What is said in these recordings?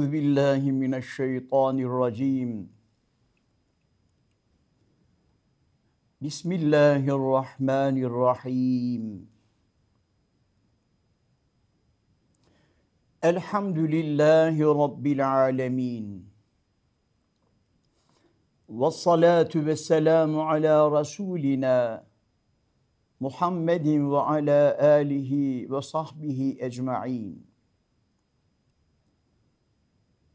أعوذ بالله من الشيطان الرجيم بسم الله الرحمن الرحيم الحمد لله رب العالمين والصلاة والسلام على رسولنا محمد وعلى آله وصحبه أجمعين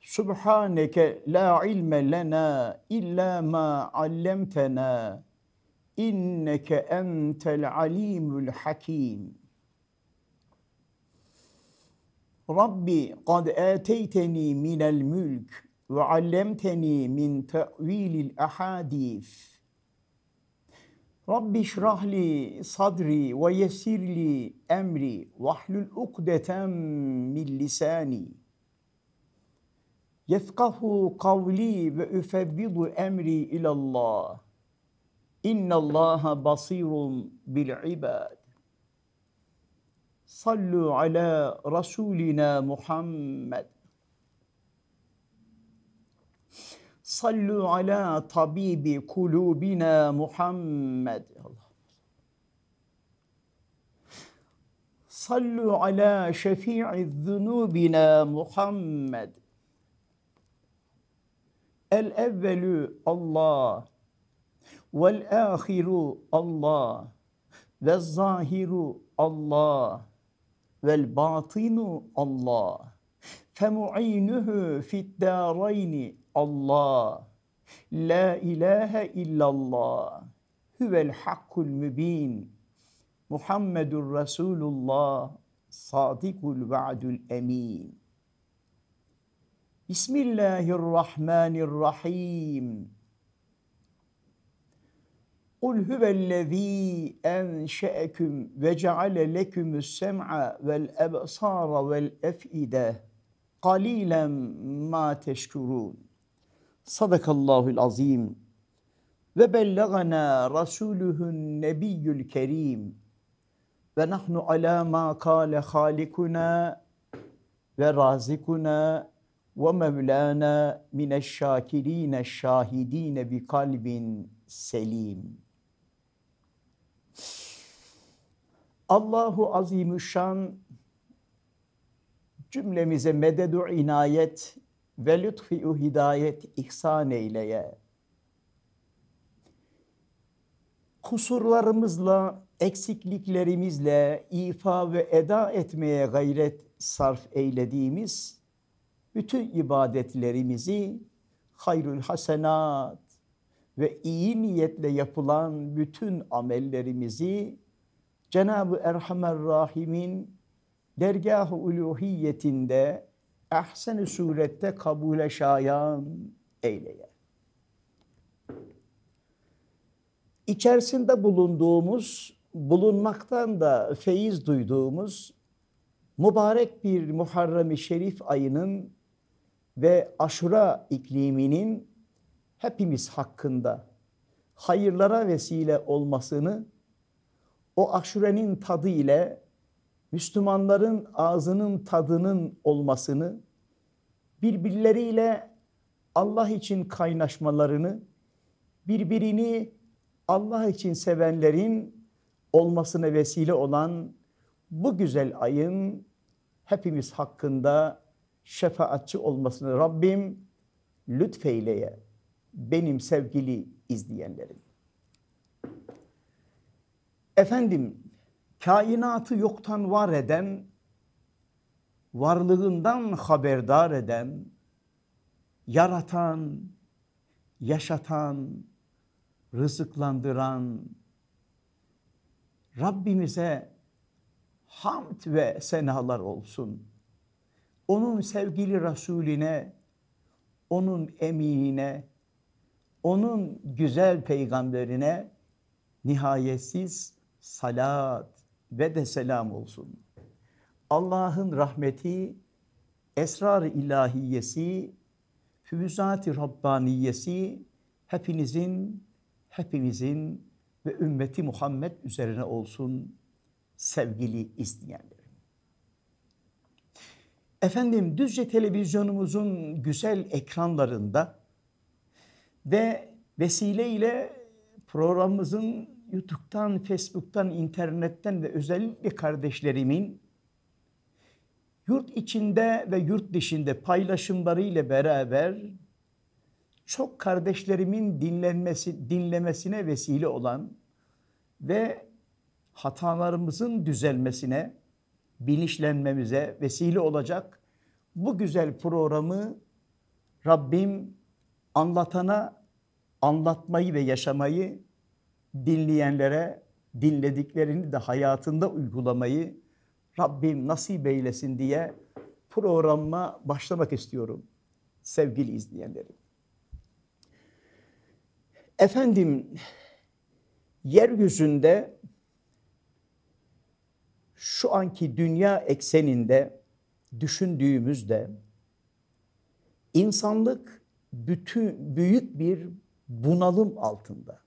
سبحانك لا علم لنا إلا ما علمتنا إنك أنت العليم الحكيم ربي قد آتيتني من الملك وعلمتني من تأويل الأحاديث رب اشرح لي صدري ويسر لي أمري واحلل عقدة من لساني yefkahu kavli ve üfevvidu emri ilallah. İnnallaha basirun bil ibad. Sallu ala rasulina Muhammed. Sallu ala tabibi kulubina Muhammed. Allah. Sallu ala şefi'i zunubina Muhammed. El evvelü Allah vel ahiru Allah ve zahiru Allah vel batinu Allah femu'inuhu fit darayni Allah la ilahe illallah huvel hakkul mübin Muhammedur Resulullah sadikul va'dul emin Bismillahirrahmanirrahim. Kul huvellezî enşe'eküm ve ceale lekümüs sem'a vel ebsâra vel ef'ide kalilen ma teşkurûn. Sadakallahul azim. Ve bellagana rasuluhun nebiyyül kerim. Ve nahnu alâ ma kâle halikuna ve razikuna ve mevlana mineşşakirine şahidine bi kalbin selim. Allahu Azimüşşan cümlemize mededu inayet ve lütfiu hidayet ihsan eyleye. Kusurlarımızla, eksikliklerimizle ifa ve eda etmeye gayret sarf eylediğimiz bütün ibadetlerimizi hayrül hasenat ve iyi niyetle yapılan bütün amellerimizi Cenab-ı Erhamer Rahim'in dergah-ı uluhiyetinde ahsen surette kabule şayan eyleye. İçerisinde bulunduğumuz, bulunmaktan da feyiz duyduğumuz mübarek bir Muharrem-i Şerif ayının ve aşura ikliminin hepimiz hakkında hayırlara vesile olmasını o aşurenin tadı ile Müslümanların ağzının tadının olmasını birbirleriyle Allah için kaynaşmalarını birbirini Allah için sevenlerin olmasına vesile olan bu güzel ayın hepimiz hakkında şefaatçi olmasını Rabbim lütfeyleye benim sevgili izleyenlerim. Efendim kainatı yoktan var eden, varlığından haberdar eden, yaratan, yaşatan, rızıklandıran Rabbimize hamd ve senalar olsun onun sevgili Resulüne, onun eminine, onun güzel peygamberine nihayetsiz salat ve de selam olsun. Allah'ın rahmeti, esrar-ı ilahiyesi, füyüzat-ı Rabbaniyesi hepinizin, hepimizin ve ümmeti Muhammed üzerine olsun sevgili izleyenler. Efendim Düzce televizyonumuzun güzel ekranlarında ve vesileyle programımızın YouTube'dan, Facebook'tan, internetten ve özellikle kardeşlerimin yurt içinde ve yurt dışında paylaşımlarıyla beraber çok kardeşlerimin dinlenmesi, dinlemesine vesile olan ve hatalarımızın düzelmesine bilinçlenmemize vesile olacak bu güzel programı Rabbim anlatana anlatmayı ve yaşamayı, dinleyenlere dinlediklerini de hayatında uygulamayı Rabbim nasip eylesin diye programa başlamak istiyorum sevgili izleyenlerim. Efendim, yeryüzünde şu anki dünya ekseninde düşündüğümüzde insanlık bütün büyük bir bunalım altında,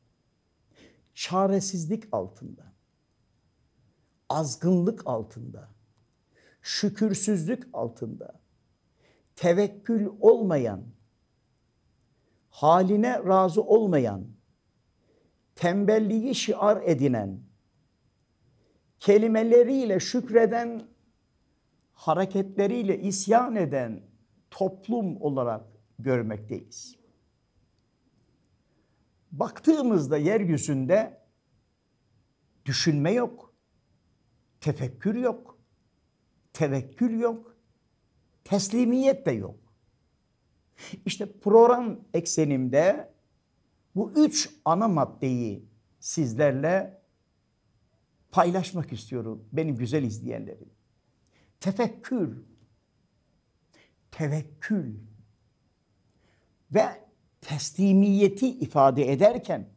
çaresizlik altında, azgınlık altında, şükürsüzlük altında, tevekkül olmayan, haline razı olmayan, tembelliği şiar edinen, kelimeleriyle şükreden, hareketleriyle isyan eden toplum olarak görmekteyiz. Baktığımızda yeryüzünde düşünme yok, tefekkür yok, tevekkül yok, teslimiyet de yok. İşte program eksenimde bu üç ana maddeyi sizlerle paylaşmak istiyorum benim güzel izleyenlerim. Tefekkür, tevekkül ve teslimiyeti ifade ederken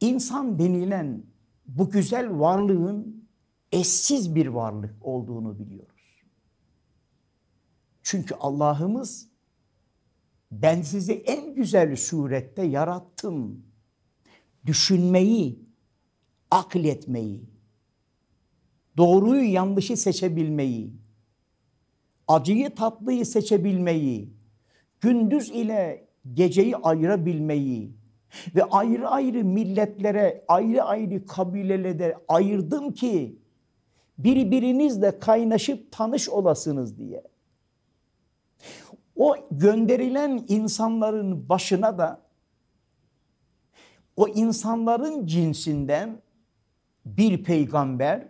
insan denilen bu güzel varlığın eşsiz bir varlık olduğunu biliyoruz. Çünkü Allah'ımız ben sizi en güzel surette yarattım. Düşünmeyi, akletmeyi, doğruyu yanlışı seçebilmeyi, acıyı tatlıyı seçebilmeyi, gündüz ile geceyi ayırabilmeyi ve ayrı ayrı milletlere, ayrı ayrı kabilelere ayırdım ki birbirinizle kaynaşıp tanış olasınız diye. O gönderilen insanların başına da o insanların cinsinden bir peygamber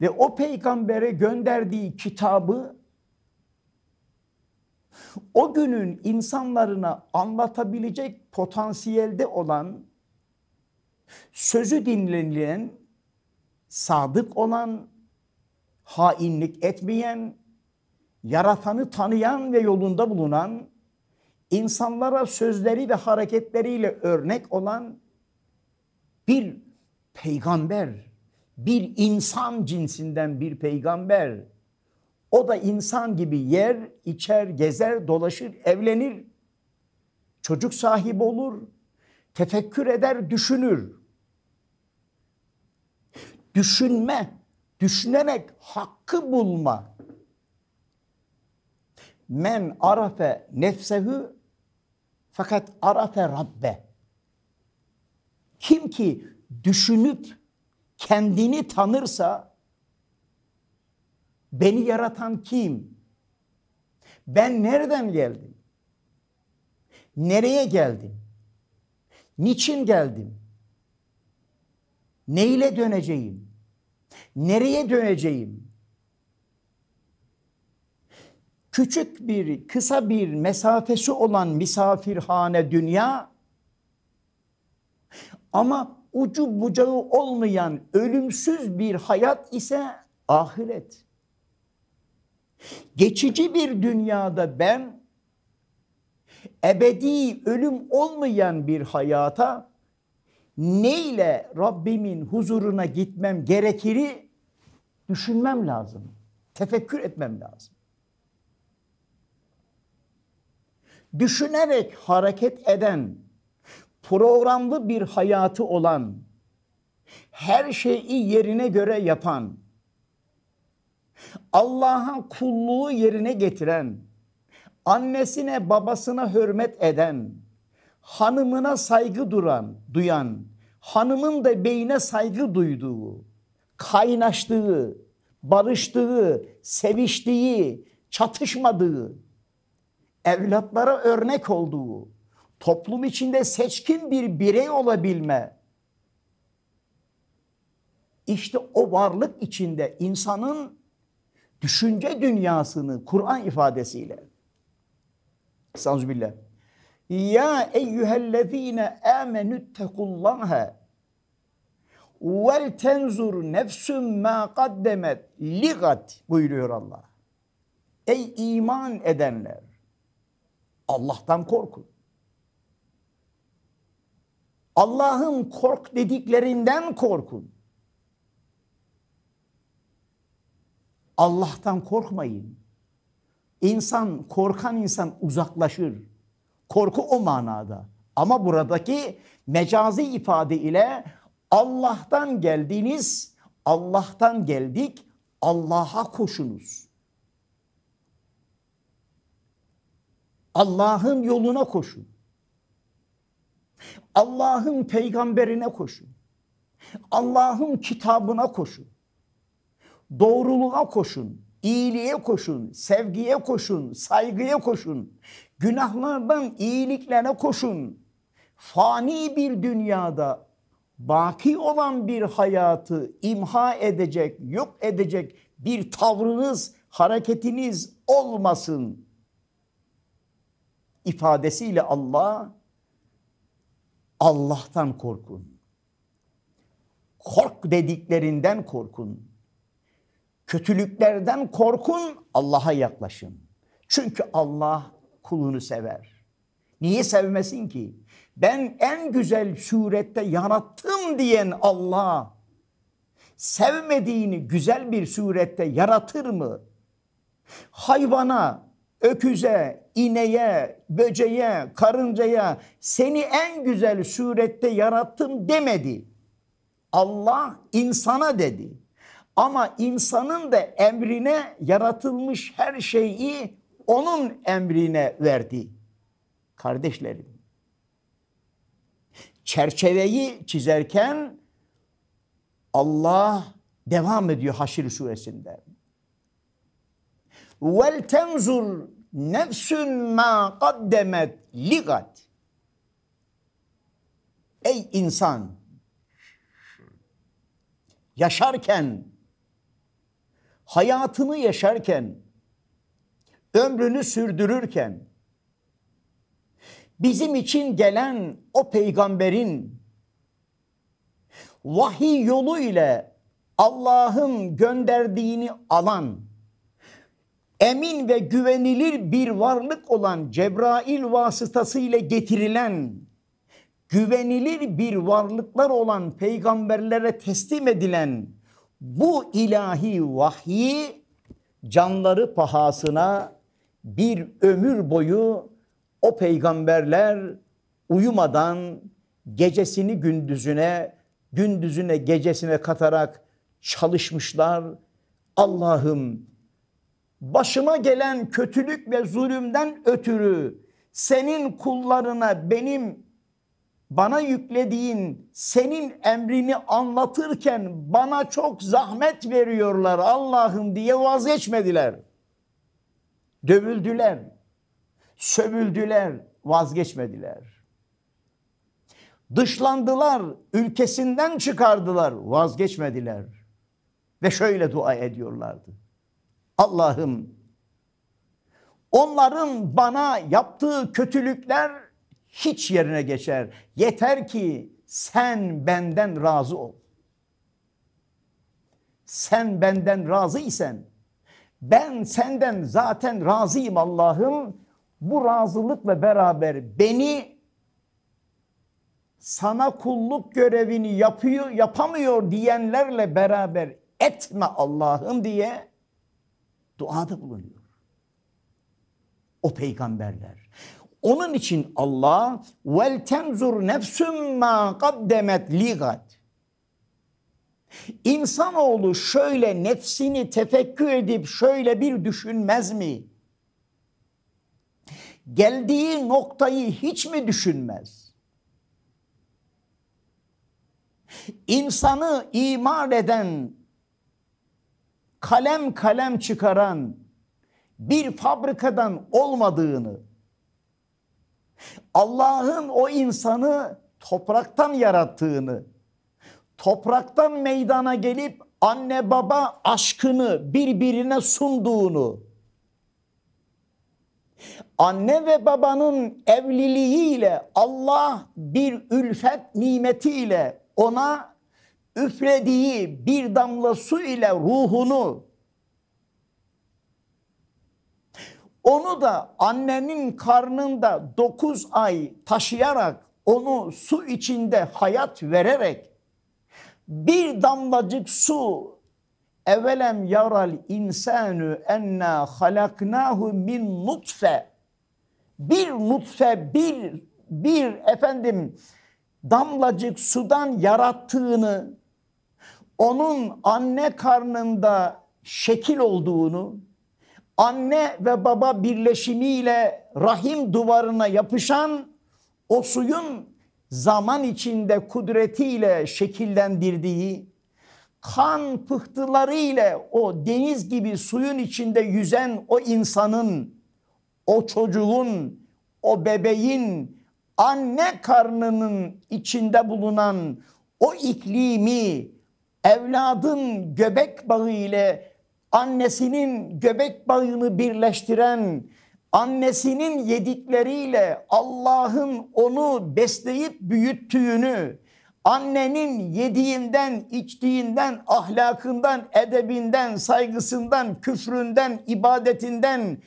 ve o peygambere gönderdiği kitabı o günün insanlarına anlatabilecek potansiyelde olan sözü dinlenilen sadık olan hainlik etmeyen yaratanı tanıyan ve yolunda bulunan insanlara sözleri ve hareketleriyle örnek olan bir peygamber, bir insan cinsinden bir peygamber. O da insan gibi yer, içer, gezer, dolaşır, evlenir. Çocuk sahibi olur, tefekkür eder, düşünür. Düşünme, düşünerek hakkı bulma. Men arafe nefsehu fakat arafe rabbe. Kim ki düşünüp kendini tanırsa beni yaratan kim? Ben nereden geldim? Nereye geldim? Niçin geldim? Neyle döneceğim? Nereye döneceğim? Küçük bir, kısa bir mesafesi olan misafirhane dünya ama ucu bucağı olmayan ölümsüz bir hayat ise ahiret. Geçici bir dünyada ben ebedi ölüm olmayan bir hayata neyle Rabbimin huzuruna gitmem gerekiri düşünmem lazım. Tefekkür etmem lazım. Düşünerek hareket eden programlı bir hayatı olan, her şeyi yerine göre yapan, Allah'a kulluğu yerine getiren, annesine babasına hürmet eden, hanımına saygı duran, duyan, hanımın da beyine saygı duyduğu, kaynaştığı, barıştığı, seviştiği, çatışmadığı, evlatlara örnek olduğu, toplum içinde seçkin bir birey olabilme, işte o varlık içinde insanın düşünce dünyasını Kur'an ifadesiyle Estağfirullah. Ya eyyühellezine amenüttekullaha vel tenzur nefsüm ma kaddemet ligat buyuruyor Allah. Ey iman edenler Allah'tan korkun. Allah'ın kork dediklerinden korkun. Allah'tan korkmayın. İnsan, korkan insan uzaklaşır. Korku o manada. Ama buradaki mecazi ifade ile Allah'tan geldiniz, Allah'tan geldik, Allah'a koşunuz. Allah'ın yoluna koşun. Allah'ın peygamberine koşun. Allah'ın kitabına koşun. Doğruluğa koşun. İyiliğe koşun, sevgiye koşun, saygıya koşun. Günahlardan iyiliklere koşun. Fani bir dünyada baki olan bir hayatı imha edecek, yok edecek bir tavrınız, hareketiniz olmasın ifadesiyle Allah Allah'tan korkun. Kork dediklerinden korkun. Kötülüklerden korkun, Allah'a yaklaşın. Çünkü Allah kulunu sever. Niye sevmesin ki? Ben en güzel surette yarattım diyen Allah sevmediğini güzel bir surette yaratır mı? Hayvana öküze, ineğe, böceğe, karıncaya seni en güzel surette yarattım demedi. Allah insana dedi. Ama insanın da emrine yaratılmış her şeyi onun emrine verdi. Kardeşlerim, çerçeveyi çizerken Allah devam ediyor Haşir suresinde vel tenzur nefsün ma kaddemet ligat. Ey insan yaşarken hayatını yaşarken ömrünü sürdürürken bizim için gelen o peygamberin vahiy yolu ile Allah'ın gönderdiğini alan emin ve güvenilir bir varlık olan Cebrail vasıtasıyla getirilen güvenilir bir varlıklar olan peygamberlere teslim edilen bu ilahi vahyi canları pahasına bir ömür boyu o peygamberler uyumadan gecesini gündüzüne, gündüzüne gecesine katarak çalışmışlar. Allah'ım başıma gelen kötülük ve zulümden ötürü senin kullarına benim bana yüklediğin senin emrini anlatırken bana çok zahmet veriyorlar Allah'ım diye vazgeçmediler. Dövüldüler, sövüldüler, vazgeçmediler. Dışlandılar, ülkesinden çıkardılar, vazgeçmediler. Ve şöyle dua ediyorlardı. Allah'ım onların bana yaptığı kötülükler hiç yerine geçer. Yeter ki sen benden razı ol. Sen benden razı ben senden zaten razıyım Allah'ım. Bu razılıkla beraber beni sana kulluk görevini yapıyor, yapamıyor diyenlerle beraber etme Allah'ım diye Duada bulunuyor. O peygamberler. Onun için Allah vel temzur nefsüm ma kaddemet ligat. İnsanoğlu şöyle nefsini tefekkür edip şöyle bir düşünmez mi? Geldiği noktayı hiç mi düşünmez? İnsanı imar eden kalem kalem çıkaran bir fabrikadan olmadığını, Allah'ın o insanı topraktan yarattığını, topraktan meydana gelip anne baba aşkını birbirine sunduğunu, anne ve babanın evliliğiyle Allah bir ülfet nimetiyle ona üflediği bir damla su ile ruhunu onu da annenin karnında dokuz ay taşıyarak onu su içinde hayat vererek bir damlacık su evelem yaral insanu enna halaknahu min nutfe bir nutfe bir bir efendim damlacık sudan yarattığını onun anne karnında şekil olduğunu, anne ve baba birleşimiyle rahim duvarına yapışan o suyun zaman içinde kudretiyle şekillendirdiği, kan pıhtıları ile o deniz gibi suyun içinde yüzen o insanın, o çocuğun, o bebeğin, anne karnının içinde bulunan o iklimi, evladın göbek bağı ile annesinin göbek bağını birleştiren, annesinin yedikleriyle Allah'ın onu besleyip büyüttüğünü, annenin yediğinden, içtiğinden, ahlakından, edebinden, saygısından, küfründen, ibadetinden,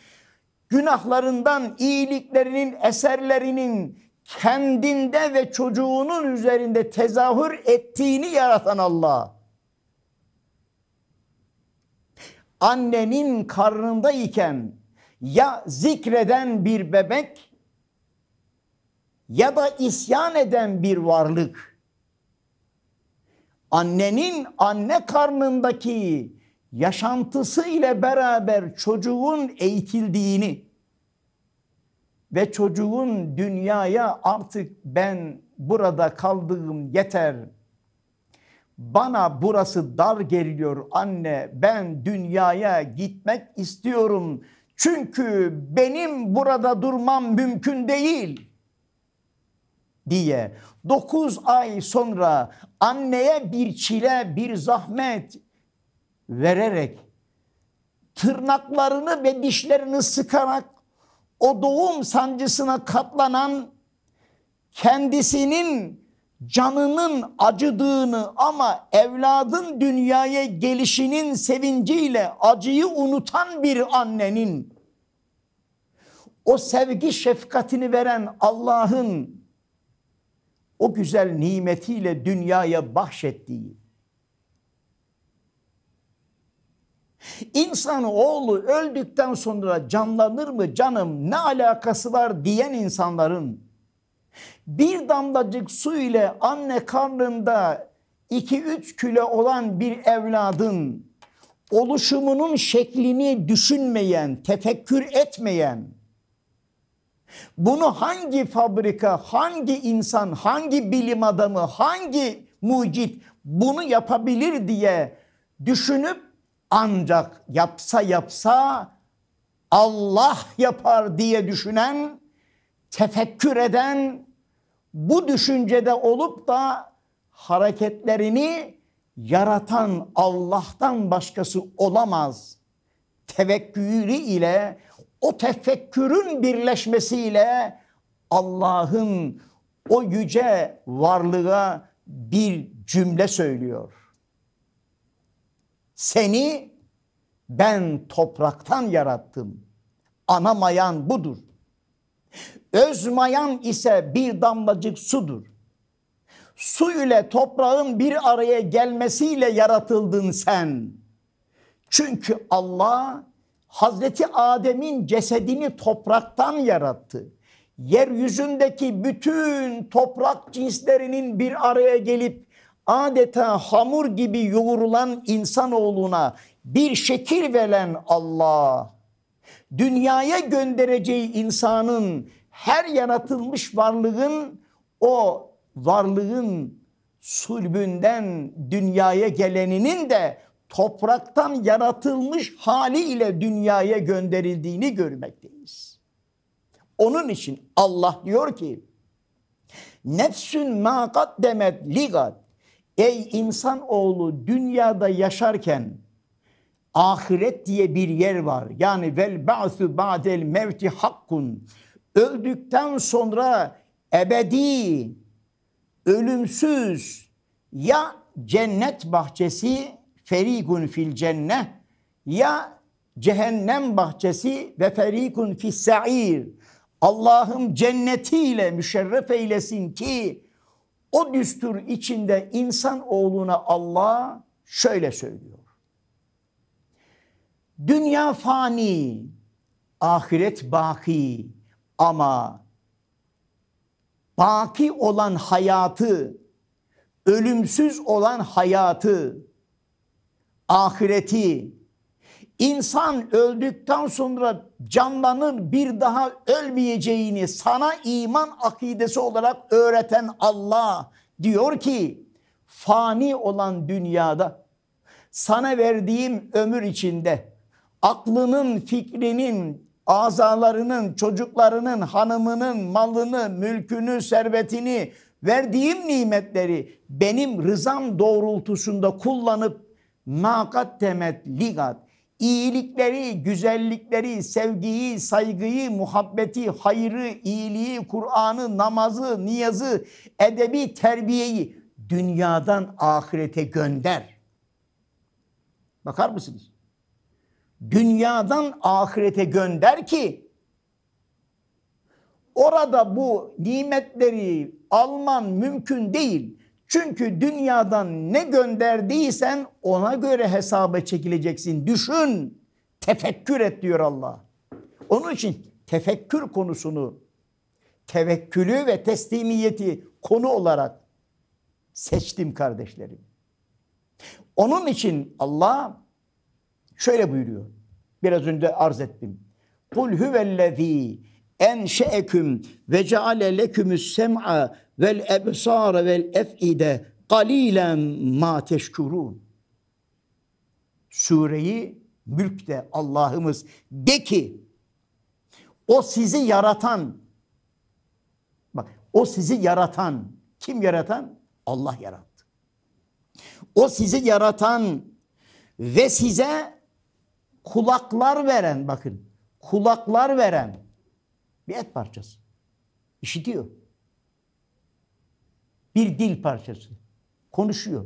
günahlarından, iyiliklerinin, eserlerinin kendinde ve çocuğunun üzerinde tezahür ettiğini yaratan Allah. annenin karnında iken ya zikreden bir bebek ya da isyan eden bir varlık annenin anne karnındaki yaşantısı ile beraber çocuğun eğitildiğini ve çocuğun dünyaya artık ben burada kaldığım yeter bana burası dar geliyor anne. Ben dünyaya gitmek istiyorum. Çünkü benim burada durmam mümkün değil diye 9 ay sonra anneye bir çile, bir zahmet vererek tırnaklarını ve dişlerini sıkarak o doğum sancısına katlanan kendisinin canının acıdığını ama evladın dünyaya gelişinin sevinciyle acıyı unutan bir annenin o sevgi şefkatini veren Allah'ın o güzel nimetiyle dünyaya bahşettiği oğlu öldükten sonra canlanır mı canım ne alakası var diyen insanların bir damlacık su ile anne karnında 2-3 kilo olan bir evladın oluşumunun şeklini düşünmeyen, tefekkür etmeyen, bunu hangi fabrika, hangi insan, hangi bilim adamı, hangi mucit bunu yapabilir diye düşünüp ancak yapsa yapsa Allah yapar diye düşünen tefekkür eden, bu düşüncede olup da hareketlerini yaratan Allah'tan başkası olamaz. Tevekkülü ile o tefekkürün birleşmesiyle Allah'ın o yüce varlığa bir cümle söylüyor. Seni ben topraktan yarattım. Anamayan budur. Özmayan ise bir damlacık sudur. Su ile toprağın bir araya gelmesiyle yaratıldın sen. Çünkü Allah Hazreti Adem'in cesedini topraktan yarattı. Yeryüzündeki bütün toprak cinslerinin bir araya gelip adeta hamur gibi yoğurulan insanoğluna bir şekil veren Allah, dünyaya göndereceği insanın her yaratılmış varlığın o varlığın sulbünden dünyaya geleninin de topraktan yaratılmış haliyle dünyaya gönderildiğini görmekteyiz. Onun için Allah diyor ki nefsün maqat demet ligat ey insan oğlu dünyada yaşarken ahiret diye bir yer var. Yani vel ba'su ba'del mevti hakkun öldükten sonra ebedi, ölümsüz ya cennet bahçesi ferikun fil cenne ya cehennem bahçesi ve ferikun fis sa'ir. Allah'ım cennetiyle müşerref eylesin ki o düstur içinde insan oğluna Allah şöyle söylüyor. Dünya fani, ahiret baki. Ama baki olan hayatı, ölümsüz olan hayatı, ahireti, insan öldükten sonra canlanır bir daha ölmeyeceğini sana iman akidesi olarak öğreten Allah diyor ki fani olan dünyada sana verdiğim ömür içinde aklının, fikrinin, azalarının, çocuklarının, hanımının malını, mülkünü, servetini, verdiğim nimetleri benim rızam doğrultusunda kullanıp nakat temet ligat iyilikleri, güzellikleri, sevgiyi, saygıyı, muhabbeti, hayrı, iyiliği, Kur'an'ı, namazı, niyazı, edebi terbiyeyi dünyadan ahirete gönder. Bakar mısınız? dünyadan ahirete gönder ki orada bu nimetleri alman mümkün değil. Çünkü dünyadan ne gönderdiysen ona göre hesaba çekileceksin. Düşün, tefekkür et diyor Allah. Onun için tefekkür konusunu, tevekkülü ve teslimiyeti konu olarak seçtim kardeşlerim. Onun için Allah Şöyle buyuruyor. Biraz önce arz ettim. Kul huvellezî enşe'eküm ve ceale lekümüs sem'a vel ebsâre vel ef'ide galilen ma teşkurûn. Sureyi mülkte Allah'ımız de ki o sizi yaratan bak o sizi yaratan kim yaratan? Allah yarattı. O sizi yaratan ve size kulaklar veren bakın kulaklar veren bir et parçası. işitiyor. Bir dil parçası. Konuşuyor.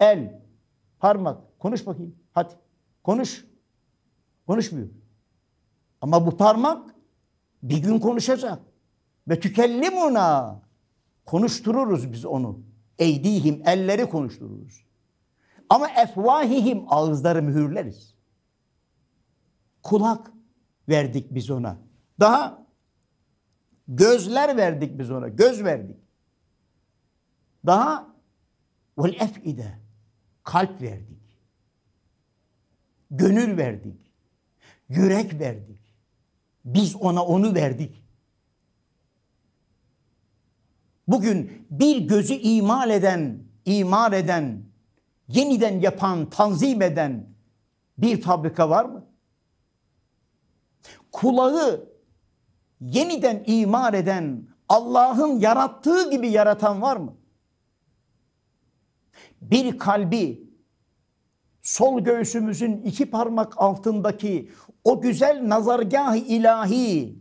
El, parmak. Konuş bakayım. Hadi. Konuş. Konuşmuyor. Ama bu parmak bir gün konuşacak. Ve tükellimuna. Konuştururuz biz onu. Eydihim elleri konuştururuz. Ama efvahihim ağızları mühürleriz. Kulak verdik biz ona. Daha gözler verdik biz ona. Göz verdik. Daha vel efide kalp verdik. Gönül verdik. Yürek verdik. Biz ona onu verdik. Bugün bir gözü imal eden, imal eden yeniden yapan, tanzim eden bir fabrika var mı? Kulağı yeniden imar eden, Allah'ın yarattığı gibi yaratan var mı? Bir kalbi sol göğsümüzün iki parmak altındaki o güzel nazargah ilahi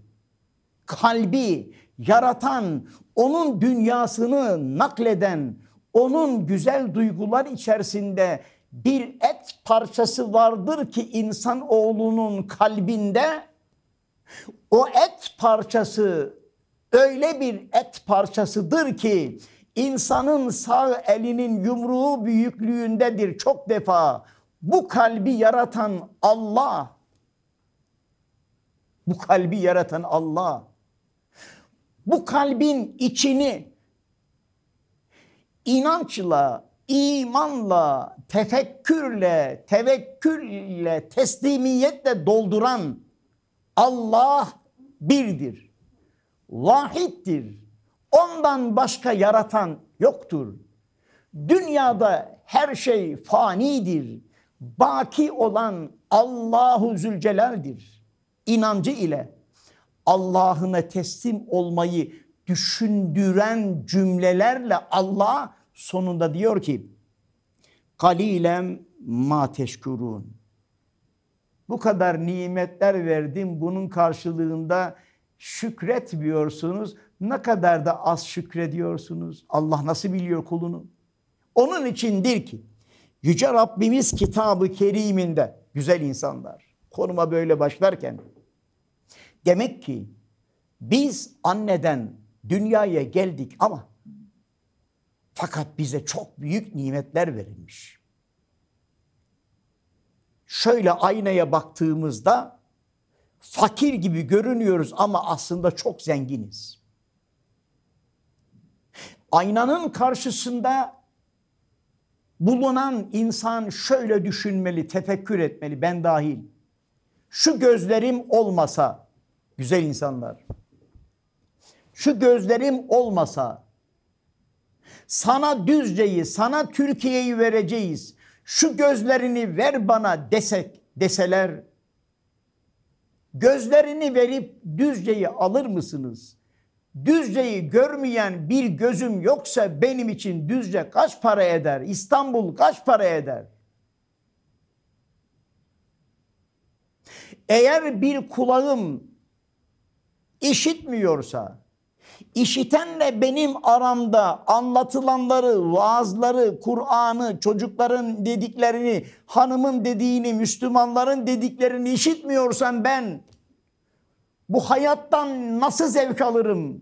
kalbi yaratan, onun dünyasını nakleden, onun güzel duygular içerisinde bir et parçası vardır ki insan oğlunun kalbinde o et parçası öyle bir et parçasıdır ki insanın sağ elinin yumruğu büyüklüğündedir çok defa. Bu kalbi yaratan Allah bu kalbi yaratan Allah bu kalbin içini inançla, imanla, tefekkürle, tevekkülle, teslimiyetle dolduran Allah birdir. Vahittir. Ondan başka yaratan yoktur. Dünyada her şey fanidir. Baki olan Allahu Zülcelal'dir. İnancı ile Allah'ına teslim olmayı düşündüren cümlelerle Allah sonunda diyor ki kalilem ma teşkurun. Bu kadar nimetler verdim bunun karşılığında şükretmiyorsunuz. Ne kadar da az şükrediyorsunuz. Allah nasıl biliyor kulunu? Onun içindir ki Yüce Rabbimiz kitabı keriminde güzel insanlar konuma böyle başlarken demek ki biz anneden dünyaya geldik ama fakat bize çok büyük nimetler verilmiş. Şöyle aynaya baktığımızda fakir gibi görünüyoruz ama aslında çok zenginiz. Aynanın karşısında bulunan insan şöyle düşünmeli, tefekkür etmeli ben dahil. Şu gözlerim olmasa güzel insanlar. Şu gözlerim olmasa sana Düzce'yi, sana Türkiye'yi vereceğiz. Şu gözlerini ver bana desek, deseler gözlerini verip Düzce'yi alır mısınız? Düzce'yi görmeyen bir gözüm yoksa benim için Düzce kaç para eder? İstanbul kaç para eder? Eğer bir kulağım işitmiyorsa İşitenle benim aramda anlatılanları, vaazları, Kur'an'ı, çocukların dediklerini, hanımın dediğini, Müslümanların dediklerini işitmiyorsam ben bu hayattan nasıl zevk alırım?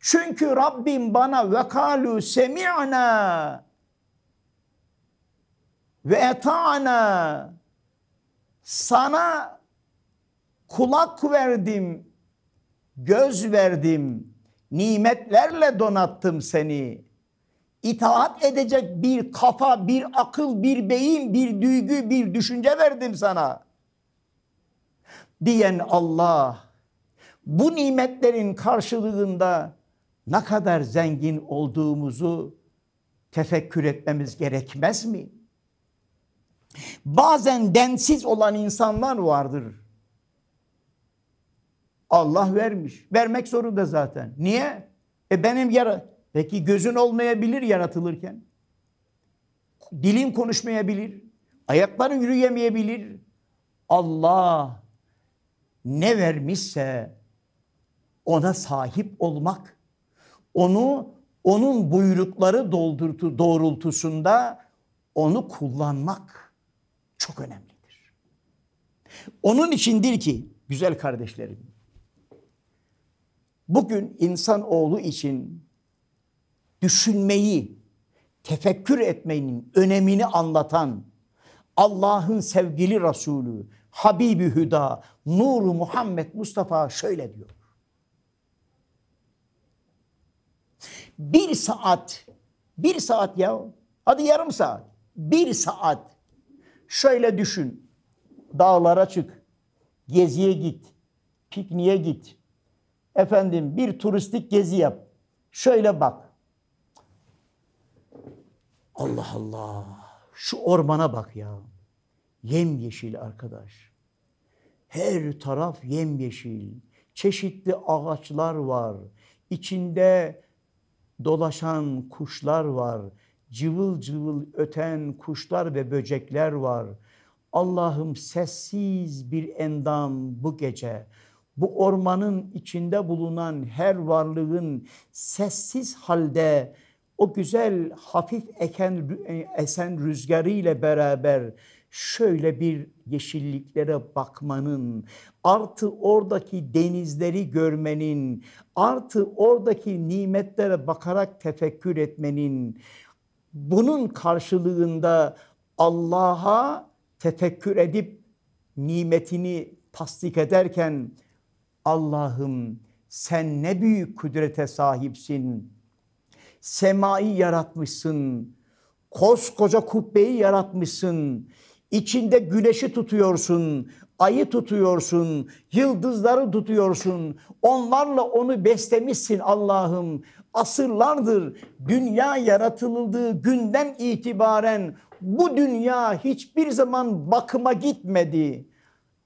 Çünkü Rabbim bana vekalu semi'na ve eta'na sana kulak verdim, göz verdim, nimetlerle donattım seni. İtaat edecek bir kafa, bir akıl, bir beyin, bir duygu, bir düşünce verdim sana. Diyen Allah bu nimetlerin karşılığında ne kadar zengin olduğumuzu tefekkür etmemiz gerekmez mi? Bazen densiz olan insanlar vardır Allah vermiş. Vermek zorunda zaten. Niye? E benim yara Peki gözün olmayabilir yaratılırken. Dilin konuşmayabilir. Ayakların yürüyemeyebilir. Allah ne vermişse ona sahip olmak, onu onun buyrukları doldurtu doğrultusunda onu kullanmak çok önemlidir. Onun içindir ki güzel kardeşlerim bugün insan oğlu için düşünmeyi, tefekkür etmenin önemini anlatan Allah'ın sevgili Resulü Habibi Hüda Nuru Muhammed Mustafa şöyle diyor. Bir saat, bir saat ya hadi yarım saat, bir saat şöyle düşün. Dağlara çık, geziye git, pikniğe git, efendim bir turistik gezi yap. Şöyle bak. Allah Allah. Şu ormana bak ya. Yemyeşil arkadaş. Her taraf yemyeşil. Çeşitli ağaçlar var. İçinde dolaşan kuşlar var. Cıvıl cıvıl öten kuşlar ve böcekler var. Allah'ım sessiz bir endam bu gece bu ormanın içinde bulunan her varlığın sessiz halde o güzel hafif eken, e, esen rüzgarı ile beraber şöyle bir yeşilliklere bakmanın, artı oradaki denizleri görmenin, artı oradaki nimetlere bakarak tefekkür etmenin, bunun karşılığında Allah'a tefekkür edip nimetini tasdik ederken Allah'ım sen ne büyük kudrete sahipsin. Semayı yaratmışsın. Koskoca kubbeyi yaratmışsın. İçinde güneşi tutuyorsun, ayı tutuyorsun, yıldızları tutuyorsun. Onlarla onu beslemişsin Allah'ım. Asırlardır dünya yaratıldığı günden itibaren bu dünya hiçbir zaman bakıma gitmedi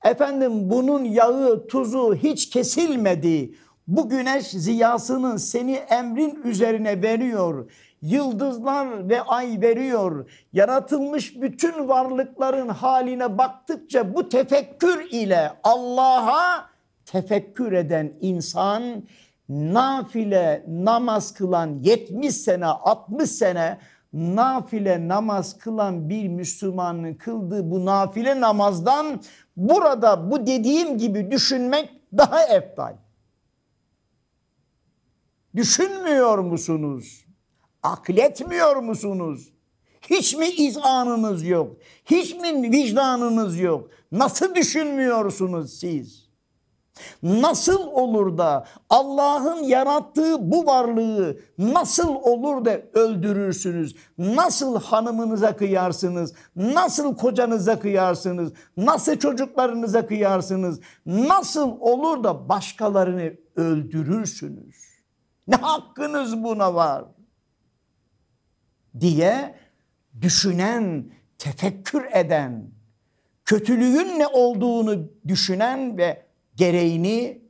Efendim bunun yağı, tuzu hiç kesilmedi. Bu güneş ziyasının seni emrin üzerine veriyor. Yıldızlar ve ay veriyor. Yaratılmış bütün varlıkların haline baktıkça bu tefekkür ile Allah'a tefekkür eden insan nafile namaz kılan 70 sene 60 sene nafile namaz kılan bir Müslümanın kıldığı bu nafile namazdan Burada bu dediğim gibi düşünmek daha eftal. Düşünmüyor musunuz? Akletmiyor musunuz? Hiç mi izanınız yok? Hiç mi vicdanınız yok? Nasıl düşünmüyorsunuz siz? Nasıl olur da Allah'ın yarattığı bu varlığı nasıl olur da öldürürsünüz? Nasıl hanımınıza kıyarsınız? Nasıl kocanıza kıyarsınız? Nasıl çocuklarınıza kıyarsınız? Nasıl olur da başkalarını öldürürsünüz? Ne hakkınız buna var? diye düşünen, tefekkür eden, kötülüğün ne olduğunu düşünen ve gereğini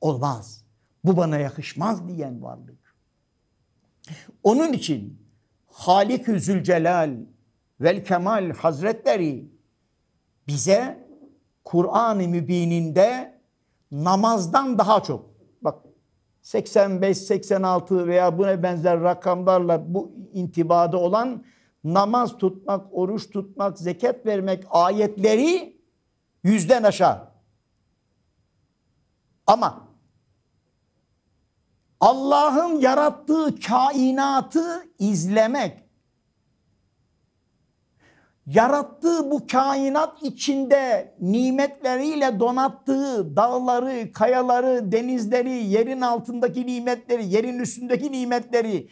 olmaz. Bu bana yakışmaz diyen varlık. Onun için Halik-ü Zülcelal vel Kemal Hazretleri bize Kur'an-ı Mübin'inde namazdan daha çok bak 85, 86 veya buna benzer rakamlarla bu intibada olan namaz tutmak, oruç tutmak, zekat vermek ayetleri yüzden aşağı. Ama Allah'ın yarattığı kainatı izlemek, yarattığı bu kainat içinde nimetleriyle donattığı dağları, kayaları, denizleri, yerin altındaki nimetleri, yerin üstündeki nimetleri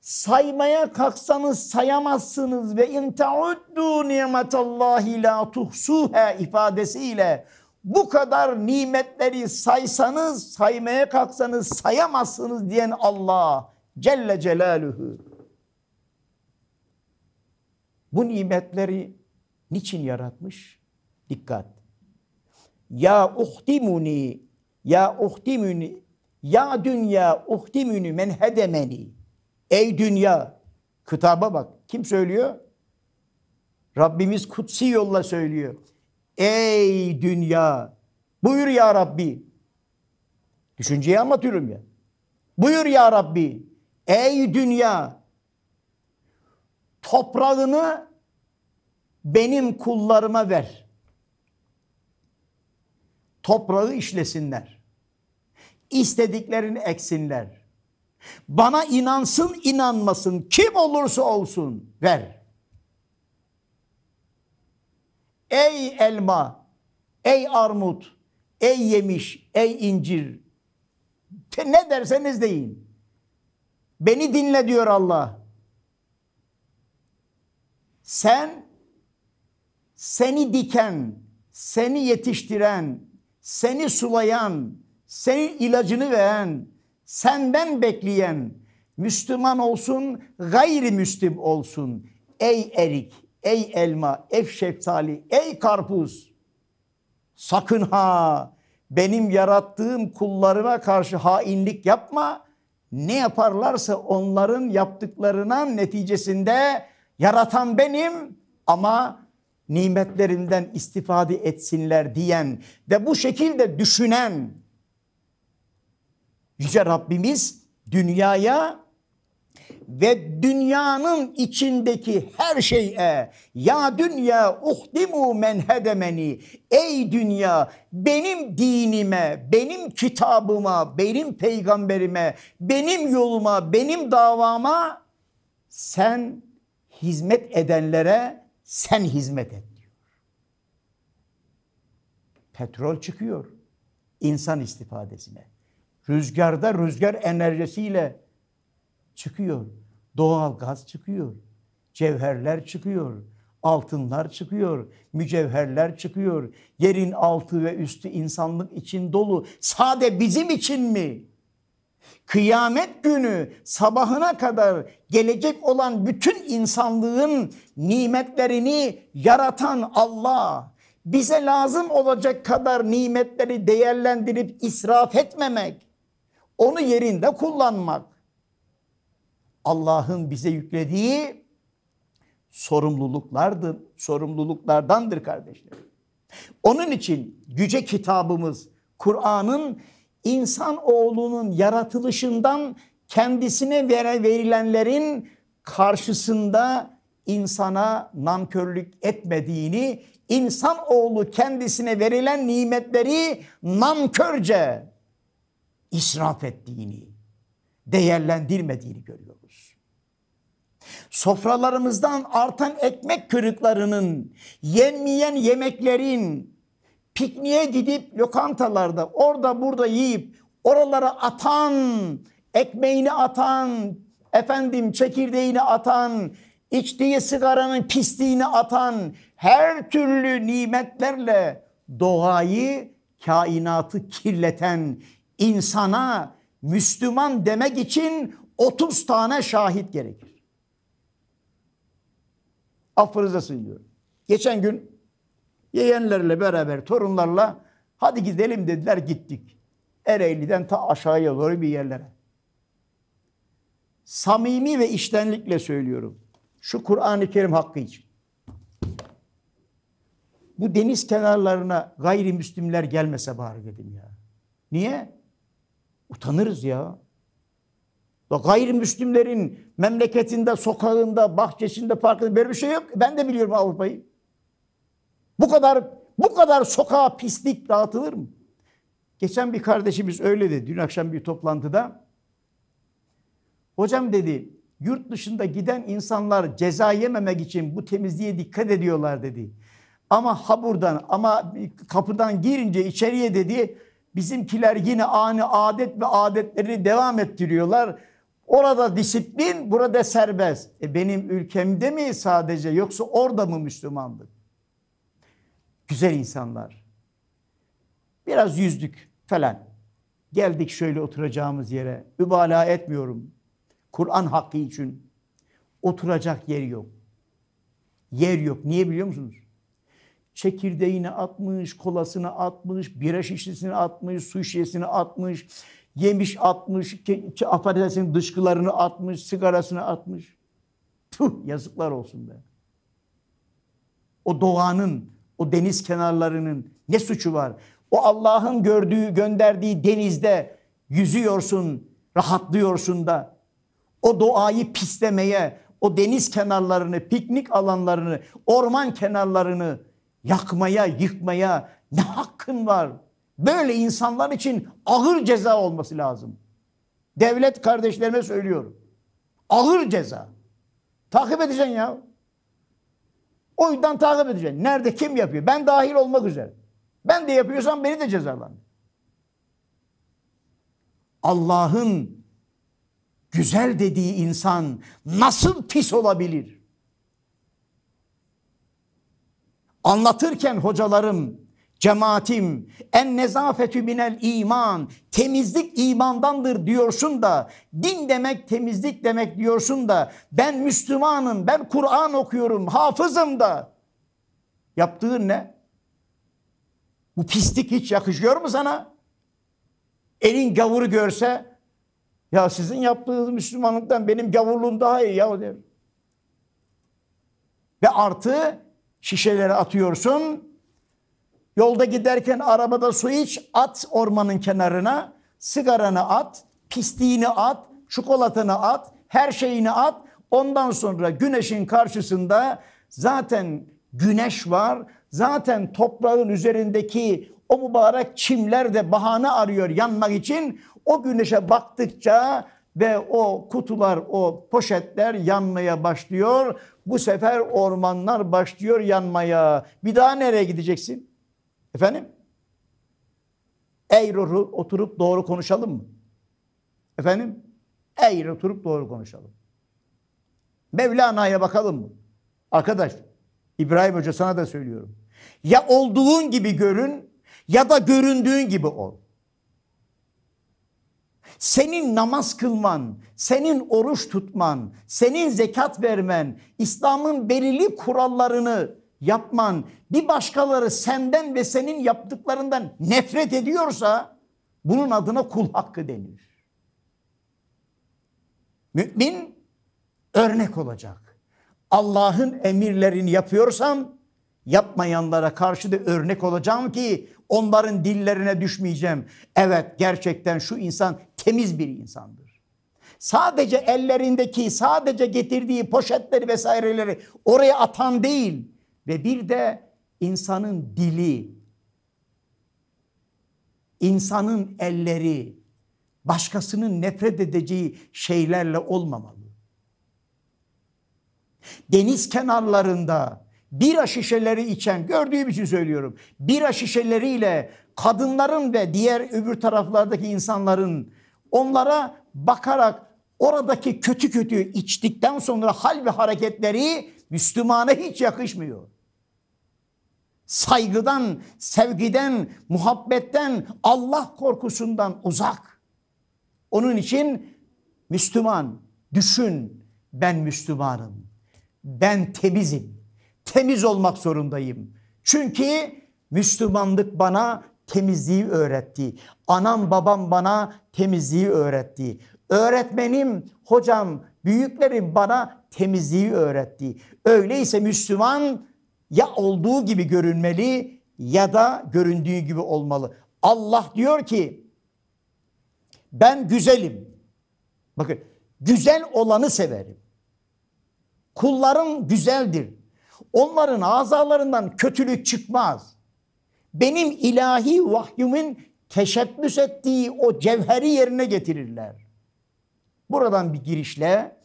saymaya kalksanız sayamazsınız ve in tauddu nimetallahi la tuhsuha ifadesiyle bu kadar nimetleri saysanız, saymaya kalksanız sayamazsınız diyen Allah Celle Celaluhu. Bu nimetleri niçin yaratmış? Dikkat. Ya uhtimuni, ya uhtimuni, ya dünya uhtimuni men hedemeni. Ey dünya, kitaba bak. Kim söylüyor? Rabbimiz kutsi yolla söylüyor. Ey dünya! Buyur ya Rabbi! Düşünceyi anlatıyorum ya. Buyur ya Rabbi! Ey dünya! Toprağını benim kullarıma ver. Toprağı işlesinler. İstediklerini eksinler. Bana inansın inanmasın kim olursa olsun ver.'' Ey elma, ey armut, ey yemiş, ey incir. Ne derseniz deyin. Beni dinle diyor Allah. Sen seni diken, seni yetiştiren, seni sulayan, senin ilacını veren, senden bekleyen Müslüman olsun, gayrimüslim olsun. Ey erik, Ey elma, ey şeftali, ey karpuz. Sakın ha benim yarattığım kullarıma karşı hainlik yapma. Ne yaparlarsa onların yaptıklarına neticesinde yaratan benim ama nimetlerinden istifade etsinler diyen ve bu şekilde düşünen Yüce Rabbimiz dünyaya ve dünyanın içindeki her şeye ya dünya uhdimu men hedemeni ey dünya benim dinime benim kitabıma benim peygamberime benim yoluma benim davama sen hizmet edenlere sen hizmet et diyor. Petrol çıkıyor insan istifadesine. Rüzgarda rüzgar enerjisiyle çıkıyor. Doğal gaz çıkıyor. Cevherler çıkıyor. Altınlar çıkıyor. Mücevherler çıkıyor. Yerin altı ve üstü insanlık için dolu. Sade bizim için mi? Kıyamet günü sabahına kadar gelecek olan bütün insanlığın nimetlerini yaratan Allah bize lazım olacak kadar nimetleri değerlendirip israf etmemek, onu yerinde kullanmak, Allah'ın bize yüklediği sorumluluklardır. Sorumluluklardandır kardeşlerim. Onun için yüce kitabımız Kur'an'ın insan oğlunun yaratılışından kendisine vere verilenlerin karşısında insana nankörlük etmediğini, insan oğlu kendisine verilen nimetleri nankörce israf ettiğini, değerlendirmediğini görüyoruz sofralarımızdan artan ekmek kırıklarının, yenmeyen yemeklerin, pikniğe gidip lokantalarda orada burada yiyip oralara atan, ekmeğini atan, efendim çekirdeğini atan, içtiği sigaranın pisliğini atan her türlü nimetlerle doğayı, kainatı kirleten insana Müslüman demek için 30 tane şahit gerekir. Affınıza sığınıyorum. Geçen gün yeğenlerle beraber torunlarla hadi gidelim dediler gittik. Ereğli'den ta aşağıya doğru bir yerlere. Samimi ve iştenlikle söylüyorum. Şu Kur'an-ı Kerim hakkı için. Bu deniz kenarlarına gayrimüslimler gelmese bari dedim ya. Niye? Utanırız ya gayrimüslimlerin memleketinde, sokağında, bahçesinde, parkında böyle bir şey yok. Ben de biliyorum Avrupa'yı. Bu kadar bu kadar sokağa pislik dağıtılır mı? Geçen bir kardeşimiz öyle dedi dün akşam bir toplantıda. Hocam dedi yurt dışında giden insanlar ceza yememek için bu temizliğe dikkat ediyorlar dedi. Ama haburdan ama kapıdan girince içeriye dedi bizimkiler yine ani adet ve adetleri devam ettiriyorlar Orada disiplin, burada serbest. E benim ülkemde mi sadece yoksa orada mı Müslümandık? Güzel insanlar. Biraz yüzdük falan. Geldik şöyle oturacağımız yere. Übala etmiyorum. Kur'an hakkı için oturacak yer yok. Yer yok. Niye biliyor musunuz? Çekirdeğini atmış, kolasını atmış, bira şişesini atmış, su şişesini atmış, Yemiş atmış, affedersin dışkılarını atmış, sigarasını atmış. Tüh yazıklar olsun be. O doğanın, o deniz kenarlarının ne suçu var? O Allah'ın gördüğü, gönderdiği denizde yüzüyorsun, rahatlıyorsun da. O doğayı pislemeye, o deniz kenarlarını, piknik alanlarını, orman kenarlarını yakmaya, yıkmaya ne hakkın var? Böyle insanlar için ağır ceza olması lazım. Devlet kardeşlerime söylüyorum. Ağır ceza. Takip edeceksin ya. O yüzden takip edeceksin. Nerede kim yapıyor? Ben dahil olmak üzere. Ben de yapıyorsam beni de cezalandır. Allah'ın güzel dediği insan nasıl pis olabilir? Anlatırken hocalarım cemaatim en nezafetü minel iman temizlik imandandır diyorsun da din demek temizlik demek diyorsun da ben Müslümanım ben Kur'an okuyorum hafızım da yaptığın ne? Bu pislik hiç yakışıyor mu sana? Elin gavuru görse ya sizin yaptığınız Müslümanlıktan benim gavurluğum daha iyi ya der. Ve artı şişelere atıyorsun Yolda giderken arabada su iç, at ormanın kenarına, sigaranı at, pisliğini at, çikolatanı at, her şeyini at. Ondan sonra güneşin karşısında zaten güneş var. Zaten toprağın üzerindeki o mübarek çimler de bahane arıyor yanmak için. O güneşe baktıkça ve o kutular, o poşetler yanmaya başlıyor. Bu sefer ormanlar başlıyor yanmaya. Bir daha nereye gideceksin? Efendim? Eğri oturup doğru konuşalım mı? Efendim? Eğri oturup doğru konuşalım. Mevlana'ya bakalım mı? Arkadaş, İbrahim Hoca sana da söylüyorum. Ya olduğun gibi görün ya da göründüğün gibi ol. Senin namaz kılman, senin oruç tutman, senin zekat vermen, İslam'ın belirli kurallarını yapman bir başkaları senden ve senin yaptıklarından nefret ediyorsa bunun adına kul hakkı denir. Mümin örnek olacak. Allah'ın emirlerini yapıyorsam yapmayanlara karşı da örnek olacağım ki onların dillerine düşmeyeceğim. Evet gerçekten şu insan temiz bir insandır. Sadece ellerindeki, sadece getirdiği poşetleri vesaireleri oraya atan değil ve bir de insanın dili, insanın elleri başkasının nefret edeceği şeylerle olmamalı. Deniz kenarlarında bira şişeleri içen gördüğüm için söylüyorum. Bira şişeleriyle kadınların ve diğer öbür taraflardaki insanların onlara bakarak oradaki kötü kötü içtikten sonra hal ve hareketleri Müslümana hiç yakışmıyor saygıdan, sevgiden, muhabbetten, Allah korkusundan uzak. Onun için Müslüman düşün ben Müslümanım. Ben temizim. Temiz olmak zorundayım. Çünkü Müslümanlık bana temizliği öğretti. Anam babam bana temizliği öğretti. Öğretmenim, hocam, büyüklerim bana temizliği öğretti. Öyleyse Müslüman ya olduğu gibi görünmeli ya da göründüğü gibi olmalı. Allah diyor ki ben güzelim. Bakın güzel olanı severim. Kullarım güzeldir. Onların azalarından kötülük çıkmaz. Benim ilahi vahyimin teşebbüs ettiği o cevheri yerine getirirler. Buradan bir girişle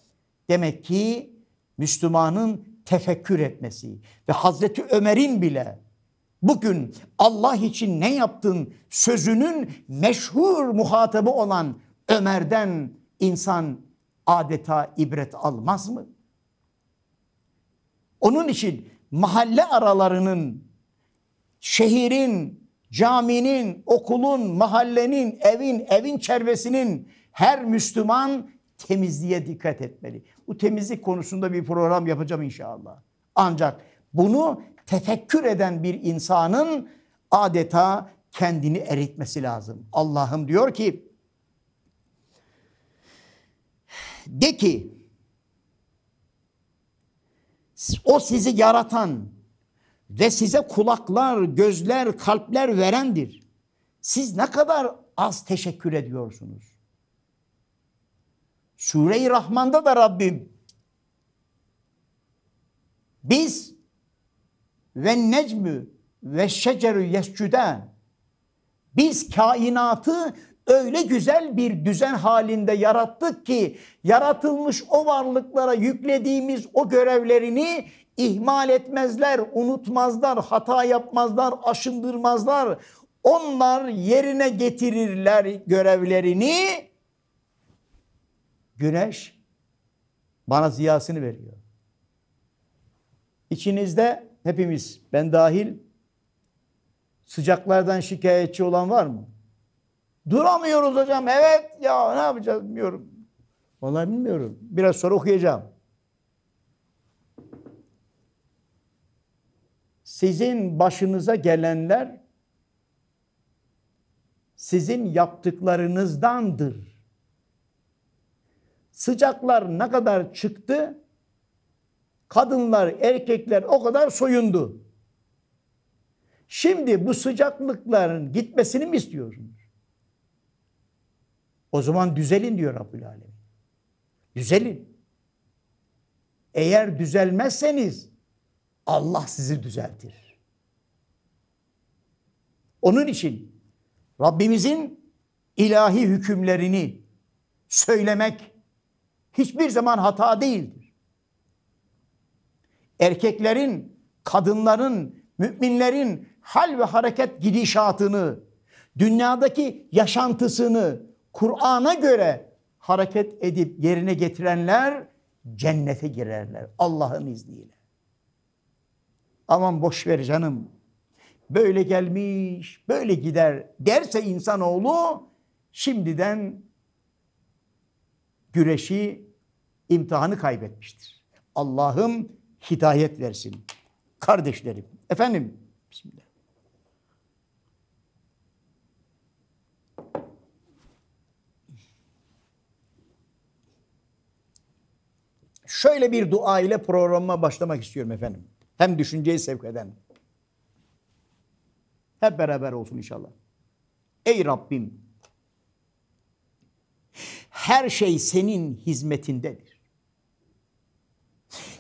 demek ki Müslümanın tefekkür etmesi ve Hazreti Ömer'in bile bugün Allah için ne yaptın sözünün meşhur muhatabı olan Ömer'den insan adeta ibret almaz mı? Onun için mahalle aralarının, şehirin, caminin, okulun, mahallenin, evin, evin çervesinin her Müslüman temizliğe dikkat etmeli. Bu temizlik konusunda bir program yapacağım inşallah. Ancak bunu tefekkür eden bir insanın adeta kendini eritmesi lazım. Allah'ım diyor ki de ki o sizi yaratan ve size kulaklar, gözler, kalpler verendir. Siz ne kadar az teşekkür ediyorsunuz? Sure-i Rahman'da da Rabbim biz ve necmü ve şeceru yescüden biz kainatı öyle güzel bir düzen halinde yarattık ki yaratılmış o varlıklara yüklediğimiz o görevlerini ihmal etmezler, unutmazlar, hata yapmazlar, aşındırmazlar. Onlar yerine getirirler görevlerini Güneş bana ziyasını veriyor. İçinizde hepimiz, ben dahil, sıcaklardan şikayetçi olan var mı? Duramıyoruz hocam. Evet ya ne yapacağız bilmiyorum. Vallahi bilmiyorum. Biraz sonra okuyacağım. Sizin başınıza gelenler sizin yaptıklarınızdandır. Sıcaklar ne kadar çıktı? Kadınlar, erkekler o kadar soyundu. Şimdi bu sıcaklıkların gitmesini mi istiyorsunuz? O zaman düzelin diyor Rabbül Alem. Düzelin. Eğer düzelmezseniz Allah sizi düzeltir. Onun için Rabbimizin ilahi hükümlerini söylemek, hiçbir zaman hata değildir. Erkeklerin, kadınların, müminlerin hal ve hareket gidişatını, dünyadaki yaşantısını Kur'an'a göre hareket edip yerine getirenler cennete girerler Allah'ın izniyle. Aman boş ver canım. Böyle gelmiş, böyle gider derse insanoğlu şimdiden güreşi, imtihanı kaybetmiştir. Allah'ım hidayet versin. Kardeşlerim, efendim, bismillah. Şöyle bir dua ile programıma başlamak istiyorum efendim. Hem düşünceyi sevk eden. Hep beraber olsun inşallah. Ey Rabbim her şey senin hizmetindedir.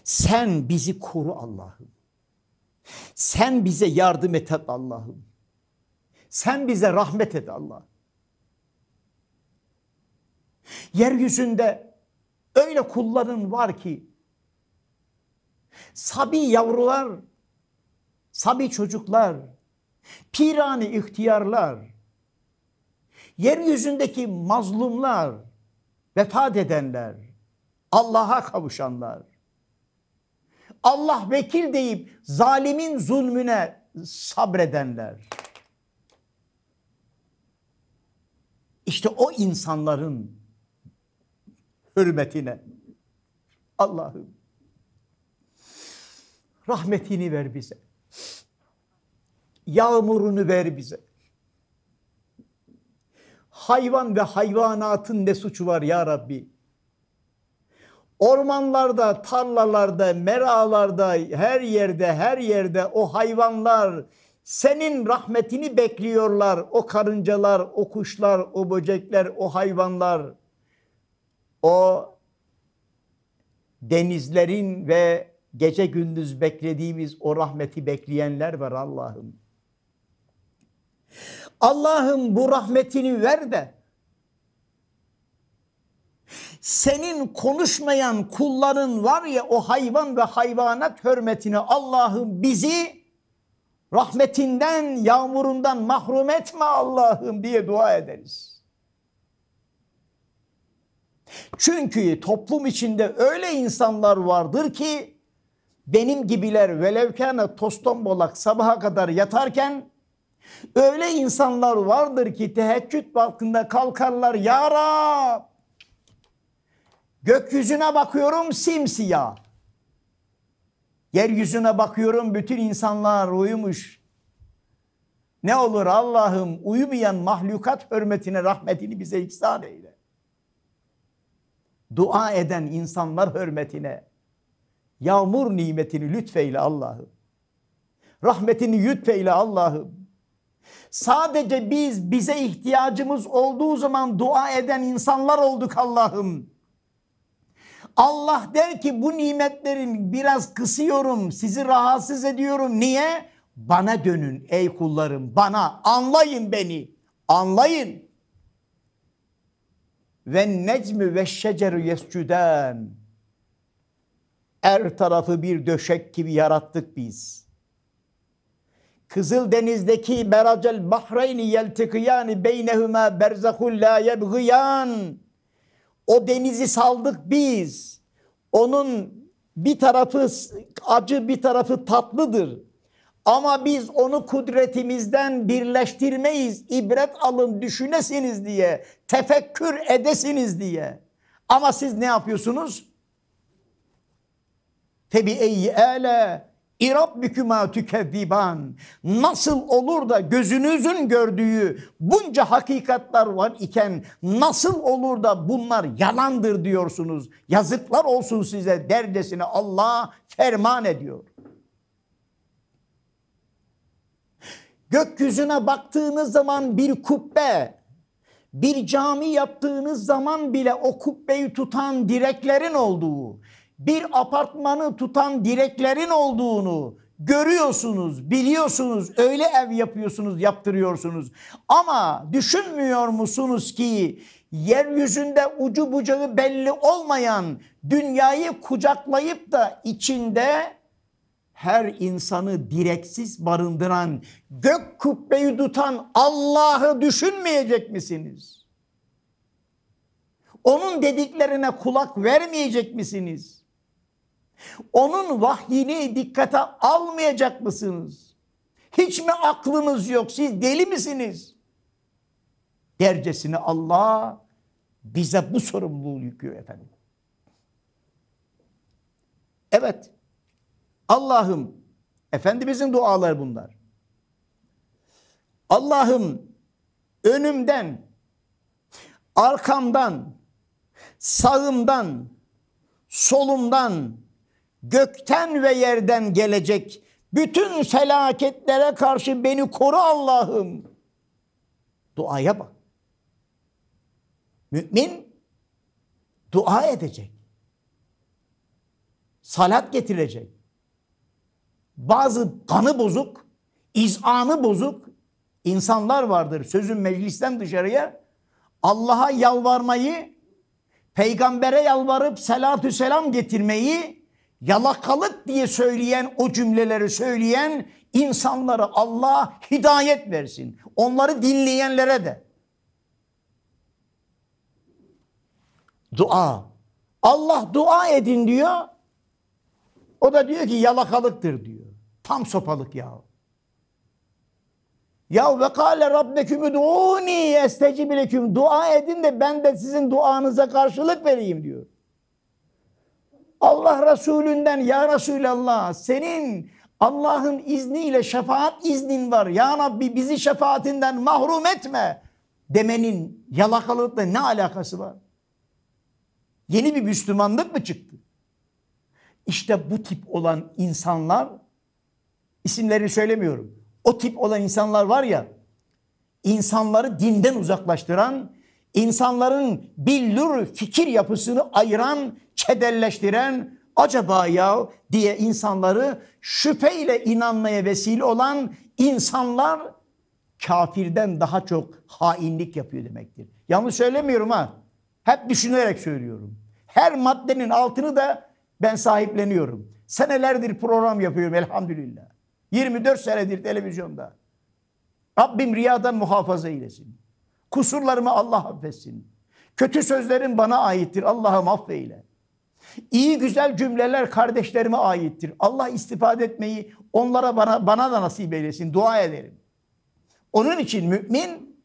Sen bizi koru Allah'ım. Sen bize yardım et Allah'ım. Sen bize rahmet et Allah. Yeryüzünde öyle kulların var ki sabi yavrular, sabi çocuklar, pirani ihtiyarlar, yeryüzündeki mazlumlar, vefat edenler, Allah'a kavuşanlar, Allah vekil deyip zalimin zulmüne sabredenler. İşte o insanların hürmetine Allah'ım rahmetini ver bize. Yağmurunu ver bize. Hayvan ve hayvanatın ne suçu var ya Rabbi? Ormanlarda, tarlalarda, meralarda, her yerde, her yerde o hayvanlar senin rahmetini bekliyorlar. O karıncalar, o kuşlar, o böcekler, o hayvanlar. O denizlerin ve gece gündüz beklediğimiz o rahmeti bekleyenler var Allah'ım. Allah'ım bu rahmetini ver de senin konuşmayan kulların var ya o hayvan ve hayvanat hürmetine Allah'ım bizi rahmetinden, yağmurundan mahrum etme Allah'ım diye dua ederiz. Çünkü toplum içinde öyle insanlar vardır ki benim gibiler velevkâne toston bolak sabaha kadar yatarken Öyle insanlar vardır ki teheccüd vaktinde kalkarlar ya Rab. Gökyüzüne bakıyorum simsiyah. Yeryüzüne bakıyorum bütün insanlar uyumuş. Ne olur Allah'ım uyumayan mahlukat hürmetine rahmetini bize ihsan eyle. Dua eden insanlar hürmetine yağmur nimetini lütfeyle Allah'ım. Rahmetini lütfeyle Allah'ım. Sadece biz bize ihtiyacımız olduğu zaman dua eden insanlar olduk Allah'ım. Allah der ki bu nimetlerin biraz kısıyorum, sizi rahatsız ediyorum. Niye? Bana dönün ey kullarım, bana anlayın beni, anlayın. Ve necmi ve şeceru yescüden. Er tarafı bir döşek gibi yarattık biz. Kızıldeniz'deki beracel bahreyni yeltikiyani beynehüm'e berzahul la yebgiyan. O denizi saldık biz. Onun bir tarafı acı bir tarafı tatlıdır. Ama biz onu kudretimizden birleştirmeyiz. İbret alın düşünesiniz diye. Tefekkür edesiniz diye. Ama siz ne yapıyorsunuz? Tebi ey ele İrabbüküma tükezziban. Nasıl olur da gözünüzün gördüğü bunca hakikatlar var iken nasıl olur da bunlar yalandır diyorsunuz. Yazıklar olsun size derdesine Allah ferman ediyor. Gökyüzüne baktığınız zaman bir kubbe, bir cami yaptığınız zaman bile o kubbeyi tutan direklerin olduğu, bir apartmanı tutan direklerin olduğunu görüyorsunuz, biliyorsunuz, öyle ev yapıyorsunuz, yaptırıyorsunuz. Ama düşünmüyor musunuz ki yeryüzünde ucu bucağı belli olmayan dünyayı kucaklayıp da içinde her insanı direksiz barındıran, gök kubbeyi tutan Allah'ı düşünmeyecek misiniz? Onun dediklerine kulak vermeyecek misiniz? Onun vahyini dikkate almayacak mısınız? Hiç mi aklınız yok? Siz deli misiniz? Dercesine Allah bize bu sorumluluğu yüklüyor efendim. Evet. Allah'ım Efendimizin duaları bunlar. Allah'ım önümden, arkamdan, sağımdan, solumdan, gökten ve yerden gelecek bütün felaketlere karşı beni koru Allah'ım. Duaya bak. Mümin dua edecek. Salat getirecek. Bazı kanı bozuk, izanı bozuk insanlar vardır. Sözün meclisten dışarıya Allah'a yalvarmayı, peygambere yalvarıp selatü selam getirmeyi yalakalık diye söyleyen o cümleleri söyleyen insanları Allah hidayet versin. Onları dinleyenlere de. Dua. Allah dua edin diyor. O da diyor ki yalakalıktır diyor. Tam sopalık ya. Ya ve kâle rabbeküm udûni esteci bileküm? Dua edin de ben de sizin duanıza karşılık vereyim diyor. Allah Resulünden ya Resulallah senin Allah'ın izniyle şefaat iznin var. Ya Rabbi bizi şefaatinden mahrum etme demenin yalakalılıkla ne alakası var? Yeni bir Müslümanlık mı çıktı? İşte bu tip olan insanlar isimlerini söylemiyorum. O tip olan insanlar var ya insanları dinden uzaklaştıran, insanların billur fikir yapısını ayıran kederleştiren acaba ya diye insanları şüpheyle inanmaya vesile olan insanlar kafirden daha çok hainlik yapıyor demektir. Yanlış söylemiyorum ha. Hep düşünerek söylüyorum. Her maddenin altını da ben sahipleniyorum. Senelerdir program yapıyorum elhamdülillah. 24 senedir televizyonda. Rabbim riyadan muhafaza eylesin. Kusurlarımı Allah affetsin. Kötü sözlerin bana aittir. Allah'ım affeyle. İyi güzel cümleler kardeşlerime aittir. Allah istifade etmeyi onlara bana, bana da nasip eylesin. Dua ederim. Onun için mümin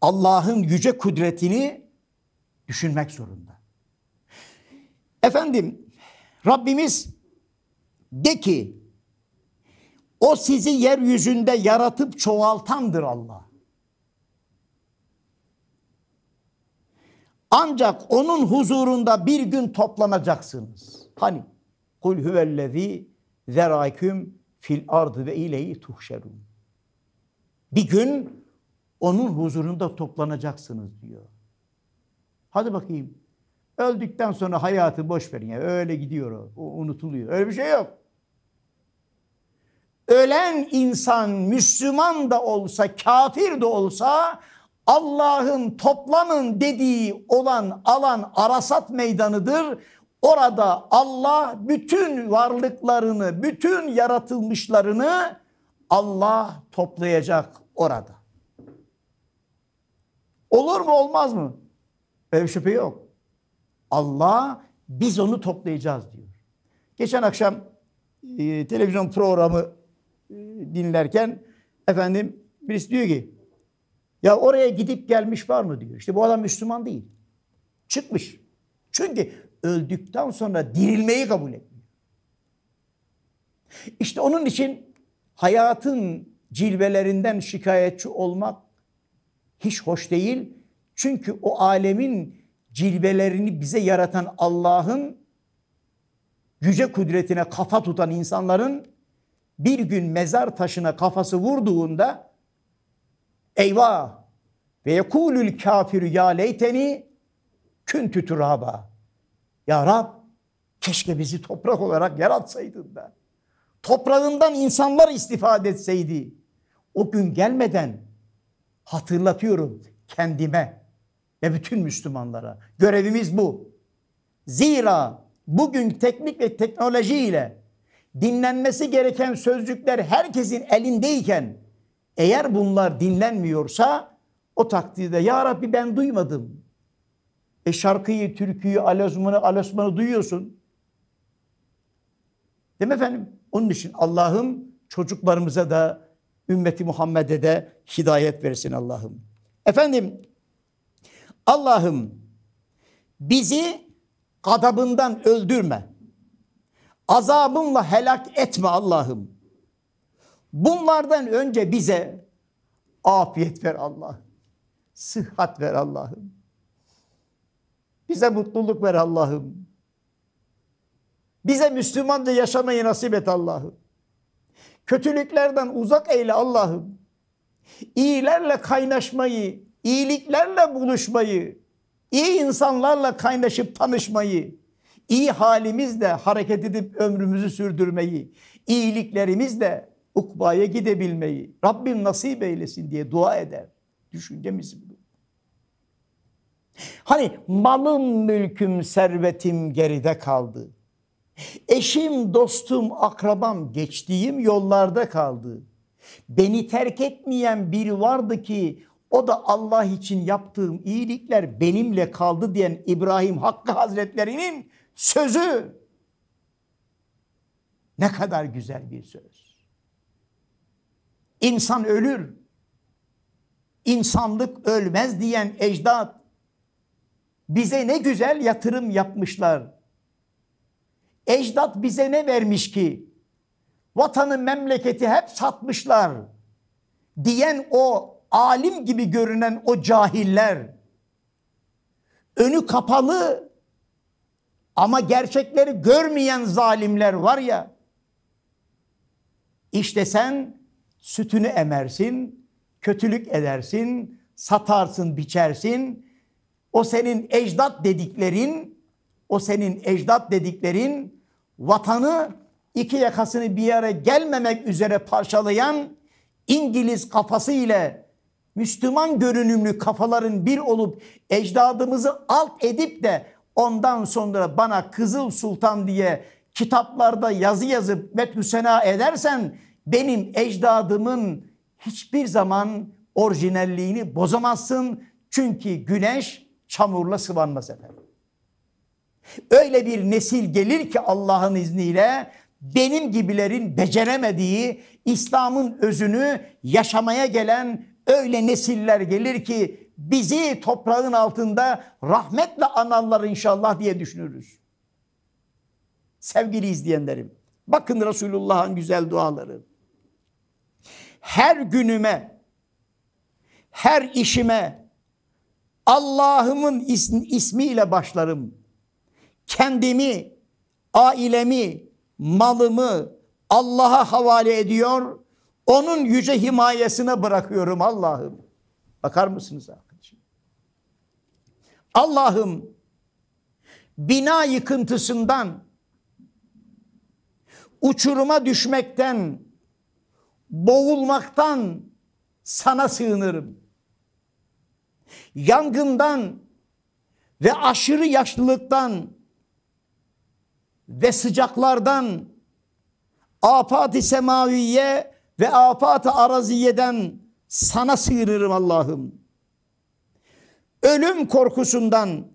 Allah'ın yüce kudretini düşünmek zorunda. Efendim Rabbimiz de ki o sizi yeryüzünde yaratıp çoğaltandır Allah. Ancak onun huzurunda bir gün toplanacaksınız. Hani kul huvellezî zeraküm fil ardı ve ileyi tuhşerun. Bir gün onun huzurunda toplanacaksınız diyor. Hadi bakayım. Öldükten sonra hayatı boş verin. Yani öyle gidiyor o. Unutuluyor. Öyle bir şey yok. Ölen insan Müslüman da olsa, kafir de olsa Allah'ın toplanın dediği olan alan Arasat meydanıdır. Orada Allah bütün varlıklarını, bütün yaratılmışlarını Allah toplayacak orada. Olur mu olmaz mı? Böyle şüphe yok. Allah biz onu toplayacağız diyor. Geçen akşam e, televizyon programı e, dinlerken efendim birisi diyor ki ya oraya gidip gelmiş var mı diyor. İşte bu adam Müslüman değil. Çıkmış. Çünkü öldükten sonra dirilmeyi kabul etmiyor. İşte onun için hayatın cilvelerinden şikayetçi olmak hiç hoş değil. Çünkü o alemin cilvelerini bize yaratan Allah'ın yüce kudretine kafa tutan insanların bir gün mezar taşına kafası vurduğunda Eyvah! Ve yekulül kafiru ya leyteni küntü turaba. Ya Rab keşke bizi toprak olarak yaratsaydın da. Toprağından insanlar istifade etseydi. O gün gelmeden hatırlatıyorum kendime ve bütün Müslümanlara. Görevimiz bu. Zira bugün teknik ve teknolojiyle dinlenmesi gereken sözcükler herkesin elindeyken eğer bunlar dinlenmiyorsa o takdirde ya Rabbi ben duymadım. E şarkıyı, türküyü, alozmanı, alosmanı duyuyorsun. Değil mi efendim? Onun için Allah'ım çocuklarımıza da ümmeti Muhammed'e de hidayet versin Allah'ım. Efendim Allah'ım bizi gadabından öldürme. Azabınla helak etme Allah'ım. Bunlardan önce bize afiyet ver Allah, Sıhhat ver Allah'ım. Bize mutluluk ver Allah'ım. Bize Müslümanca yaşamayı nasip et Allah'ım. Kötülüklerden uzak eyle Allah'ım. İyilerle kaynaşmayı, iyiliklerle buluşmayı, iyi insanlarla kaynaşıp tanışmayı, iyi halimizle hareket edip ömrümüzü sürdürmeyi, iyiliklerimizle ukbaya gidebilmeyi Rabbim nasip eylesin diye dua eder. Düşüncemiz bu. Hani malım, mülküm, servetim geride kaldı. Eşim, dostum, akrabam geçtiğim yollarda kaldı. Beni terk etmeyen biri vardı ki o da Allah için yaptığım iyilikler benimle kaldı diyen İbrahim Hakkı Hazretleri'nin sözü. Ne kadar güzel bir söz. İnsan ölür. İnsanlık ölmez diyen ecdat bize ne güzel yatırım yapmışlar. Ecdat bize ne vermiş ki? Vatanı memleketi hep satmışlar diyen o alim gibi görünen o cahiller önü kapalı ama gerçekleri görmeyen zalimler var ya İşte sen sütünü emersin, kötülük edersin, satarsın, biçersin. O senin ecdat dediklerin, o senin ecdat dediklerin vatanı iki yakasını bir yere gelmemek üzere parçalayan İngiliz kafası ile Müslüman görünümlü kafaların bir olup ecdadımızı alt edip de ondan sonra bana Kızıl Sultan diye kitaplarda yazı yazıp methü edersen benim ecdadımın hiçbir zaman orijinalliğini bozamazsın. Çünkü güneş çamurla sıvanmaz efendim. Öyle bir nesil gelir ki Allah'ın izniyle benim gibilerin beceremediği İslam'ın özünü yaşamaya gelen öyle nesiller gelir ki bizi toprağın altında rahmetle anarlar inşallah diye düşünürüz. Sevgili izleyenlerim bakın Resulullah'ın güzel duaları her günüme, her işime Allah'ımın ismiyle başlarım. Kendimi, ailemi, malımı Allah'a havale ediyor, onun yüce himayesine bırakıyorum Allah'ım. Bakar mısınız arkadaşım? Allah'ım bina yıkıntısından, uçuruma düşmekten, boğulmaktan sana sığınırım. Yangından ve aşırı yaşlılıktan ve sıcaklardan afat-ı semaviye ve afat-ı araziyeden sana sığınırım Allah'ım. Ölüm korkusundan,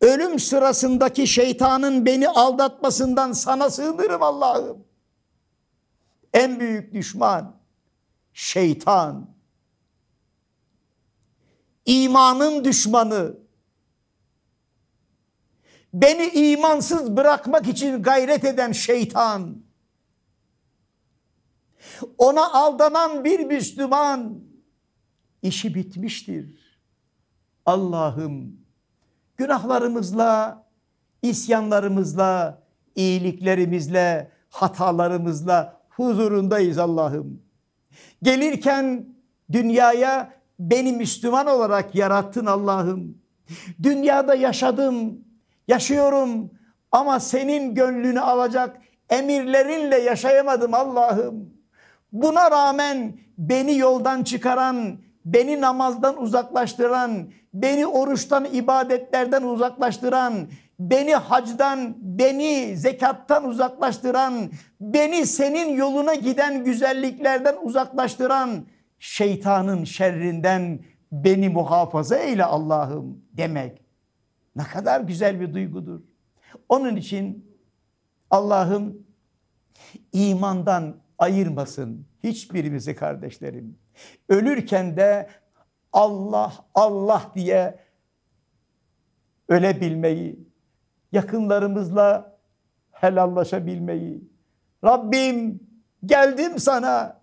ölüm sırasındaki şeytanın beni aldatmasından sana sığınırım Allah'ım. En büyük düşman şeytan. İmanın düşmanı. Beni imansız bırakmak için gayret eden şeytan. Ona aldanan bir Müslüman işi bitmiştir. Allah'ım günahlarımızla, isyanlarımızla, iyiliklerimizle, hatalarımızla huzurundayız Allah'ım. Gelirken dünyaya beni Müslüman olarak yarattın Allah'ım. Dünyada yaşadım, yaşıyorum ama senin gönlünü alacak emirlerinle yaşayamadım Allah'ım. Buna rağmen beni yoldan çıkaran, beni namazdan uzaklaştıran, beni oruçtan, ibadetlerden uzaklaştıran, beni hacdan, beni zekattan uzaklaştıran, beni senin yoluna giden güzelliklerden uzaklaştıran şeytanın şerrinden beni muhafaza eyle Allah'ım demek. Ne kadar güzel bir duygudur. Onun için Allah'ım imandan ayırmasın hiçbirimizi kardeşlerim. Ölürken de Allah Allah diye ölebilmeyi, yakınlarımızla helallaşabilmeyi, Rabbim geldim sana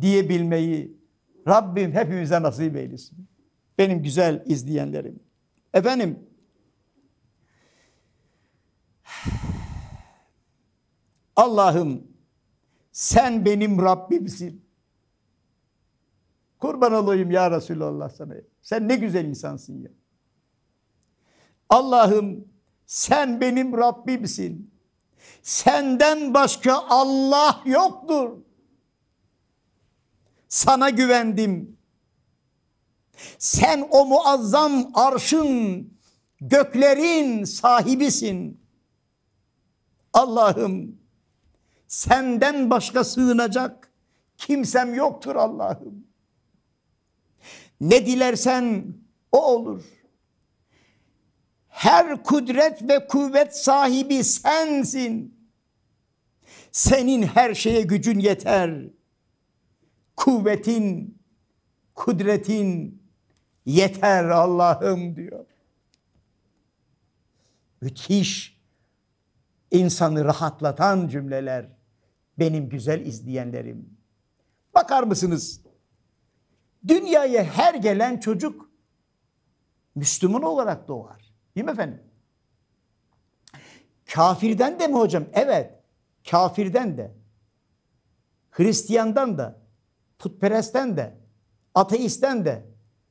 diyebilmeyi Rabbim hepimize nasip eylesin. Benim güzel izleyenlerim. Efendim Allah'ım sen benim Rabbimsin. Kurban olayım ya Resulallah sana. Sen ne güzel insansın ya. Allah'ım sen benim Rabbimsin. Senden başka Allah yoktur. Sana güvendim. Sen o muazzam arşın, göklerin sahibisin. Allah'ım senden başka sığınacak kimsem yoktur Allah'ım. Ne dilersen o olur her kudret ve kuvvet sahibi sensin. Senin her şeye gücün yeter. Kuvvetin, kudretin yeter Allah'ım diyor. Müthiş insanı rahatlatan cümleler benim güzel izleyenlerim. Bakar mısınız? Dünyaya her gelen çocuk Müslüman olarak doğar. Değil mi efendim? Kafirden de mi hocam? Evet. Kafirden de. Hristiyandan da. Putperestten de. Ateistten de.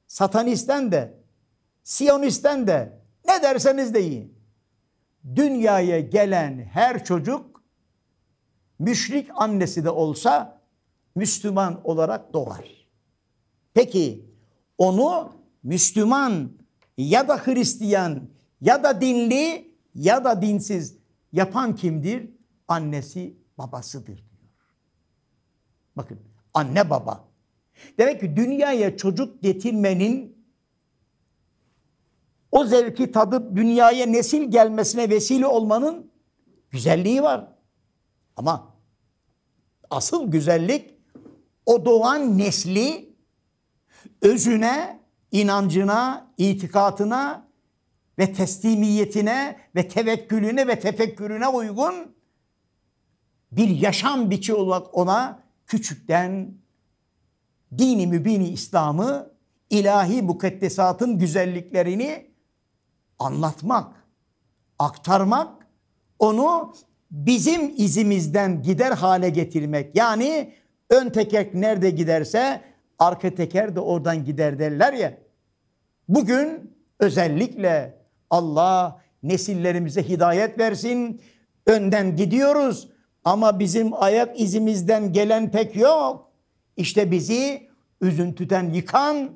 Satanistten de. Siyonistten de. Ne derseniz deyin. Dünyaya gelen her çocuk müşrik annesi de olsa Müslüman olarak doğar. Peki onu Müslüman ya da Hristiyan ya da dinli ya da dinsiz yapan kimdir? Annesi babasıdır diyor. Bakın anne baba. Demek ki dünyaya çocuk getirmenin o zevki tadıp dünyaya nesil gelmesine vesile olmanın güzelliği var. Ama asıl güzellik o doğan nesli özüne inancına, itikatına ve teslimiyetine ve tevekkülüne ve tefekkürüne uygun bir yaşam biçi olarak ona küçükten dini mübini İslam'ı ilahi mukaddesatın güzelliklerini anlatmak, aktarmak, onu bizim izimizden gider hale getirmek. Yani ön tekek nerede giderse Arka teker de oradan gider derler ya. Bugün özellikle Allah nesillerimize hidayet versin. Önden gidiyoruz ama bizim ayak izimizden gelen pek yok. İşte bizi üzüntüden yıkan,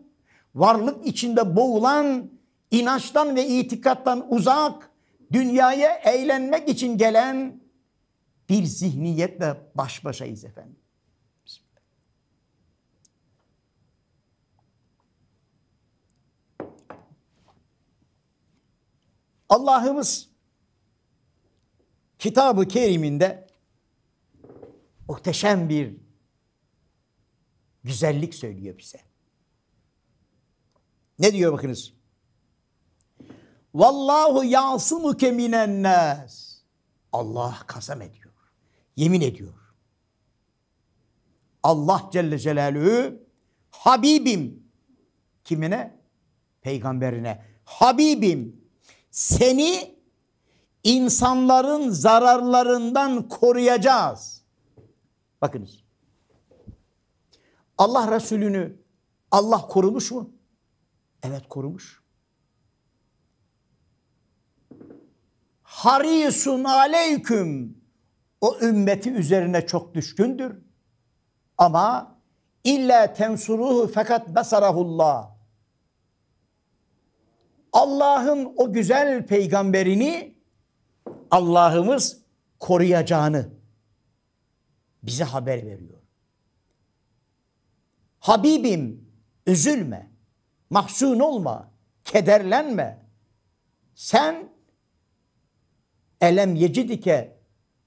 varlık içinde boğulan, inançtan ve itikattan uzak, dünyaya eğlenmek için gelen bir zihniyetle baş başayız efendim. Allah'ımız kitabı keriminde muhteşem bir güzellik söylüyor bize. Ne diyor bakınız? Vallahu yasumuke minen nas. Allah kasam ediyor. Yemin ediyor. Allah Celle Celaluhu Habibim kimine? Peygamberine. Habibim seni insanların zararlarından koruyacağız. Bakınız. Allah Resulü'nü Allah korumuş mu? Evet korumuş. Harisun aleyküm. O ümmeti üzerine çok düşkündür. Ama illa tensuruhu fakat besarahullah. Allah'ın o güzel peygamberini Allah'ımız koruyacağını bize haber veriyor. Habibim üzülme, mahzun olma, kederlenme. Sen elem yecidike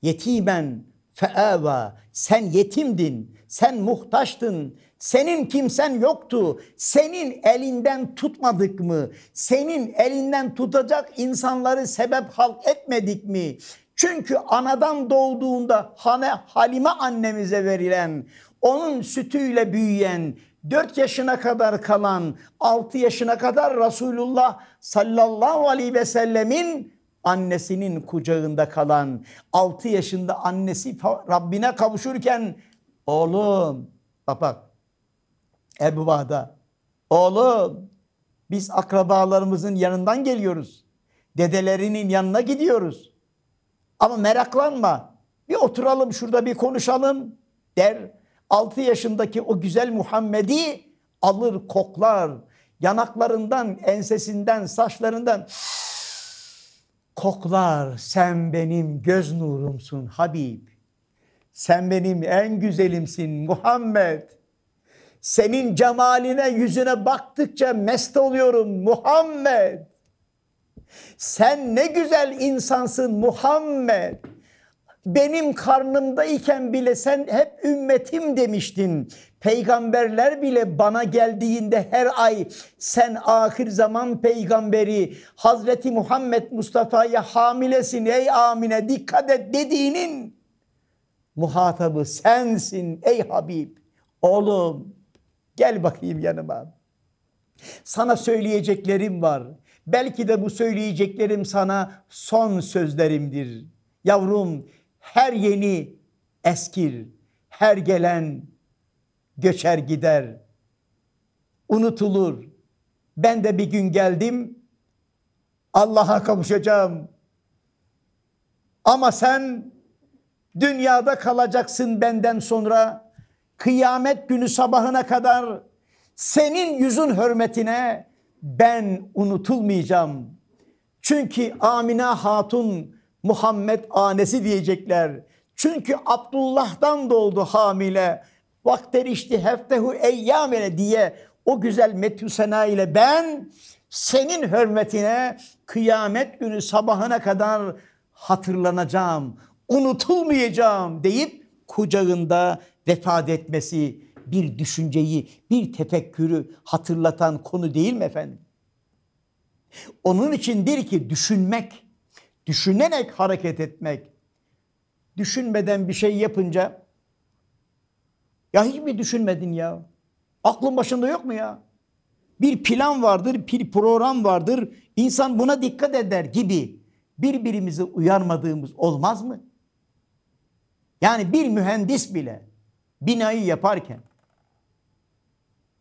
yetimen feava sen yetimdin, sen muhtaçtın, senin kimsen yoktu. Senin elinden tutmadık mı? Senin elinden tutacak insanları sebep halk etmedik mi? Çünkü anadan doğduğunda Hane Halime annemize verilen, onun sütüyle büyüyen, 4 yaşına kadar kalan, 6 yaşına kadar Resulullah sallallahu aleyhi ve sellemin annesinin kucağında kalan, 6 yaşında annesi Rabbine kavuşurken oğlum bak bak Ebu Vahda. Oğlum biz akrabalarımızın yanından geliyoruz. Dedelerinin yanına gidiyoruz. Ama meraklanma. Bir oturalım şurada bir konuşalım der. 6 yaşındaki o güzel Muhammed'i alır koklar. Yanaklarından, ensesinden, saçlarından koklar. Sen benim göz nurumsun Habib. Sen benim en güzelimsin Muhammed. Senin cemaline yüzüne baktıkça mest oluyorum Muhammed. Sen ne güzel insansın Muhammed. Benim karnımdayken bile sen hep ümmetim demiştin. Peygamberler bile bana geldiğinde her ay sen ahir zaman peygamberi Hazreti Muhammed Mustafa'ya hamilesin ey amine dikkat et dediğinin muhatabı sensin ey Habib. Oğlum Gel bakayım yanıma. Sana söyleyeceklerim var. Belki de bu söyleyeceklerim sana son sözlerimdir. Yavrum her yeni eskir, her gelen göçer gider. Unutulur. Ben de bir gün geldim Allah'a kavuşacağım. Ama sen dünyada kalacaksın benden sonra kıyamet günü sabahına kadar senin yüzün hürmetine ben unutulmayacağım. Çünkü Amina Hatun Muhammed anesi diyecekler. Çünkü Abdullah'dan doğdu hamile. Vakter işti heftehu eyyamene diye o güzel metü sena ile ben senin hürmetine kıyamet günü sabahına kadar hatırlanacağım, unutulmayacağım deyip kucağında vefat etmesi bir düşünceyi, bir tefekkürü hatırlatan konu değil mi efendim? Onun içindir ki düşünmek, düşünerek hareket etmek, düşünmeden bir şey yapınca ya hiç mi düşünmedin ya? Aklın başında yok mu ya? Bir plan vardır, bir program vardır. İnsan buna dikkat eder gibi birbirimizi uyarmadığımız olmaz mı? Yani bir mühendis bile binayı yaparken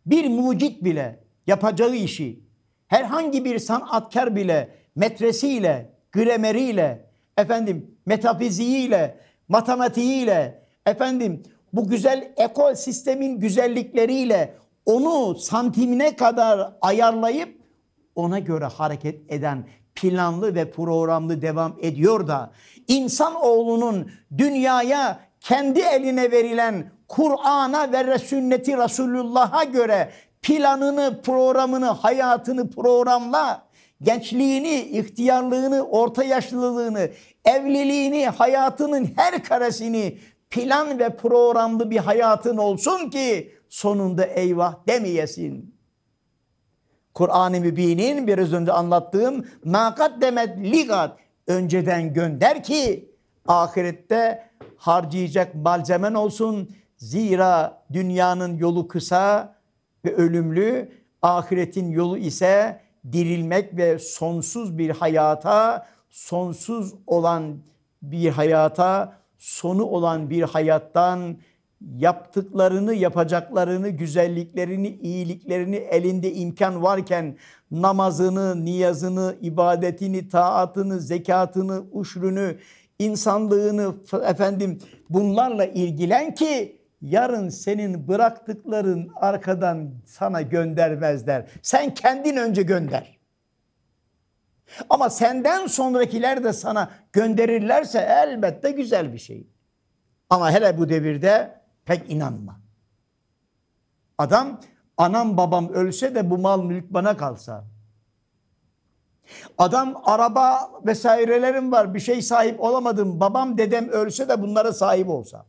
bir mucit bile yapacağı işi herhangi bir sanatkar bile metresiyle, gremeriyle, efendim metafiziğiyle, matematiğiyle, efendim bu güzel ekol sistemin güzellikleriyle onu santimine kadar ayarlayıp ona göre hareket eden planlı ve programlı devam ediyor da insan oğlunun dünyaya kendi eline verilen Kur'an'a ve sünneti Resulullah'a göre planını, programını, hayatını programla gençliğini, ihtiyarlığını, orta yaşlılığını, evliliğini, hayatının her karesini plan ve programlı bir hayatın olsun ki sonunda eyvah demeyesin. Kur'an-ı Mübin'in biraz önce anlattığım makat demet ligat önceden gönder ki ahirette harcayacak malzemen olsun, Zira dünyanın yolu kısa ve ölümlü, ahiretin yolu ise dirilmek ve sonsuz bir hayata, sonsuz olan bir hayata, sonu olan bir hayattan yaptıklarını, yapacaklarını, güzelliklerini, iyiliklerini elinde imkan varken namazını, niyazını, ibadetini, taatını, zekatını, uşrünü, insanlığını efendim bunlarla ilgilen ki yarın senin bıraktıkların arkadan sana göndermezler. Sen kendin önce gönder. Ama senden sonrakiler de sana gönderirlerse elbette güzel bir şey. Ama hele bu devirde pek inanma. Adam anam babam ölse de bu mal mülk bana kalsa. Adam araba vesairelerim var bir şey sahip olamadım. Babam dedem ölse de bunlara sahip olsa.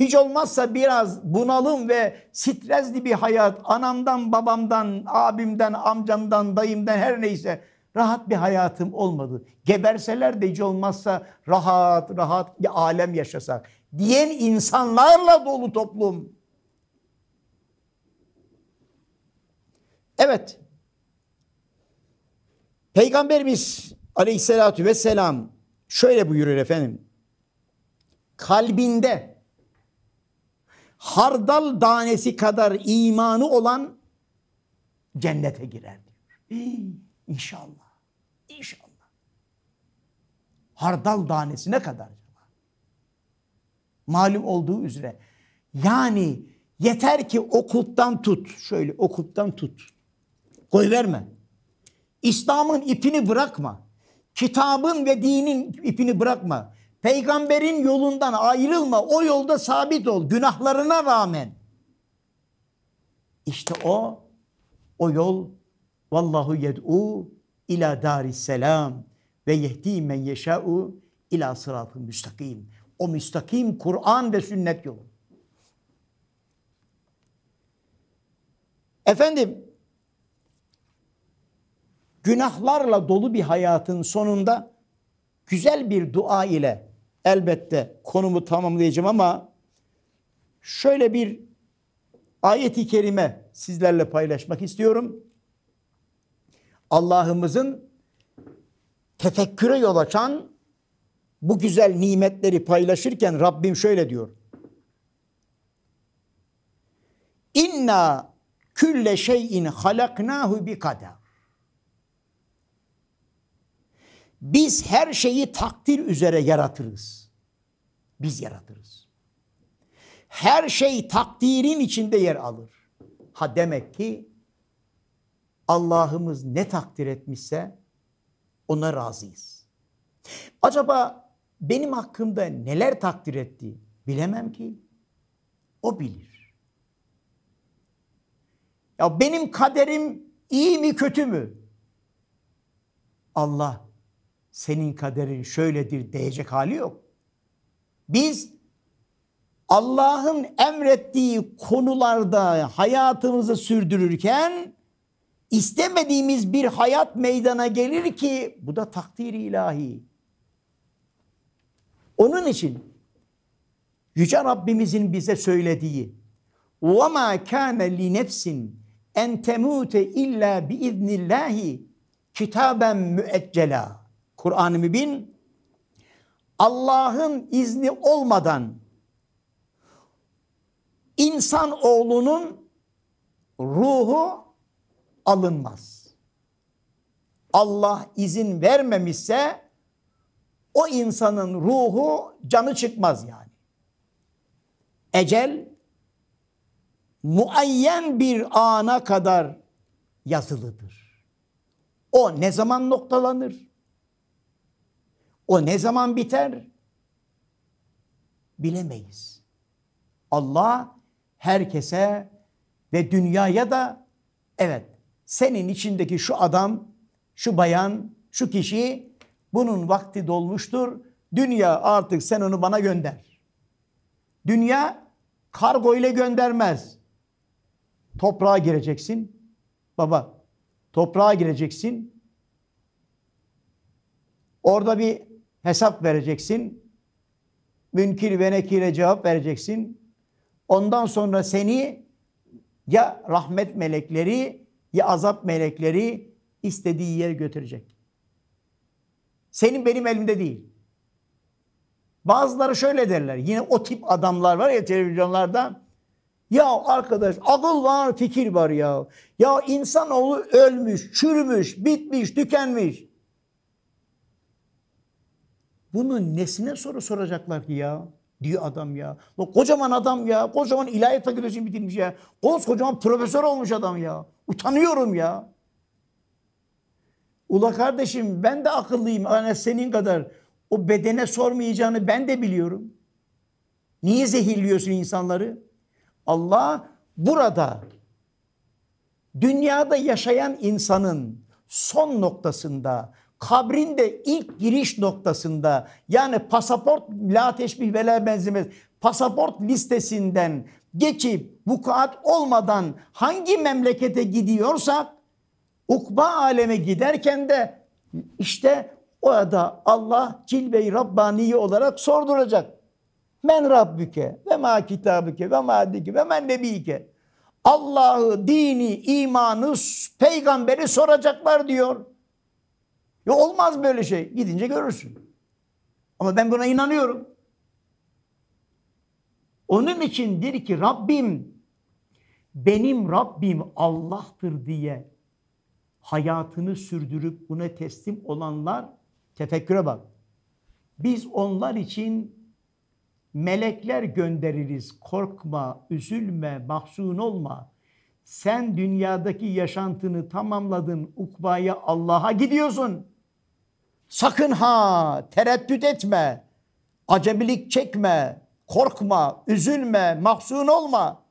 Hiç olmazsa biraz bunalım ve stresli bir hayat anamdan babamdan abimden amcamdan dayımdan her neyse rahat bir hayatım olmadı. Geberseler de hiç olmazsa rahat rahat bir alem yaşasak diyen insanlarla dolu toplum. Evet. Peygamberimiz aleyhissalatü vesselam şöyle buyuruyor efendim. Kalbinde hardal tanesi kadar imanı olan cennete girer diyor. İnşallah. İnşallah. Hardal ne kadar. Malum olduğu üzere. Yani yeter ki okuttan tut. Şöyle okuttan tut. Koy verme. İslam'ın ipini bırakma. Kitabın ve dinin ipini bırakma. Peygamberin yolundan ayrılma. O yolda sabit ol. Günahlarına rağmen. İşte o, o yol Vallahu yed'u ila daris selam ve yehdi men yeşâ'u ila sıratı müstakim. O müstakim Kur'an ve sünnet yolu. Efendim, günahlarla dolu bir hayatın sonunda güzel bir dua ile elbette konumu tamamlayacağım ama şöyle bir ayeti kerime sizlerle paylaşmak istiyorum. Allah'ımızın tefekküre yol açan bu güzel nimetleri paylaşırken Rabbim şöyle diyor. İnna külle şeyin halaknahu bi kader. Biz her şeyi takdir üzere yaratırız. Biz yaratırız. Her şey takdirin içinde yer alır. Ha demek ki Allah'ımız ne takdir etmişse ona razıyız. Acaba benim hakkımda neler takdir etti bilemem ki. O bilir. Ya benim kaderim iyi mi kötü mü? Allah senin kaderin şöyledir diyecek hali yok. Biz Allah'ın emrettiği konularda hayatımızı sürdürürken istemediğimiz bir hayat meydana gelir ki bu da takdir ilahi. Onun için Yüce Rabbimizin bize söylediği وَمَا كَانَ لِنَفْسٍ اَنْ تَمُوتَ اِلَّا بِاِذْنِ اللّٰهِ kitaben müeccela. Kur'an-ı Mübin Allah'ın izni olmadan insan oğlunun ruhu alınmaz. Allah izin vermemişse o insanın ruhu canı çıkmaz yani. Ecel muayyen bir ana kadar yazılıdır. O ne zaman noktalanır? O ne zaman biter? Bilemeyiz. Allah herkese ve dünyaya da evet senin içindeki şu adam, şu bayan, şu kişi bunun vakti dolmuştur. Dünya artık sen onu bana gönder. Dünya kargo ile göndermez. Toprağa gireceksin. Baba toprağa gireceksin. Orada bir hesap vereceksin. Münkir ve nekire cevap vereceksin. Ondan sonra seni ya rahmet melekleri ya azap melekleri istediği yere götürecek. Senin benim elimde değil. Bazıları şöyle derler. Yine o tip adamlar var ya televizyonlarda. Ya arkadaş akıl var, fikir var ya. Ya insanoğlu ölmüş, çürümüş, bitmiş, tükenmiş. Bunun nesine soru soracaklar ki ya? Diyor adam ya. O kocaman adam ya. Kocaman ilahiyat fakültesini bitirmiş ya. kocaman profesör olmuş adam ya. Utanıyorum ya. Ula kardeşim ben de akıllıyım. Yani senin kadar o bedene sormayacağını ben de biliyorum. Niye zehirliyorsun insanları? Allah burada dünyada yaşayan insanın son noktasında kabrin de ilk giriş noktasında yani pasaport la teşbih ve la benzemez pasaport listesinden geçip vukuat olmadan hangi memlekete gidiyorsak ukba aleme giderken de işte orada Allah cilve-i Rabbani'yi olarak sorduracak. Men Rabbüke ve ma kitabüke ve ma dike ve men nebike. Allah'ı, dini, imanı, peygamberi soracaklar diyor. Ya olmaz böyle şey. Gidince görürsün. Ama ben buna inanıyorum. Onun için içindir ki Rabbim benim Rabbim Allah'tır diye hayatını sürdürüp buna teslim olanlar tefekküre bak. Biz onlar için melekler göndeririz. Korkma, üzülme, mahzun olma. Sen dünyadaki yaşantını tamamladın. Ukbaya Allah'a gidiyorsun.'' Sakın ha tereddüt etme. Acemilik çekme. Korkma, üzülme, mahzun olma.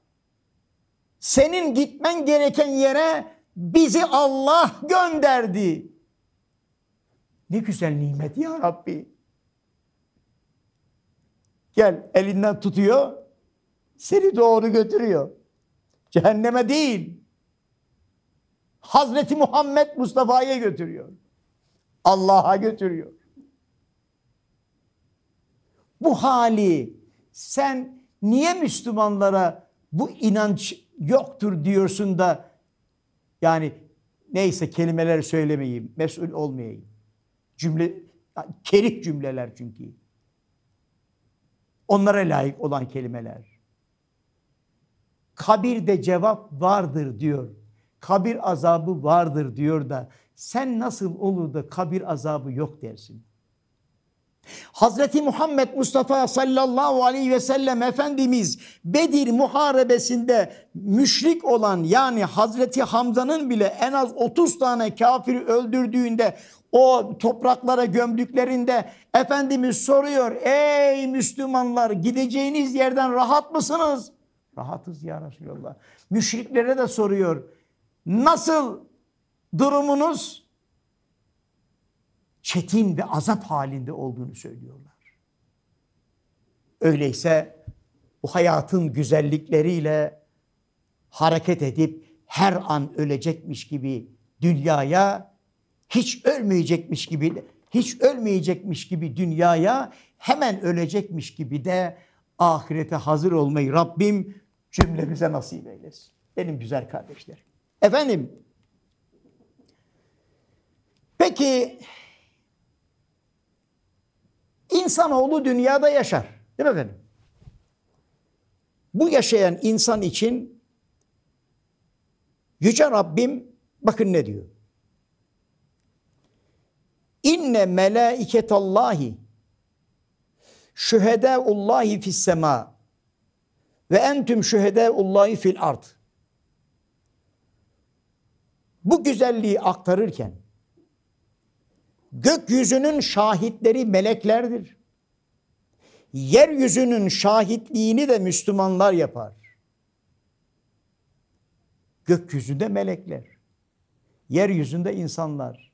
Senin gitmen gereken yere bizi Allah gönderdi. Ne güzel nimet ya Rabbi. Gel elinden tutuyor. Seni doğru götürüyor. Cehenneme değil. Hazreti Muhammed Mustafa'ya götürüyor. Allah'a götürüyor. Bu hali sen niye Müslümanlara bu inanç yoktur diyorsun da yani neyse kelimeler söylemeyeyim, mesul olmayayım. Cümle, kerik cümleler çünkü. Onlara layık olan kelimeler. Kabirde cevap vardır diyor. Kabir azabı vardır diyor da sen nasıl olur da kabir azabı yok dersin? Hazreti Muhammed Mustafa sallallahu aleyhi ve sellem Efendimiz Bedir muharebesinde müşrik olan yani Hazreti Hamza'nın bile en az 30 tane kafiri öldürdüğünde o topraklara gömdüklerinde Efendimiz soruyor ey Müslümanlar gideceğiniz yerden rahat mısınız? Rahatız ya Resulallah. Müşriklere de soruyor nasıl durumunuz çetin ve azap halinde olduğunu söylüyorlar. Öyleyse bu hayatın güzellikleriyle hareket edip her an ölecekmiş gibi dünyaya hiç ölmeyecekmiş gibi hiç ölmeyecekmiş gibi dünyaya hemen ölecekmiş gibi de ahirete hazır olmayı Rabbim cümlemize nasip eylesin. Benim güzel kardeşlerim. Efendim Peki insanoğlu dünyada yaşar. Değil mi efendim? Bu yaşayan insan için Yüce Rabbim bakın ne diyor. İnne melaiketallahi şühedaullahi fis sema ve entüm şühedaullahi fil ard. Bu güzelliği aktarırken Gökyüzünün şahitleri meleklerdir. Yeryüzünün şahitliğini de Müslümanlar yapar. Gökyüzünde melekler, yeryüzünde insanlar.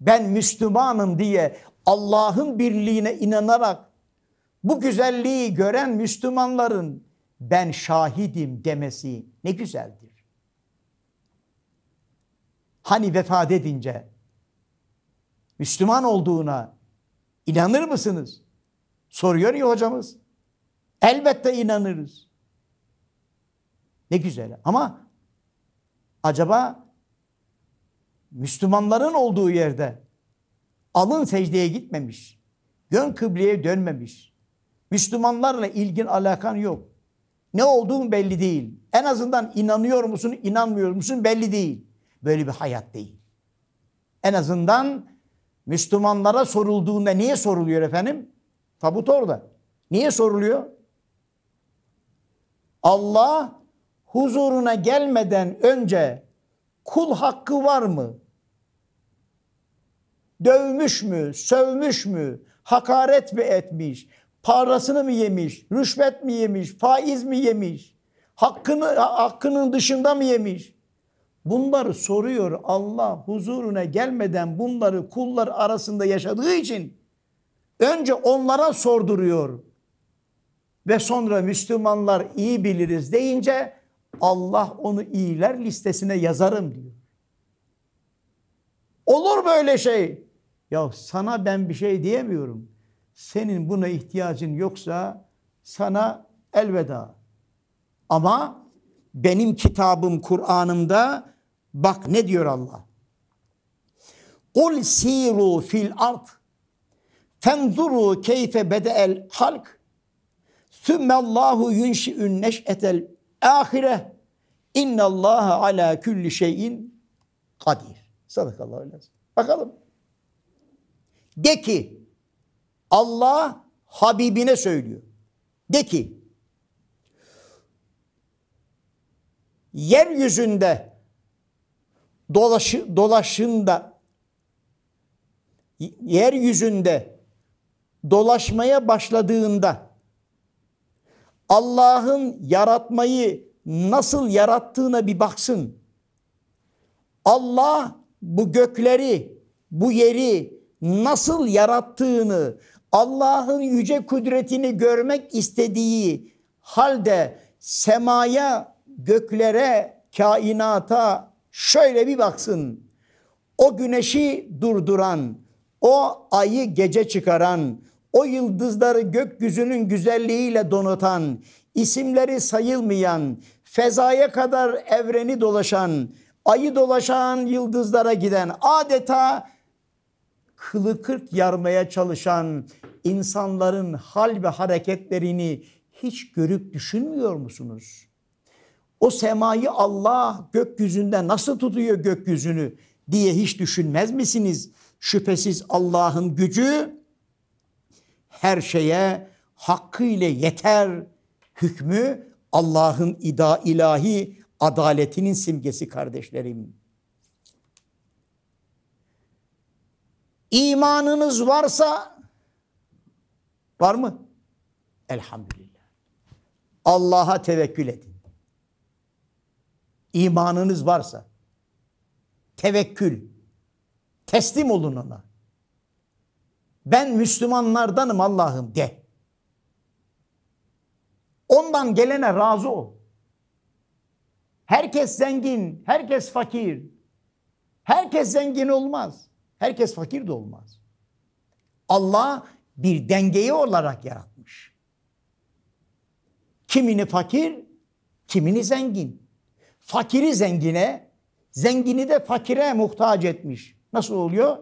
Ben Müslümanım diye Allah'ın birliğine inanarak bu güzelliği gören Müslümanların ben şahidim demesi ne güzeldir. Hani vefat edince Müslüman olduğuna inanır mısınız? Soruyor ya hocamız. Elbette inanırız. Ne güzel ama acaba Müslümanların olduğu yerde alın secdeye gitmemiş, gön kıbleye dönmemiş, Müslümanlarla ilgin alakan yok. Ne olduğun belli değil. En azından inanıyor musun, inanmıyor musun belli değil. Böyle bir hayat değil. En azından Müslümanlara sorulduğunda niye soruluyor efendim? Tabut orada. Niye soruluyor? Allah huzuruna gelmeden önce kul hakkı var mı? Dövmüş mü, sövmüş mü, hakaret mi etmiş, parasını mı yemiş, rüşvet mi yemiş, faiz mi yemiş, hakkını hakkının dışında mı yemiş? Bunları soruyor Allah huzuruna gelmeden bunları kullar arasında yaşadığı için önce onlara sorduruyor. Ve sonra Müslümanlar iyi biliriz deyince Allah onu iyiler listesine yazarım diyor. Olur böyle şey. Ya sana ben bir şey diyemiyorum. Senin buna ihtiyacın yoksa sana elveda. Ama benim kitabım Kur'an'ımda bak ne diyor Allah. Kul siru fil ard fenzuru keyfe bede'el halk sümmellahu yunşi'ün etel ahire innallaha ala külli şeyin kadir. Sadakallahu aleyhi Bakalım. De ki Allah Habibine söylüyor. De ki yeryüzünde dolaşı, dolaşında yeryüzünde dolaşmaya başladığında Allah'ın yaratmayı nasıl yarattığına bir baksın. Allah bu gökleri, bu yeri nasıl yarattığını, Allah'ın yüce kudretini görmek istediği halde semaya göklere, kainata şöyle bir baksın. O güneşi durduran, o ayı gece çıkaran, o yıldızları gökyüzünün güzelliğiyle donutan, isimleri sayılmayan, fezaya kadar evreni dolaşan, ayı dolaşan yıldızlara giden adeta kılı kırk yarmaya çalışan insanların hal ve hareketlerini hiç görüp düşünmüyor musunuz? O semayı Allah gökyüzünde nasıl tutuyor gökyüzünü diye hiç düşünmez misiniz? Şüphesiz Allah'ın gücü her şeye hakkıyla yeter hükmü Allah'ın ida ilahi adaletinin simgesi kardeşlerim. İmanınız varsa var mı? Elhamdülillah. Allah'a tevekkül edin imanınız varsa, tevekkül, teslim olun ona. Ben Müslümanlardanım Allah'ım de. Ondan gelene razı ol. Herkes zengin, herkes fakir. Herkes zengin olmaz. Herkes fakir de olmaz. Allah bir dengeyi olarak yaratmış. Kimini fakir, kimini zengin fakiri zengine, zengini de fakire muhtaç etmiş. Nasıl oluyor?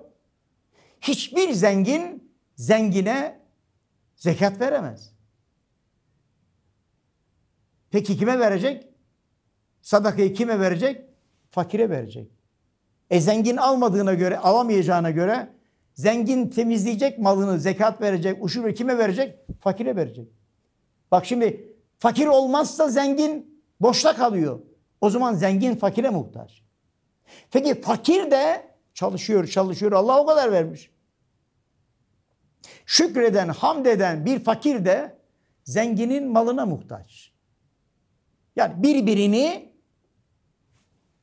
Hiçbir zengin zengine zekat veremez. Peki kime verecek? Sadakayı kime verecek? Fakire verecek. E zengin almadığına göre, alamayacağına göre zengin temizleyecek malını, zekat verecek, uşuru kime verecek? Fakire verecek. Bak şimdi fakir olmazsa zengin boşta kalıyor. O zaman zengin fakire muhtaç. Peki fakir de çalışıyor, çalışıyor. Allah o kadar vermiş. Şükreden, hamd eden bir fakir de zenginin malına muhtaç. Yani birbirini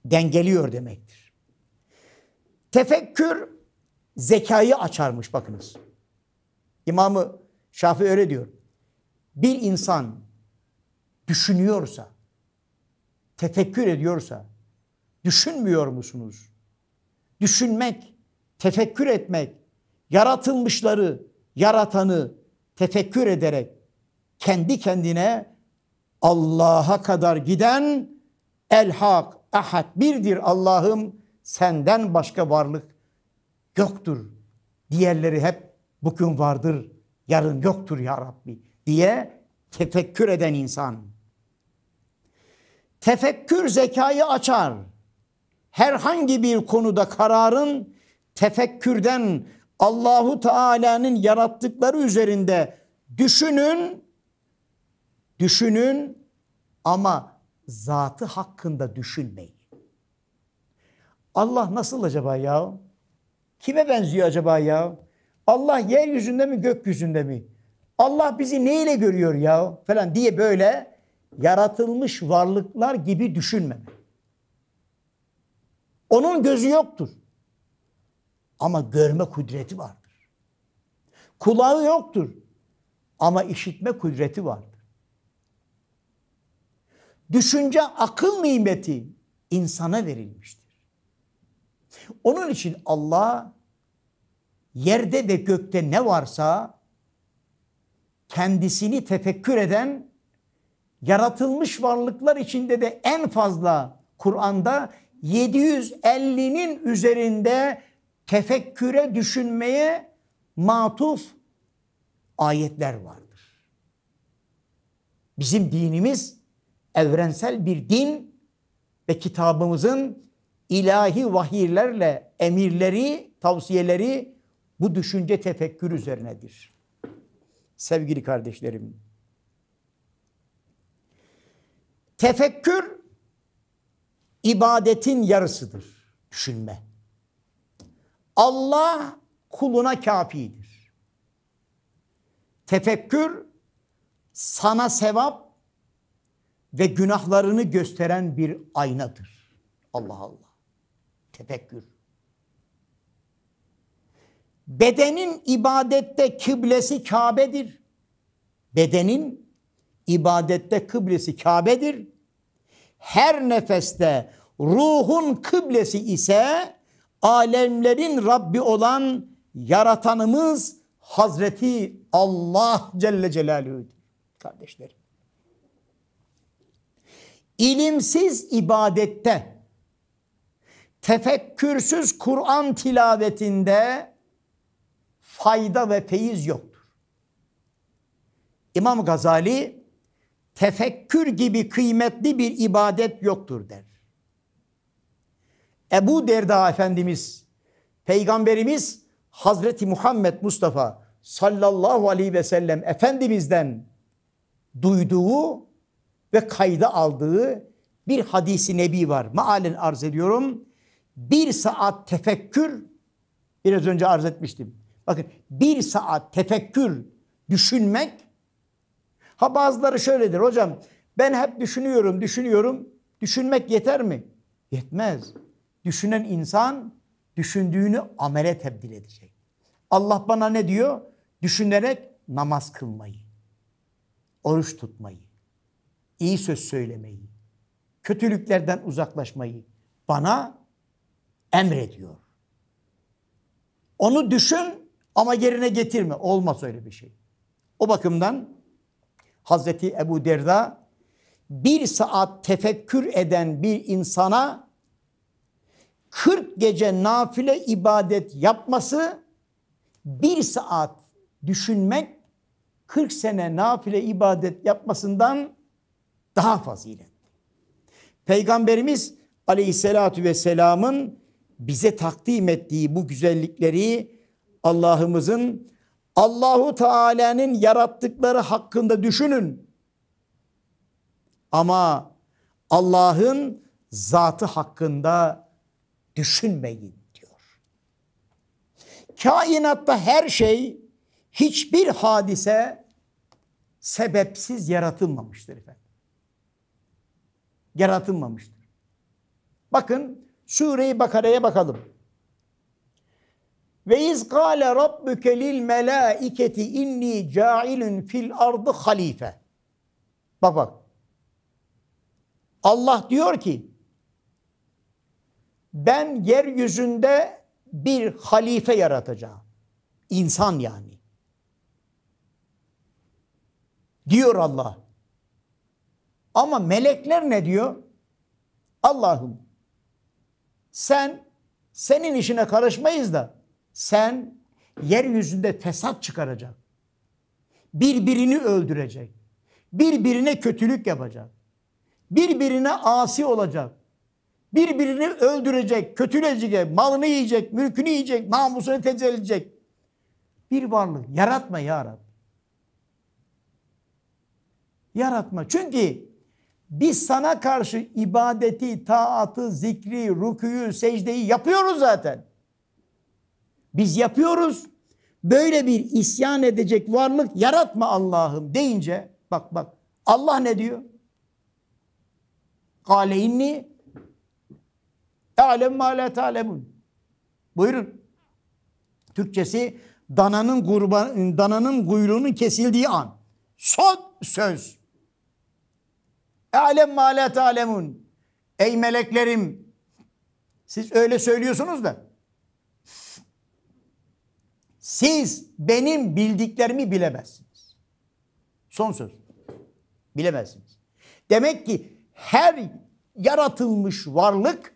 dengeliyor demektir. Tefekkür zekayı açarmış bakınız. İmamı Şafii öyle diyor. Bir insan düşünüyorsa, tefekkür ediyorsa düşünmüyor musunuz? Düşünmek, tefekkür etmek, yaratılmışları, yaratanı tefekkür ederek kendi kendine Allah'a kadar giden el hak, ahad birdir Allah'ım senden başka varlık yoktur. Diğerleri hep bugün vardır, yarın yoktur ya Rabbi diye tefekkür eden insan. Tefekkür zekayı açar. Herhangi bir konuda kararın tefekkürden Allahu Teala'nın yarattıkları üzerinde düşünün, düşünün ama zatı hakkında düşünmeyin. Allah nasıl acaba ya? Kime benziyor acaba ya? Allah yeryüzünde mi gökyüzünde mi? Allah bizi neyle görüyor ya falan diye böyle yaratılmış varlıklar gibi düşünmeme. Onun gözü yoktur. Ama görme kudreti vardır. Kulağı yoktur. Ama işitme kudreti vardır. Düşünce akıl nimeti insana verilmiştir. Onun için Allah yerde ve gökte ne varsa kendisini tefekkür eden yaratılmış varlıklar içinde de en fazla Kur'an'da 750'nin üzerinde tefekküre düşünmeye matuf ayetler vardır. Bizim dinimiz evrensel bir din ve kitabımızın ilahi vahiylerle emirleri, tavsiyeleri bu düşünce tefekkür üzerinedir. Sevgili kardeşlerim, Tefekkür ibadetin yarısıdır. Düşünme. Allah kuluna kafidir. Tefekkür sana sevap ve günahlarını gösteren bir aynadır. Allah Allah. Tefekkür. Bedenin ibadette kıblesi Kabe'dir. Bedenin ibadette kıblesi Kabe'dir. Her nefeste ruhun kıblesi ise alemlerin Rabbi olan yaratanımız Hazreti Allah Celle Celaluhu'dur. Kardeşlerim. İlimsiz ibadette, tefekkürsüz Kur'an tilavetinde fayda ve feyiz yoktur. İmam Gazali tefekkür gibi kıymetli bir ibadet yoktur der. Ebu Derda Efendimiz, Peygamberimiz Hazreti Muhammed Mustafa sallallahu aleyhi ve sellem Efendimiz'den duyduğu ve kayda aldığı bir hadisi nebi var. Maalen arz ediyorum. Bir saat tefekkür, biraz önce arz etmiştim. Bakın bir saat tefekkür düşünmek Ha bazıları şöyledir hocam ben hep düşünüyorum düşünüyorum düşünmek yeter mi? Yetmez. Düşünen insan düşündüğünü amele tebdil edecek. Allah bana ne diyor? Düşünerek namaz kılmayı, oruç tutmayı, iyi söz söylemeyi, kötülüklerden uzaklaşmayı bana emrediyor. Onu düşün ama yerine getirme. Olmaz öyle bir şey. O bakımdan Hazreti Ebu Derda bir saat tefekkür eden bir insana 40 gece nafile ibadet yapması bir saat düşünmek 40 sene nafile ibadet yapmasından daha faziletli. Peygamberimiz aleyhissalatü vesselamın bize takdim ettiği bu güzellikleri Allah'ımızın Allahu Teala'nın yarattıkları hakkında düşünün. Ama Allah'ın zatı hakkında düşünmeyin diyor. Kainatta her şey, hiçbir hadise sebepsiz yaratılmamıştır efendim. Yaratılmamıştır. Bakın Sure-i Bakara'ya bakalım. Ve iz kâle rabbuke lil melâiketi inni câilün fil ardı halife. Bak bak. Allah diyor ki ben yeryüzünde bir halife yaratacağım. İnsan yani. Diyor Allah. Ama melekler ne diyor? Allah'ım sen senin işine karışmayız da sen yeryüzünde fesat çıkaracak. Birbirini öldürecek. Birbirine kötülük yapacak. Birbirine asi olacak. Birbirini öldürecek, kötüleyecek, malını yiyecek, mülkünü yiyecek, namusunu tezelecek. Bir varlık yaratma ya Rabbi. Yaratma. Çünkü biz sana karşı ibadeti, taatı, zikri, rüküyü, secdeyi yapıyoruz zaten. Biz yapıyoruz. Böyle bir isyan edecek varlık yaratma Allah'ım deyince bak bak Allah ne diyor? Kale inni alem ma la talemun. Buyurun. Türkçesi dananın kurban dananın kuyruğunun kesildiği an. Son söz. Alem ma la talemun. Ey meleklerim siz öyle söylüyorsunuz da siz benim bildiklerimi bilemezsiniz. Son söz. Bilemezsiniz. Demek ki her yaratılmış varlık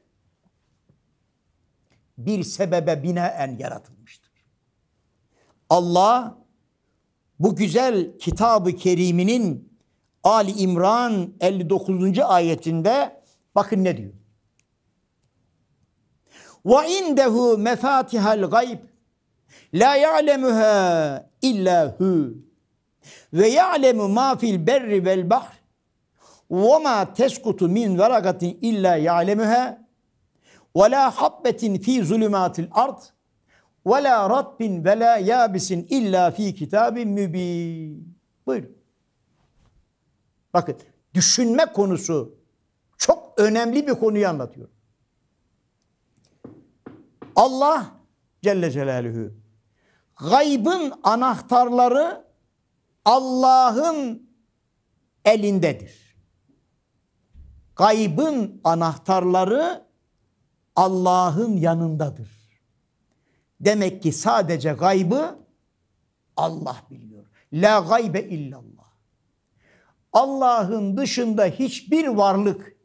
bir sebebe binaen yaratılmıştır. Allah bu güzel kitabı keriminin Ali İmran 59. ayetinde bakın ne diyor. Ve indehu mefatihal gayb La ya'lemuha illa hu. Ve ya'lemu ma fil berri vel bahr. Ve ma teskutu min veragatin illa ya'lemuha. Ve la habbetin fi zulümatil ard. Ve la ratbin ve la yabisin illa fi kitabin mübin. Buyurun. Bakın düşünme konusu çok önemli bir konuyu anlatıyor. Allah Celle Celaluhu gaybın anahtarları Allah'ın elindedir. Gaybın anahtarları Allah'ın yanındadır. Demek ki sadece gaybı Allah biliyor. La gaybe illallah. Allah'ın dışında hiçbir varlık,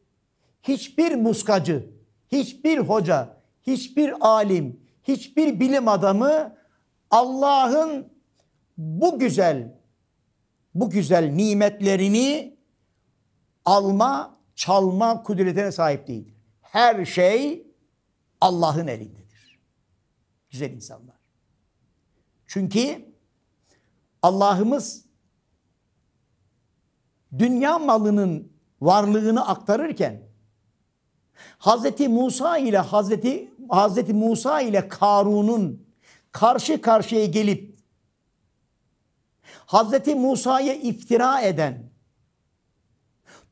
hiçbir muskacı, hiçbir hoca, hiçbir alim, hiçbir bilim adamı Allah'ın bu güzel bu güzel nimetlerini alma, çalma kudretine sahip değil. Her şey Allah'ın elindedir. Güzel insanlar. Çünkü Allah'ımız dünya malının varlığını aktarırken Hazreti Musa ile Hazreti Hazreti Musa ile Karun'un karşı karşıya gelip Hazreti Musa'ya iftira eden,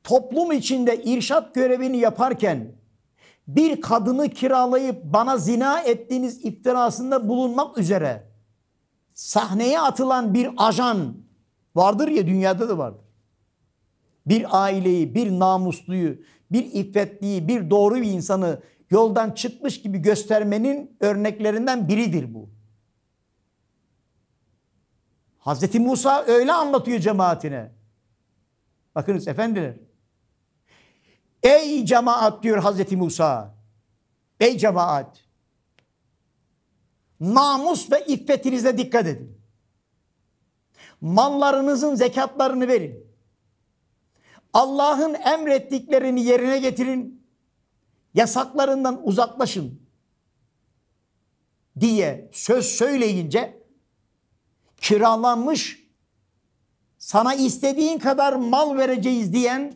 toplum içinde irşat görevini yaparken bir kadını kiralayıp bana zina ettiğiniz iftirasında bulunmak üzere sahneye atılan bir ajan vardır ya dünyada da vardır. Bir aileyi, bir namusluyu, bir iffetliyi, bir doğru bir insanı yoldan çıkmış gibi göstermenin örneklerinden biridir bu. Hazreti Musa öyle anlatıyor cemaatine. Bakınız efendiler. Ey cemaat diyor Hazreti Musa. Ey cemaat. Namus ve iffetinize dikkat edin. Mallarınızın zekatlarını verin. Allah'ın emrettiklerini yerine getirin. Yasaklarından uzaklaşın diye söz söyleyince kiralanmış sana istediğin kadar mal vereceğiz diyen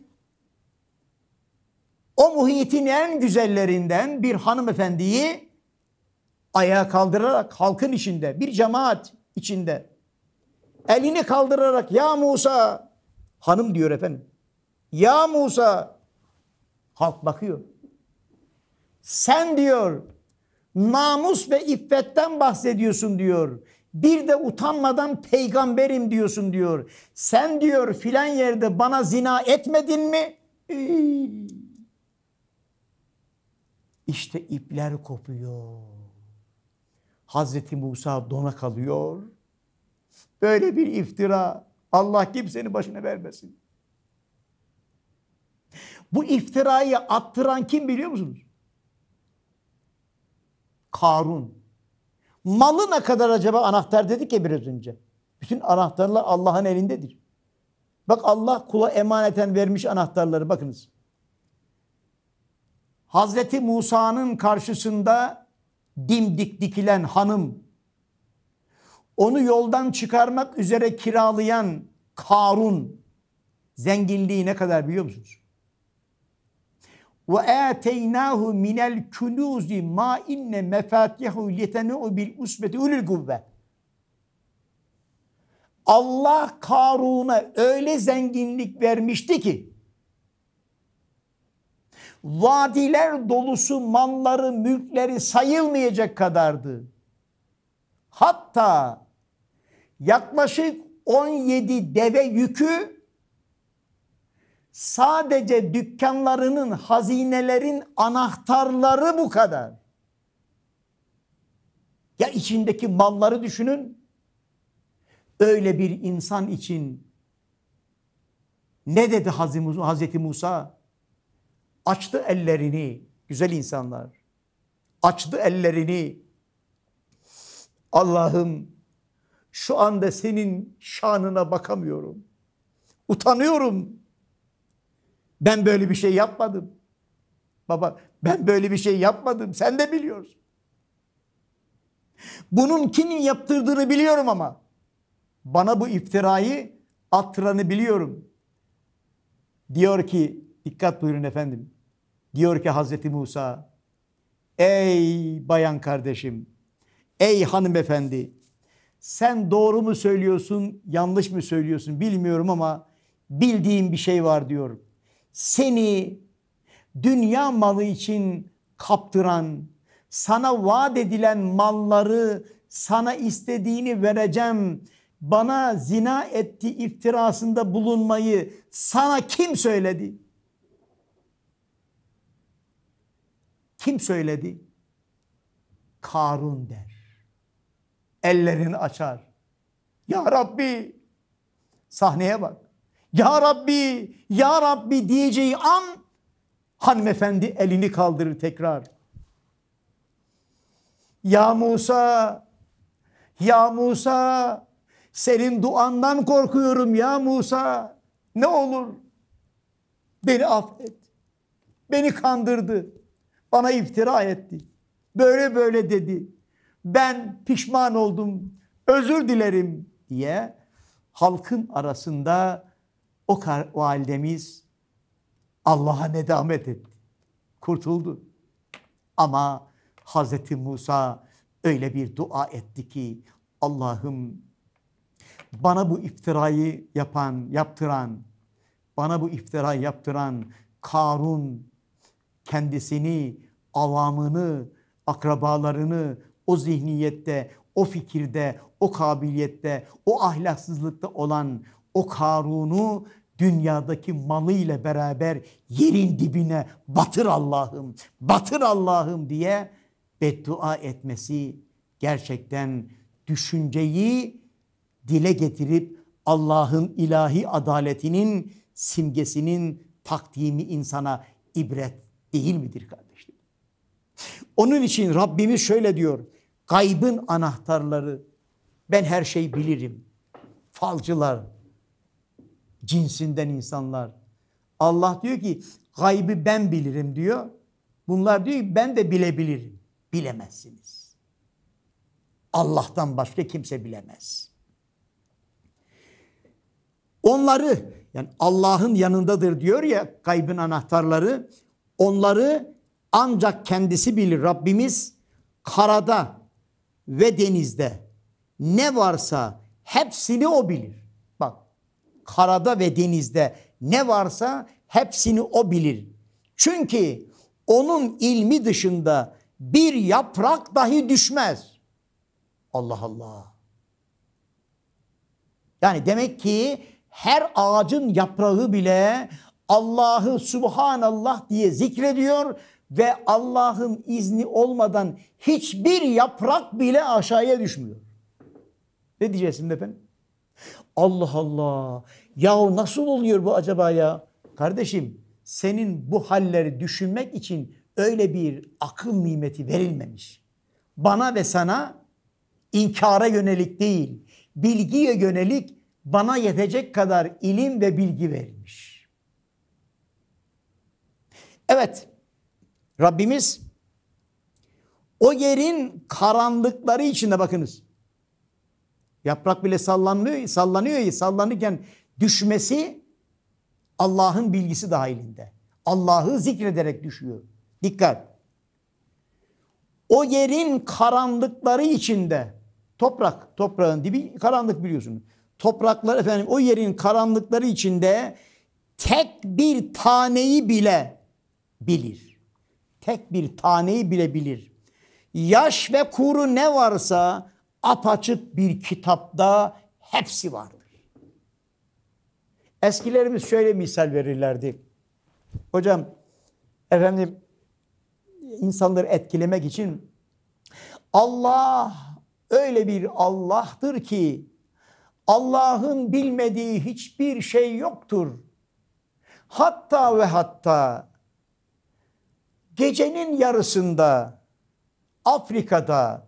o muhitin en güzellerinden bir hanımefendiyi ayağa kaldırarak halkın içinde, bir cemaat içinde elini kaldırarak ya Musa hanım diyor efendim. Ya Musa halk bakıyor. Sen diyor namus ve iffetten bahsediyorsun diyor. Bir de utanmadan peygamberim diyorsun diyor. Sen diyor filan yerde bana zina etmedin mi? İşte ipler kopuyor. Hazreti Musa dona kalıyor. Böyle bir iftira Allah kimsenin başına vermesin. Bu iftirayı attıran kim biliyor musunuz? Karun. Malı ne kadar acaba anahtar dedik ya biraz önce. Bütün anahtarlar Allah'ın elindedir. Bak Allah kula emaneten vermiş anahtarları bakınız. Hazreti Musa'nın karşısında dimdik dikilen hanım, onu yoldan çıkarmak üzere kiralayan Karun zenginliği ne kadar biliyor musunuz? Ve ateynahu minel kunuzi ma inne mefatihu yetenu bil usbeti ulul kuvve. Allah Karun'a öyle zenginlik vermişti ki vadiler dolusu malları, mülkleri sayılmayacak kadardı. Hatta yaklaşık 17 deve yükü Sadece dükkanlarının, hazinelerin anahtarları bu kadar. Ya içindeki malları düşünün. Öyle bir insan için ne dedi Hazreti Musa? Açtı ellerini güzel insanlar. Açtı ellerini. Allah'ım şu anda senin şanına bakamıyorum. Utanıyorum. Ben böyle bir şey yapmadım. Baba ben böyle bir şey yapmadım. Sen de biliyorsun. Bunun kimin yaptırdığını biliyorum ama bana bu iftirayı attıranı biliyorum. Diyor ki dikkat buyurun efendim. Diyor ki Hazreti Musa ey bayan kardeşim ey hanımefendi sen doğru mu söylüyorsun yanlış mı söylüyorsun bilmiyorum ama bildiğim bir şey var diyorum seni dünya malı için kaptıran, sana vaat edilen malları sana istediğini vereceğim, bana zina etti iftirasında bulunmayı sana kim söyledi? Kim söyledi? Karun der. Ellerini açar. Ya Rabbi sahneye bak. Ya Rabbi, Ya Rabbi diyeceği an hanımefendi elini kaldırır tekrar. Ya Musa, Ya Musa senin duandan korkuyorum ya Musa. Ne olur beni affet. Beni kandırdı. Bana iftira etti. Böyle böyle dedi. Ben pişman oldum. Özür dilerim diye halkın arasında o, kar, o halidemiz Allah'a nedamet etti. Kurtuldu. Ama Hazreti Musa öyle bir dua etti ki Allah'ım bana bu iftirayı yapan, yaptıran, bana bu iftirayı yaptıran Karun kendisini, avamını, akrabalarını o zihniyette, o fikirde, o kabiliyette, o ahlaksızlıkta olan o Karun'u dünyadaki malı ile beraber yerin dibine batır Allah'ım, batır Allah'ım diye beddua etmesi gerçekten düşünceyi dile getirip Allah'ın ilahi adaletinin simgesinin takdimi insana ibret değil midir kardeşlerim? Onun için Rabbimiz şöyle diyor. Gaybın anahtarları ben her şeyi bilirim. Falcılar, cinsinden insanlar. Allah diyor ki gaybı ben bilirim diyor. Bunlar diyor ki ben de bilebilirim. Bilemezsiniz. Allah'tan başka kimse bilemez. Onları yani Allah'ın yanındadır diyor ya kaybın anahtarları. Onları ancak kendisi bilir Rabbimiz karada ve denizde ne varsa hepsini o bilir karada ve denizde ne varsa hepsini o bilir. Çünkü onun ilmi dışında bir yaprak dahi düşmez. Allah Allah. Yani demek ki her ağacın yaprağı bile Allah'ı subhanallah diye zikrediyor ve Allah'ın izni olmadan hiçbir yaprak bile aşağıya düşmüyor. Ne diyeceğiz şimdi efendim? Allah Allah. Ya nasıl oluyor bu acaba ya? Kardeşim senin bu halleri düşünmek için öyle bir akıl nimeti verilmemiş. Bana ve sana inkara yönelik değil, bilgiye yönelik bana yetecek kadar ilim ve bilgi verilmiş. Evet, Rabbimiz o yerin karanlıkları içinde bakınız. Yaprak bile sallanmıyor, sallanıyor ya sallanırken düşmesi Allah'ın bilgisi dahilinde. Allah'ı zikrederek düşüyor. Dikkat. O yerin karanlıkları içinde toprak, toprağın dibi karanlık biliyorsunuz. Topraklar efendim o yerin karanlıkları içinde tek bir taneyi bile bilir. Tek bir taneyi bile bilir. Yaş ve kuru ne varsa apaçık bir kitapta hepsi vardır. Eskilerimiz şöyle misal verirlerdi. Hocam efendim insanları etkilemek için Allah öyle bir Allah'tır ki Allah'ın bilmediği hiçbir şey yoktur. Hatta ve hatta gecenin yarısında Afrika'da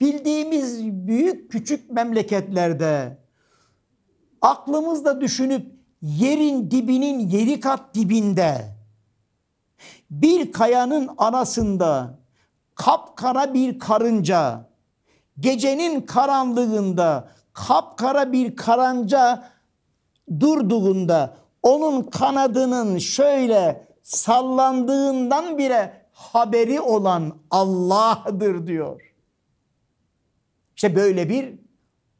bildiğimiz büyük küçük memleketlerde aklımızla düşünüp yerin dibinin yedi kat dibinde bir kayanın anasında kapkara bir karınca gecenin karanlığında kapkara bir karınca durduğunda onun kanadının şöyle sallandığından bile haberi olan Allah'dır diyor. İşte böyle bir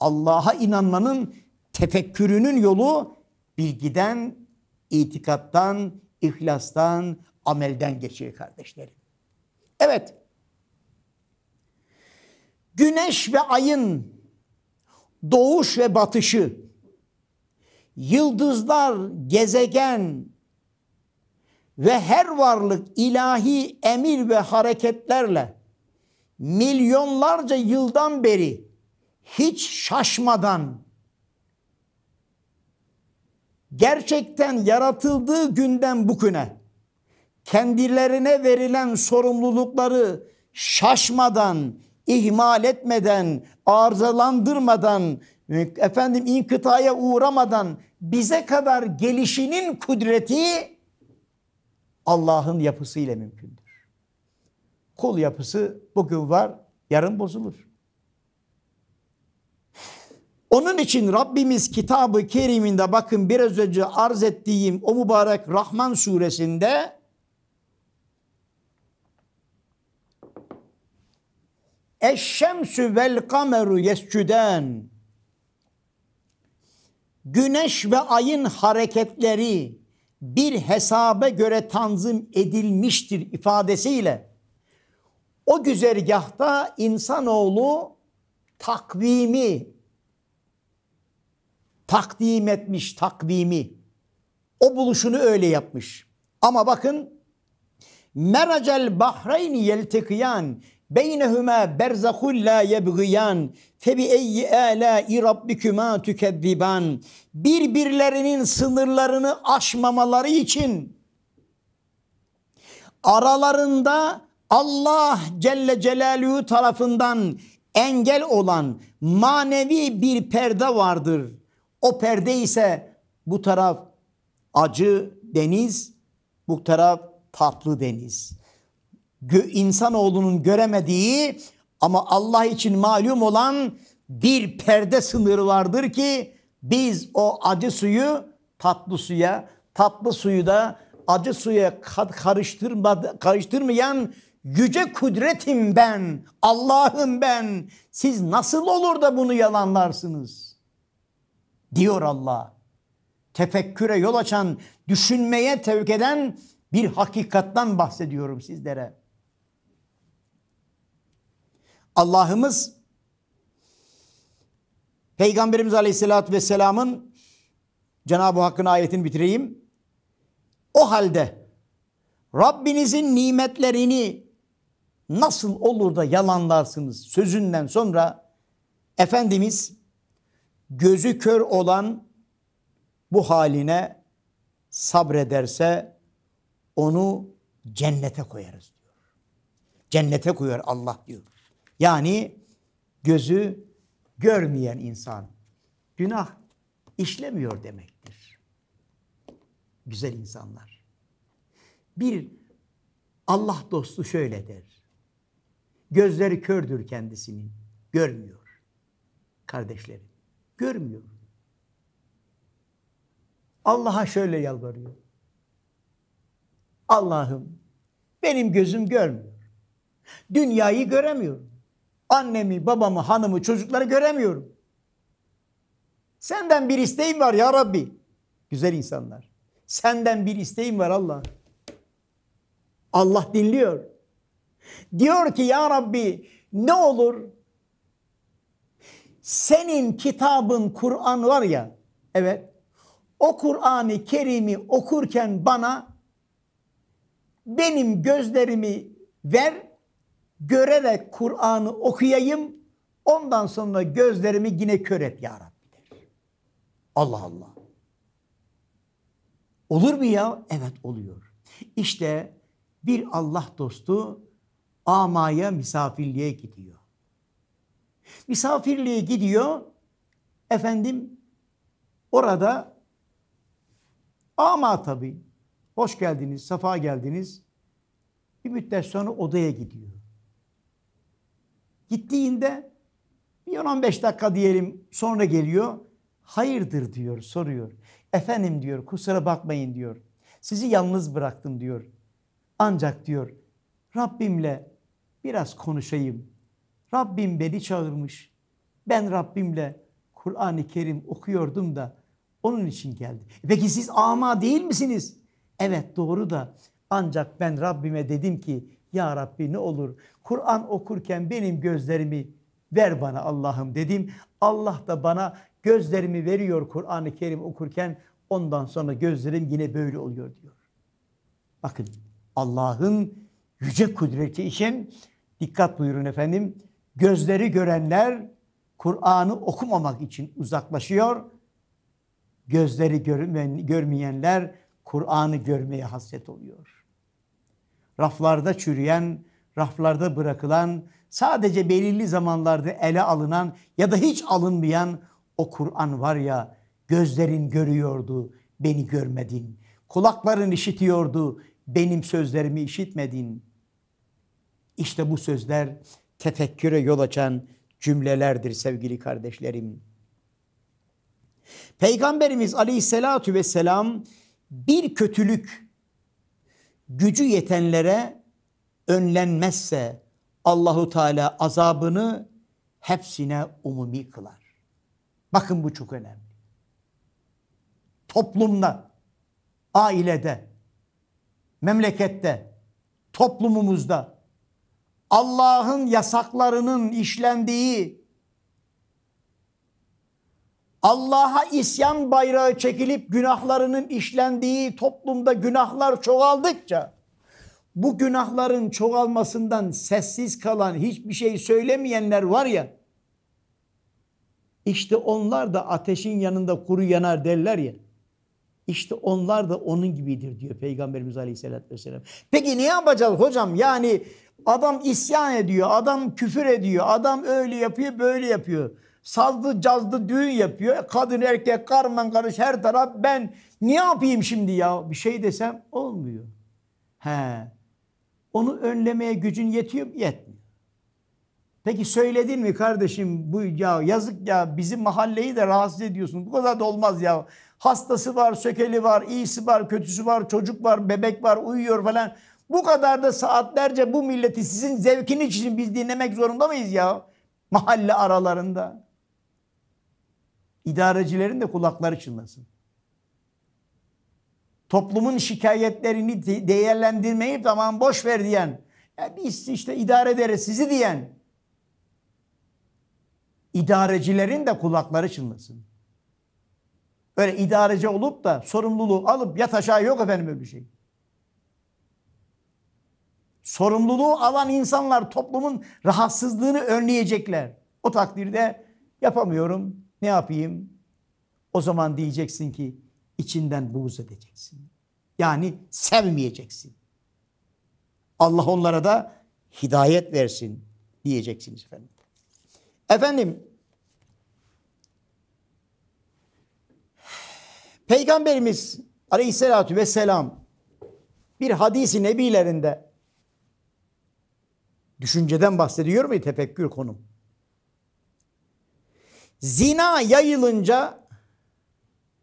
Allah'a inanmanın tefekkürünün yolu bilgiden, itikattan, ihlastan, amelden geçiyor kardeşlerim. Evet. Güneş ve ayın doğuş ve batışı, yıldızlar, gezegen ve her varlık ilahi emir ve hareketlerle milyonlarca yıldan beri hiç şaşmadan gerçekten yaratıldığı günden bugüne kendilerine verilen sorumlulukları şaşmadan, ihmal etmeden, arızalandırmadan, efendim inkıtaya uğramadan bize kadar gelişinin kudreti Allah'ın yapısıyla mümkündür. Kol yapısı bugün var, yarın bozulur. Onun için Rabbimiz kitabı keriminde bakın biraz önce arz ettiğim o mübarek Rahman suresinde Eşşemsü vel kameru yescüden Güneş ve ayın hareketleri bir hesabe göre tanzim edilmiştir ifadesiyle o güzergahta insanoğlu takvimi takdim etmiş takvimi. O buluşunu öyle yapmış. Ama bakın meracel bahreyni yeltekiyan beynehuma berzahul la yebgiyan fe bi eyyi ala'i rabbikuma tukezziban birbirlerinin sınırlarını aşmamaları için aralarında Allah Celle Celaluhu tarafından engel olan manevi bir perde vardır. O perde ise bu taraf acı deniz, bu taraf tatlı deniz. Gö insanoğlunun göremediği ama Allah için malum olan bir perde sınırı vardır ki biz o acı suyu tatlı suya, tatlı suyu da acı suya karıştırmayan Yüce kudretim ben, Allah'ım ben. Siz nasıl olur da bunu yalanlarsınız? Diyor Allah. Tefekküre yol açan, düşünmeye tevk eden bir hakikattan bahsediyorum sizlere. Allah'ımız Peygamberimiz Aleyhisselatü Vesselam'ın Cenab-ı Hakk'ın ayetini bitireyim. O halde Rabbinizin nimetlerini nasıl olur da yalanlarsınız sözünden sonra Efendimiz gözü kör olan bu haline sabrederse onu cennete koyarız diyor. Cennete koyar Allah diyor. Yani gözü görmeyen insan günah işlemiyor demektir. Güzel insanlar. Bir Allah dostu şöyle der. Gözleri kördür kendisinin. Görmüyor. Kardeşlerim. Görmüyor. Allah'a şöyle yalvarıyor. Allah'ım benim gözüm görmüyor. Dünyayı göremiyorum. Annemi, babamı, hanımı, çocukları göremiyorum. Senden bir isteğim var ya Rabbi. Güzel insanlar. Senden bir isteğim var Allah. Allah dinliyor. Diyor ki ya Rabbi ne olur senin kitabın Kur'an var ya evet o Kur'an-ı Kerim'i okurken bana benim gözlerimi ver görerek Kur'an'ı okuyayım ondan sonra gözlerimi yine kör et ya Rabbi der. Allah Allah. Olur mu ya? Evet oluyor. İşte bir Allah dostu amaya misafirliğe gidiyor. Misafirliğe gidiyor. Efendim orada ama tabii hoş geldiniz, safa geldiniz. Bir müddet sonra odaya gidiyor. Gittiğinde bir 15 dakika diyelim sonra geliyor. Hayırdır diyor, soruyor. Efendim diyor, kusura bakmayın diyor. Sizi yalnız bıraktım diyor. Ancak diyor Rabbimle biraz konuşayım. Rabbim beni çağırmış. Ben Rabbimle Kur'an-ı Kerim okuyordum da onun için geldi. E peki siz ama değil misiniz? Evet doğru da ancak ben Rabbime dedim ki ya Rabbi ne olur Kur'an okurken benim gözlerimi ver bana Allah'ım dedim. Allah da bana gözlerimi veriyor Kur'an-ı Kerim okurken ondan sonra gözlerim yine böyle oluyor diyor. Bakın Allah'ın yüce kudreti için Dikkat buyurun efendim. Gözleri görenler Kur'an'ı okumamak için uzaklaşıyor. Gözleri görmeyen, görmeyenler Kur'an'ı görmeye hasret oluyor. Raflarda çürüyen, raflarda bırakılan, sadece belirli zamanlarda ele alınan ya da hiç alınmayan o Kur'an var ya gözlerin görüyordu beni görmedin. Kulakların işitiyordu benim sözlerimi işitmedin. İşte bu sözler tefekküre yol açan cümlelerdir sevgili kardeşlerim. Peygamberimiz aleyhissalatü vesselam bir kötülük gücü yetenlere önlenmezse Allahu Teala azabını hepsine umumi kılar. Bakın bu çok önemli. Toplumda, ailede, memlekette, toplumumuzda Allah'ın yasaklarının işlendiği, Allah'a isyan bayrağı çekilip günahlarının işlendiği toplumda günahlar çoğaldıkça bu günahların çoğalmasından sessiz kalan hiçbir şey söylemeyenler var ya işte onlar da ateşin yanında kuru yanar derler ya. İşte onlar da onun gibidir diyor Peygamberimiz Aleyhisselatü Vesselam. Peki ne yapacağız hocam? Yani Adam isyan ediyor, adam küfür ediyor, adam öyle yapıyor, böyle yapıyor. Sazlı cazlı düğün yapıyor. Kadın erkek karman karış her taraf ben ne yapayım şimdi ya bir şey desem olmuyor. He. Onu önlemeye gücün yetiyor mu? Yetmiyor. Peki söyledin mi kardeşim bu ya yazık ya bizim mahalleyi de rahatsız ediyorsun. Bu kadar da olmaz ya. Hastası var, sökeli var, iyisi var, kötüsü var, çocuk var, bebek var, uyuyor falan. Bu kadar da saatlerce bu milleti sizin zevkin için biz dinlemek zorunda mıyız ya? Mahalle aralarında. İdarecilerin de kulakları çınlasın. Toplumun şikayetlerini değerlendirmeyip tamam boş ver diyen, ya biz işte idare ederiz sizi diyen, idarecilerin de kulakları çınlasın. böyle idareci olup da sorumluluğu alıp yat aşağı yok efendim öyle bir şey sorumluluğu alan insanlar toplumun rahatsızlığını önleyecekler. O takdirde yapamıyorum ne yapayım? O zaman diyeceksin ki içinden buğz edeceksin. Yani sevmeyeceksin. Allah onlara da hidayet versin diyeceksiniz efendim. Efendim Peygamberimiz Aleyhisselatü vesselam bir hadisi nebilerinde Düşünceden bahsediyor mu tefekkür konum? Zina yayılınca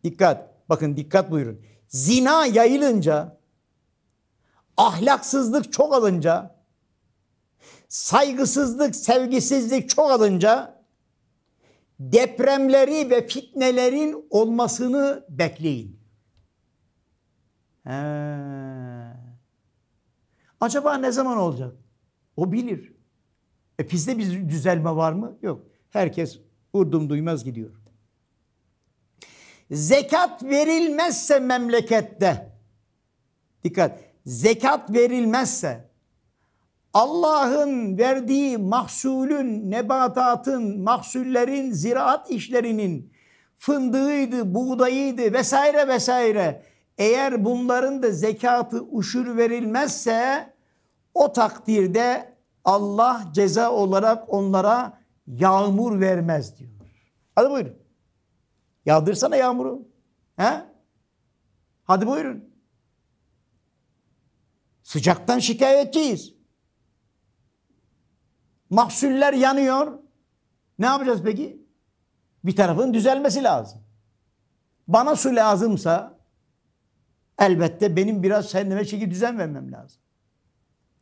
dikkat bakın dikkat buyurun. Zina yayılınca ahlaksızlık çok alınca saygısızlık, sevgisizlik çok alınca depremleri ve fitnelerin olmasını bekleyin. He. Acaba ne zaman olacak? O bilir. E bizde bir düzelme var mı? Yok. Herkes vurdum duymaz gidiyor. Zekat verilmezse memlekette dikkat zekat verilmezse Allah'ın verdiği mahsulün, nebatatın, mahsullerin, ziraat işlerinin fındığıydı, buğdayıydı vesaire vesaire eğer bunların da zekatı uşur verilmezse o takdirde Allah ceza olarak onlara yağmur vermez diyor. Hadi buyurun. Yağdırsana yağmuru. He? Hadi buyurun. Sıcaktan şikayetçiyiz. Mahsuller yanıyor. Ne yapacağız peki? Bir tarafın düzelmesi lazım. Bana su lazımsa elbette benim biraz kendime çeki düzen vermem lazım.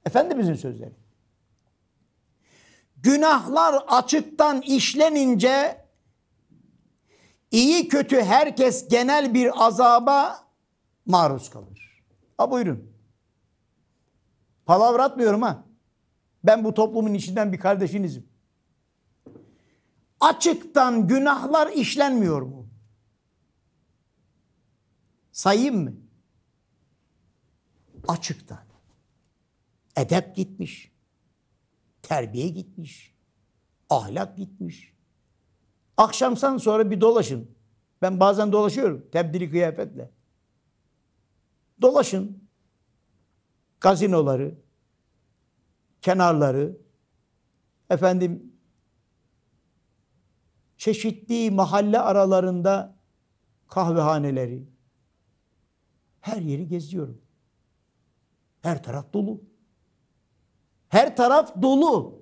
Efendimizin sözleri. Günahlar açıktan işlenince iyi kötü herkes genel bir azaba maruz kalır. Ha buyurun. Palavra atmıyorum ha. Ben bu toplumun içinden bir kardeşinizim. Açıktan günahlar işlenmiyor mu? Sayayım mı? Açıktan. Edep gitmiş. Terbiye gitmiş. Ahlak gitmiş. Akşamsan sonra bir dolaşın. Ben bazen dolaşıyorum tebdili kıyafetle. Dolaşın. Gazinoları, kenarları, efendim çeşitli mahalle aralarında kahvehaneleri. Her yeri geziyorum. Her taraf dolu. Her taraf dolu.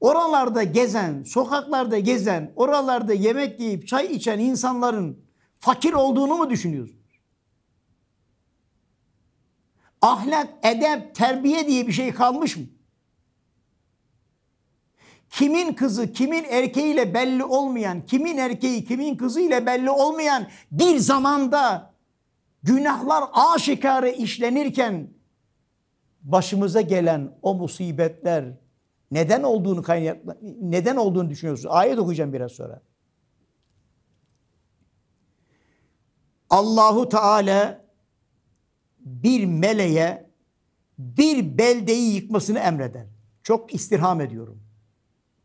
Oralarda gezen, sokaklarda gezen, oralarda yemek yiyip çay içen insanların fakir olduğunu mu düşünüyorsunuz? Ahlak, edep, terbiye diye bir şey kalmış mı? Kimin kızı, kimin erkeğiyle belli olmayan, kimin erkeği, kimin kızı ile belli olmayan bir zamanda günahlar aşikare işlenirken başımıza gelen o musibetler neden olduğunu kaynak neden olduğunu düşünüyorsunuz? Ayet okuyacağım biraz sonra. Allahu Teala bir meleğe bir beldeyi yıkmasını emreder. Çok istirham ediyorum.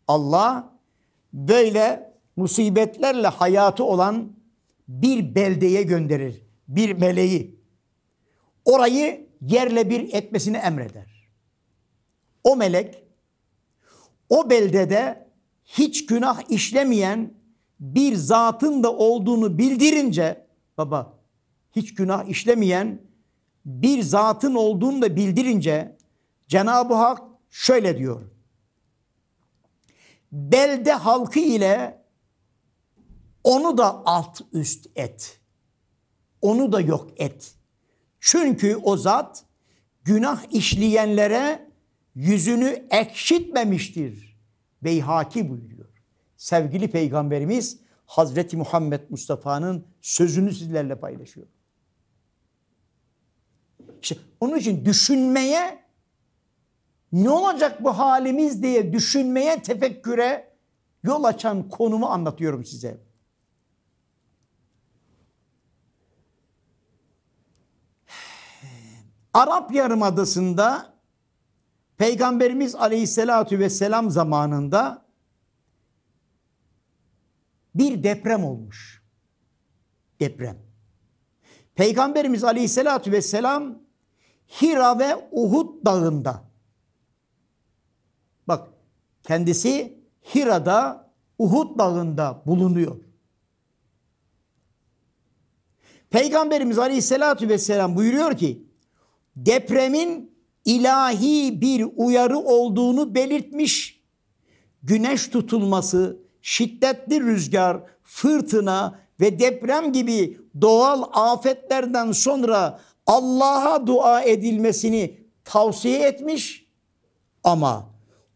Allah böyle musibetlerle hayatı olan bir beldeye gönderir. Bir meleği. Orayı yerle bir etmesini emreder. O melek o beldede hiç günah işlemeyen bir zatın da olduğunu bildirince baba hiç günah işlemeyen bir zatın olduğunu da bildirince Cenab-ı Hak şöyle diyor. Belde halkı ile onu da alt üst et. Onu da yok et. Çünkü o zat günah işleyenlere yüzünü ekşitmemiştir. Beyhaki buyuruyor. Sevgili Peygamberimiz Hazreti Muhammed Mustafa'nın sözünü sizlerle paylaşıyor. İşte onun için düşünmeye ne olacak bu halimiz diye düşünmeye, tefekküre yol açan konumu anlatıyorum size. Arap Yarımadası'nda Peygamberimiz Aleyhisselatü Vesselam zamanında bir deprem olmuş. Deprem. Peygamberimiz Aleyhisselatü Vesselam Hira ve Uhud dağında. Bak kendisi Hira'da Uhud dağında bulunuyor. Peygamberimiz Aleyhisselatü Vesselam buyuruyor ki depremin ilahi bir uyarı olduğunu belirtmiş. Güneş tutulması, şiddetli rüzgar, fırtına ve deprem gibi doğal afetlerden sonra Allah'a dua edilmesini tavsiye etmiş. Ama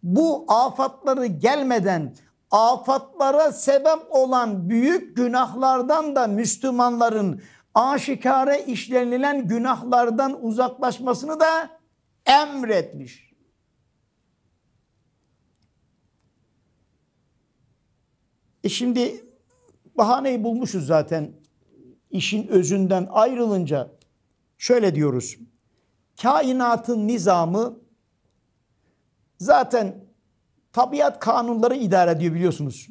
bu afatları gelmeden afatlara sebep olan büyük günahlardan da Müslümanların aşikare işlenilen günahlardan uzaklaşmasını da emretmiş. E şimdi bahaneyi bulmuşuz zaten işin özünden ayrılınca. Şöyle diyoruz. Kainatın nizamı zaten tabiat kanunları idare ediyor biliyorsunuz.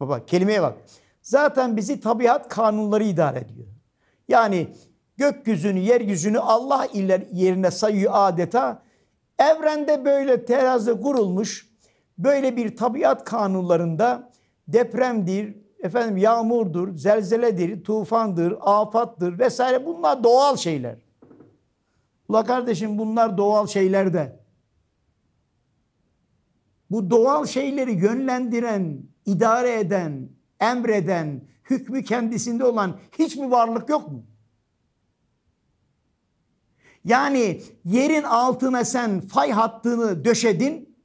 Baba kelimeye bak. Zaten bizi tabiat kanunları idare ediyor. Yani gökyüzünü, yeryüzünü Allah yerine sayıyor adeta. Evrende böyle terazi kurulmuş, böyle bir tabiat kanunlarında depremdir, efendim yağmurdur, zelzeledir, tufandır, afattır vesaire bunlar doğal şeyler. Ula kardeşim bunlar doğal şeyler de. Bu doğal şeyleri yönlendiren, idare eden, emreden, hükmü kendisinde olan hiç hiçbir varlık yok mu? Yani yerin altına sen fay hattını döşedin.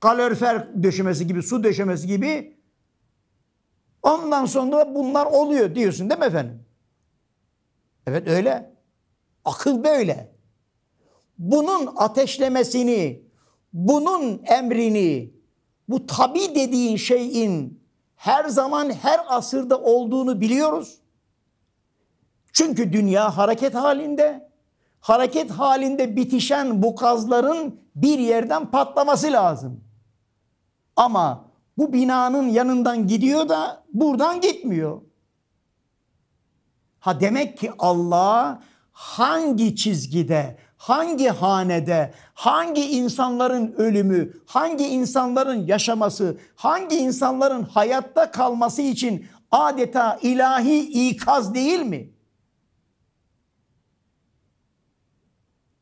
Kalorifer döşemesi gibi, su döşemesi gibi. Ondan sonra bunlar oluyor diyorsun değil mi efendim? Evet öyle. Akıl böyle. Bunun ateşlemesini, bunun emrini, bu tabi dediğin şeyin her zaman her asırda olduğunu biliyoruz. Çünkü dünya hareket halinde. Hareket halinde bitişen bu kazların bir yerden patlaması lazım. Ama bu binanın yanından gidiyor da buradan gitmiyor. Ha demek ki Allah hangi çizgide, hangi hanede, hangi insanların ölümü, hangi insanların yaşaması, hangi insanların hayatta kalması için adeta ilahi ikaz değil mi?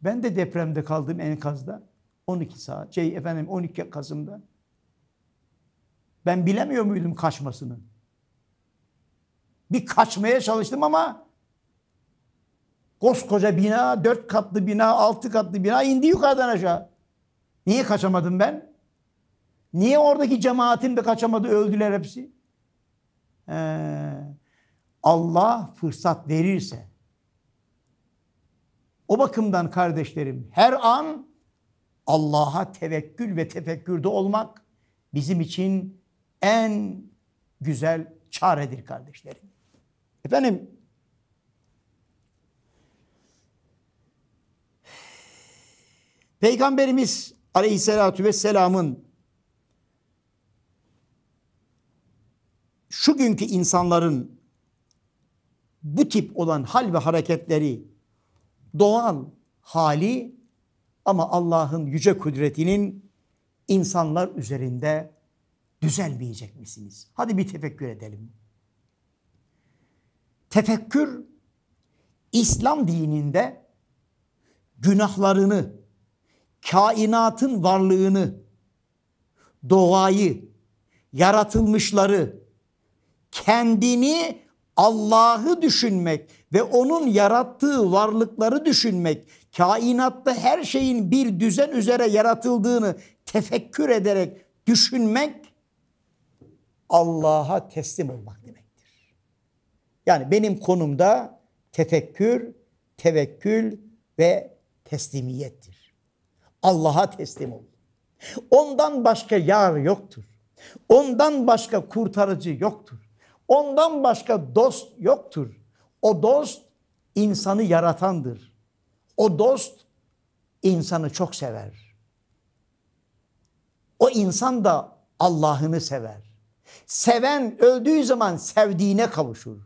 Ben de depremde kaldım enkazda. 12 saat, şey efendim 12 Kasım'da. Ben bilemiyor muydum kaçmasını? Bir kaçmaya çalıştım ama Koskoca bina, dört katlı bina, altı katlı bina indi yukarıdan aşağı. Niye kaçamadım ben? Niye oradaki cemaatin de kaçamadı, öldüler hepsi? Ee, Allah fırsat verirse. O bakımdan kardeşlerim her an Allah'a tevekkül ve tefekkürde olmak bizim için en güzel çaredir kardeşlerim. Efendim Peygamberimiz aleyhissalatü vesselamın şu günkü insanların bu tip olan hal ve hareketleri doğal hali ama Allah'ın yüce kudretinin insanlar üzerinde düzelmeyecek misiniz? Hadi bir tefekkür edelim. Tefekkür İslam dininde günahlarını kainatın varlığını, doğayı, yaratılmışları, kendini Allah'ı düşünmek ve onun yarattığı varlıkları düşünmek, kainatta her şeyin bir düzen üzere yaratıldığını tefekkür ederek düşünmek Allah'a teslim olmak demektir. Yani benim konumda tefekkür, tevekkül ve teslimiyettir. Allah'a teslim ol. Ondan başka yar yoktur. Ondan başka kurtarıcı yoktur. Ondan başka dost yoktur. O dost insanı yaratandır. O dost insanı çok sever. O insan da Allah'ını sever. Seven öldüğü zaman sevdiğine kavuşur.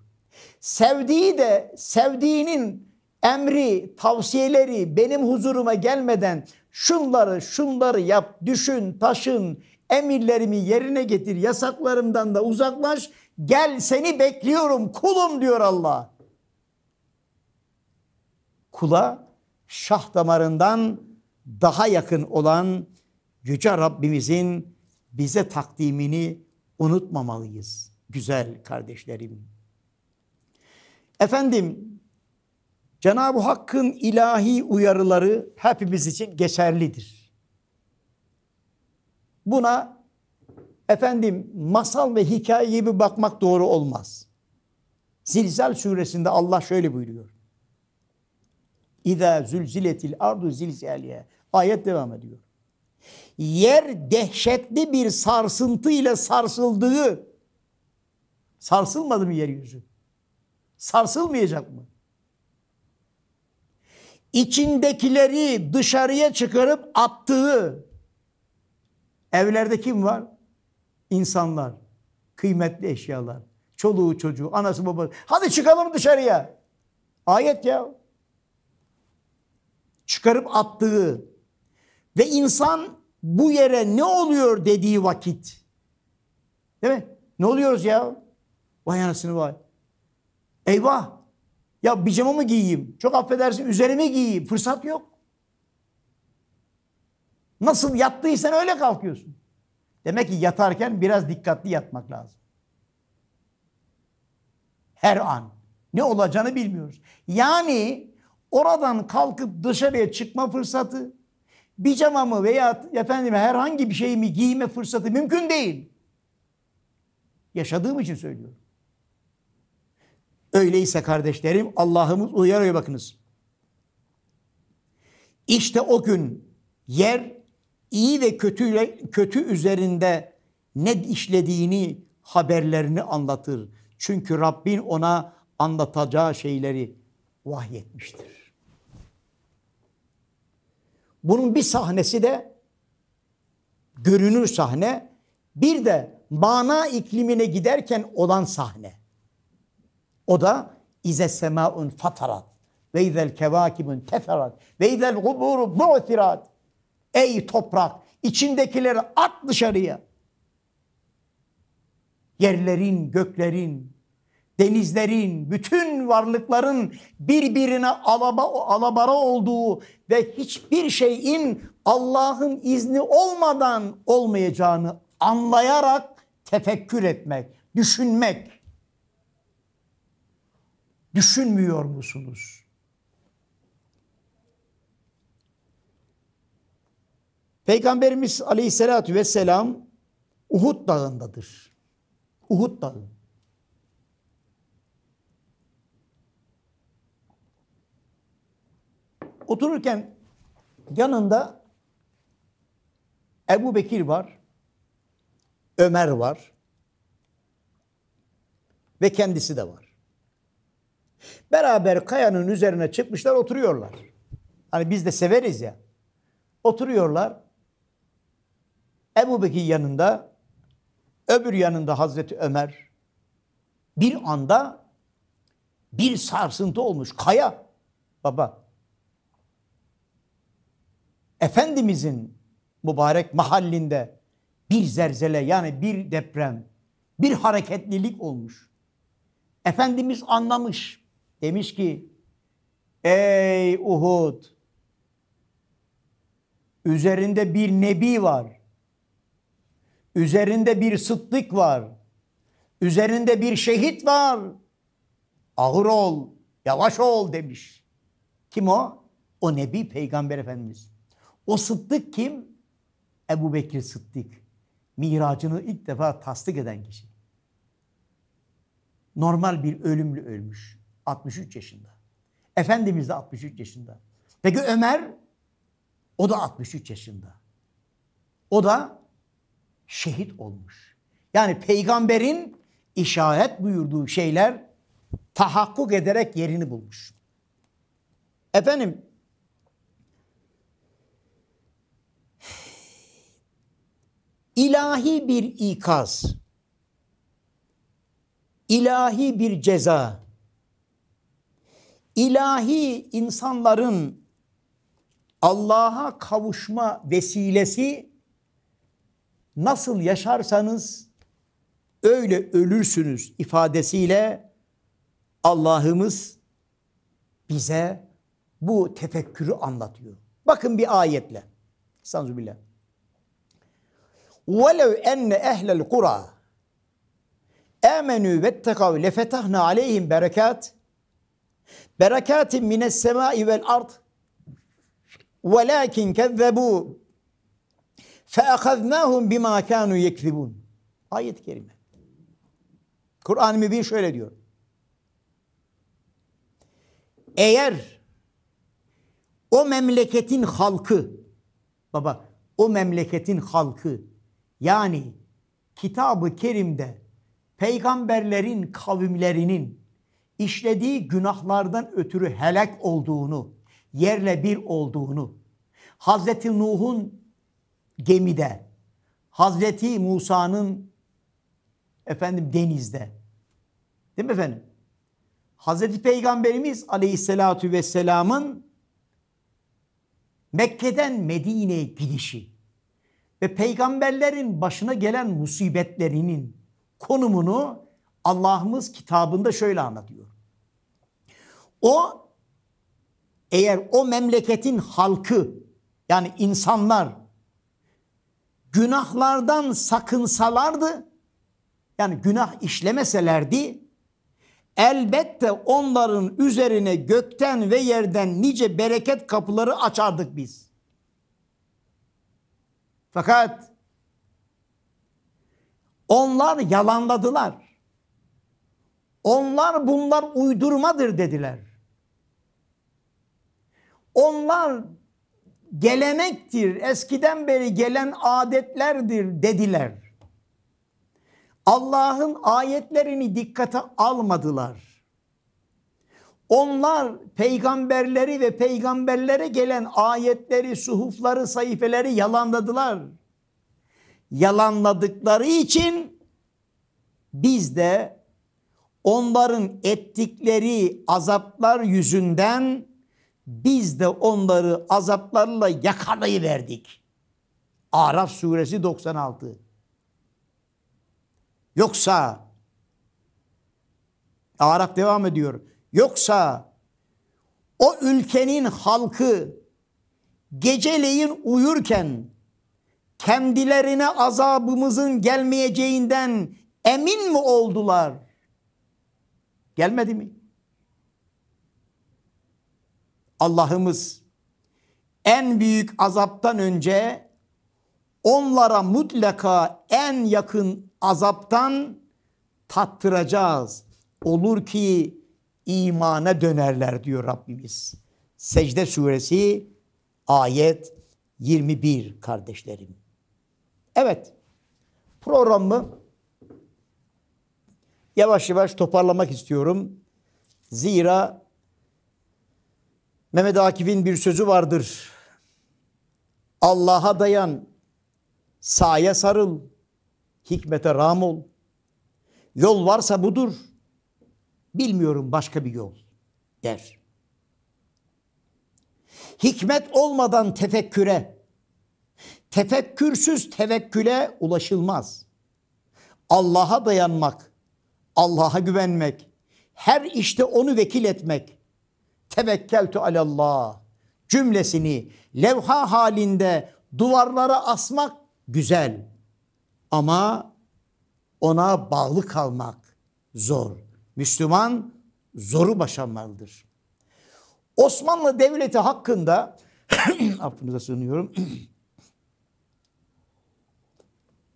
Sevdiği de sevdiğinin emri, tavsiyeleri benim huzuruma gelmeden şunları şunları yap, düşün, taşın, emirlerimi yerine getir, yasaklarımdan da uzaklaş, gel seni bekliyorum kulum diyor Allah. Kula şah damarından daha yakın olan Yüce Rabbimizin bize takdimini unutmamalıyız. Güzel kardeşlerim. Efendim Cenab-ı Hakk'ın ilahi uyarıları hepimiz için geçerlidir. Buna efendim masal ve hikaye gibi bakmak doğru olmaz. Zilzal suresinde Allah şöyle buyuruyor. İza zülziletil ardu zilzaliye. Ayet devam ediyor. Yer dehşetli bir sarsıntı ile sarsıldığı. Sarsılmadı mı yeryüzü? Sarsılmayacak mı? içindekileri dışarıya çıkarıp attığı evlerde kim var? İnsanlar, kıymetli eşyalar, çoluğu çocuğu, anası babası. Hadi çıkalım dışarıya. Ayet ya. Çıkarıp attığı ve insan bu yere ne oluyor dediği vakit. Değil mi? Ne oluyoruz ya? Vay anasını vay. Eyvah. Ya pijamamı giyeyim? Çok affedersin üzerime giyeyim. Fırsat yok. Nasıl yattıysan öyle kalkıyorsun. Demek ki yatarken biraz dikkatli yatmak lazım. Her an. Ne olacağını bilmiyoruz. Yani oradan kalkıp dışarıya çıkma fırsatı, pijamamı veya efendim herhangi bir şeyimi giyme fırsatı mümkün değil. Yaşadığım için söylüyorum. Öyleyse kardeşlerim Allah'ımız uyarıyor bakınız. İşte o gün yer iyi ve kötüyle kötü üzerinde ne işlediğini haberlerini anlatır. Çünkü Rabbin ona anlatacağı şeyleri vahyetmiştir. Bunun bir sahnesi de görünür sahne, bir de mana iklimine giderken olan sahne. O da ize semaun fatarat ve izel kevakibun teferat ve izel guburu bu'tirat. Ey toprak içindekileri at dışarıya. Yerlerin, göklerin, denizlerin, bütün varlıkların birbirine alaba, alabara olduğu ve hiçbir şeyin Allah'ın izni olmadan olmayacağını anlayarak tefekkür etmek, düşünmek Düşünmüyor musunuz? Peygamberimiz aleyhissalatü vesselam Uhud dağındadır. Uhud dağı. Otururken yanında Ebu Bekir var, Ömer var ve kendisi de var. Beraber kayanın üzerine çıkmışlar oturuyorlar. Hani biz de severiz ya. Oturuyorlar. Ebu Bekir yanında, öbür yanında Hazreti Ömer. Bir anda bir sarsıntı olmuş. Kaya baba. Efendimizin mübarek mahallinde bir zerzele yani bir deprem, bir hareketlilik olmuş. Efendimiz anlamış. Demiş ki ey Uhud üzerinde bir nebi var. Üzerinde bir sıddık var. Üzerinde bir şehit var. Ağır ol, yavaş ol demiş. Kim o? O Nebi Peygamber Efendimiz. O sıddık kim? Ebu Bekir Sıddık. Miracını ilk defa tasdik eden kişi. Normal bir ölümlü ölmüş. 63 yaşında. Efendimiz de 63 yaşında. Peki Ömer o da 63 yaşında. O da şehit olmuş. Yani peygamberin işaret buyurduğu şeyler tahakkuk ederek yerini bulmuş. Efendim ilahi bir ikaz, ilahi bir ceza ilahi insanların Allah'a kavuşma vesilesi nasıl yaşarsanız öyle ölürsünüz ifadesiyle Allah'ımız bize bu tefekkürü anlatıyor. Bakın bir ayetle. Estağfirullah. وَلَوْ اَنَّ اَهْلَ الْقُرَى اَمَنُوا وَاتَّقَوْا لَفَتَحْنَا عَلَيْهِمْ بَرَكَاتٍ berekatin mines semai vel ard velakin kezzebu feakhadnahum bima kanu yekzibun ayet-i kerime Kur'an-ı Mübin şöyle diyor eğer o memleketin halkı baba o memleketin halkı yani kitabı kerimde peygamberlerin kavimlerinin işlediği günahlardan ötürü helak olduğunu, yerle bir olduğunu, Hazreti Nuh'un gemide, Hazreti Musa'nın efendim denizde. Değil mi efendim? Hazreti Peygamberimiz Aleyhisselatü Vesselam'ın Mekke'den Medine'ye gidişi ve peygamberlerin başına gelen musibetlerinin konumunu Allah'ımız kitabında şöyle anlatıyor. O eğer o memleketin halkı yani insanlar günahlardan sakınsalardı yani günah işlemeselerdi elbette onların üzerine gökten ve yerden nice bereket kapıları açardık biz. Fakat onlar yalanladılar. Onlar bunlar uydurmadır dediler. Onlar gelenektir, eskiden beri gelen adetlerdir dediler. Allah'ın ayetlerini dikkate almadılar. Onlar peygamberleri ve peygamberlere gelen ayetleri, suhufları, sayfeleri yalanladılar. Yalanladıkları için biz de onların ettikleri azaplar yüzünden biz de onları azaplarla yakalayıverdik. Araf suresi 96. Yoksa Araf devam ediyor. Yoksa o ülkenin halkı geceleyin uyurken kendilerine azabımızın gelmeyeceğinden emin mi oldular?'' Gelmedi mi? Allah'ımız en büyük azaptan önce onlara mutlaka en yakın azaptan tattıracağız. Olur ki imana dönerler diyor Rabbimiz. Secde suresi ayet 21 kardeşlerim. Evet programı yavaş yavaş toparlamak istiyorum. Zira Mehmet Akif'in bir sözü vardır. Allah'a dayan, sahaya sarıl, hikmete ram ol. Yol varsa budur, bilmiyorum başka bir yol der. Hikmet olmadan tefekküre, tefekkürsüz tevekküle ulaşılmaz. Allah'a dayanmak, Allah'a güvenmek, her işte onu vekil etmek, tevekkeltü alallah cümlesini levha halinde duvarlara asmak güzel ama ona bağlı kalmak zor. Müslüman zoru başarmalıdır. Osmanlı Devleti hakkında affınıza sığınıyorum.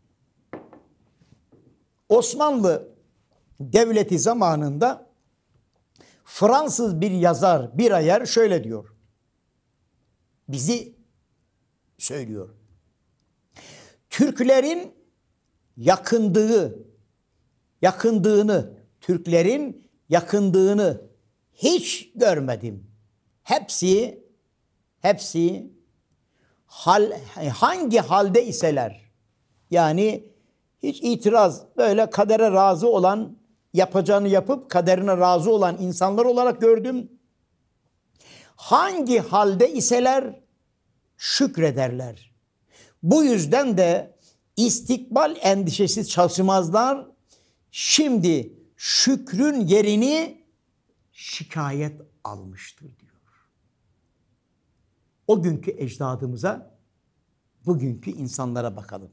Osmanlı devleti zamanında Fransız bir yazar bir ayer şöyle diyor. Bizi söylüyor. Türklerin yakındığı, yakındığını, Türklerin yakındığını hiç görmedim. Hepsi, hepsi hal, hangi halde iseler, yani hiç itiraz, böyle kadere razı olan yapacağını yapıp kaderine razı olan insanlar olarak gördüm. Hangi halde iseler şükrederler. Bu yüzden de istikbal endişesiz çalışmazlar. Şimdi şükrün yerini şikayet almıştır diyor. O günkü ecdadımıza, bugünkü insanlara bakalım.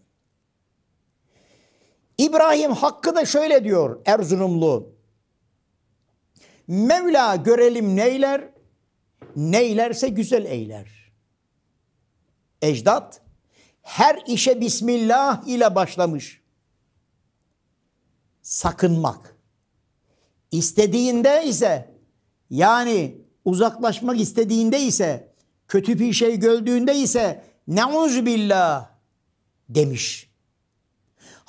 İbrahim Hakkı da şöyle diyor Erzurumlu. Mevla görelim neyler, neylerse güzel eyler. Ecdat her işe Bismillah ile başlamış. Sakınmak. İstediğinde ise yani uzaklaşmak istediğinde ise kötü bir şey gördüğünde ise neuz billah demiş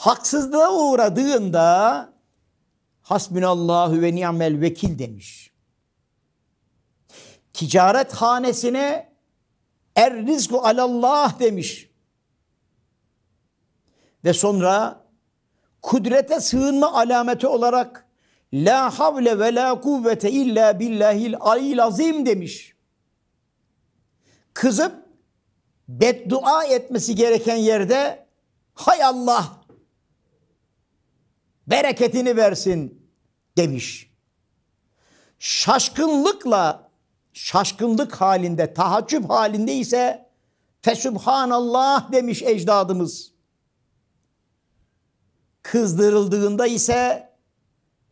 haksızlığa uğradığında hasbinallahu ve ni'mel vekil demiş. Ticaret hanesine er rizku alallah demiş. Ve sonra kudrete sığınma alameti olarak la havle ve la kuvvete illa billahil alil azim demiş. Kızıp beddua etmesi gereken yerde hay Allah bereketini versin demiş. Şaşkınlıkla, şaşkınlık halinde, tahaccüb halinde ise Fesubhanallah demiş ecdadımız. Kızdırıldığında ise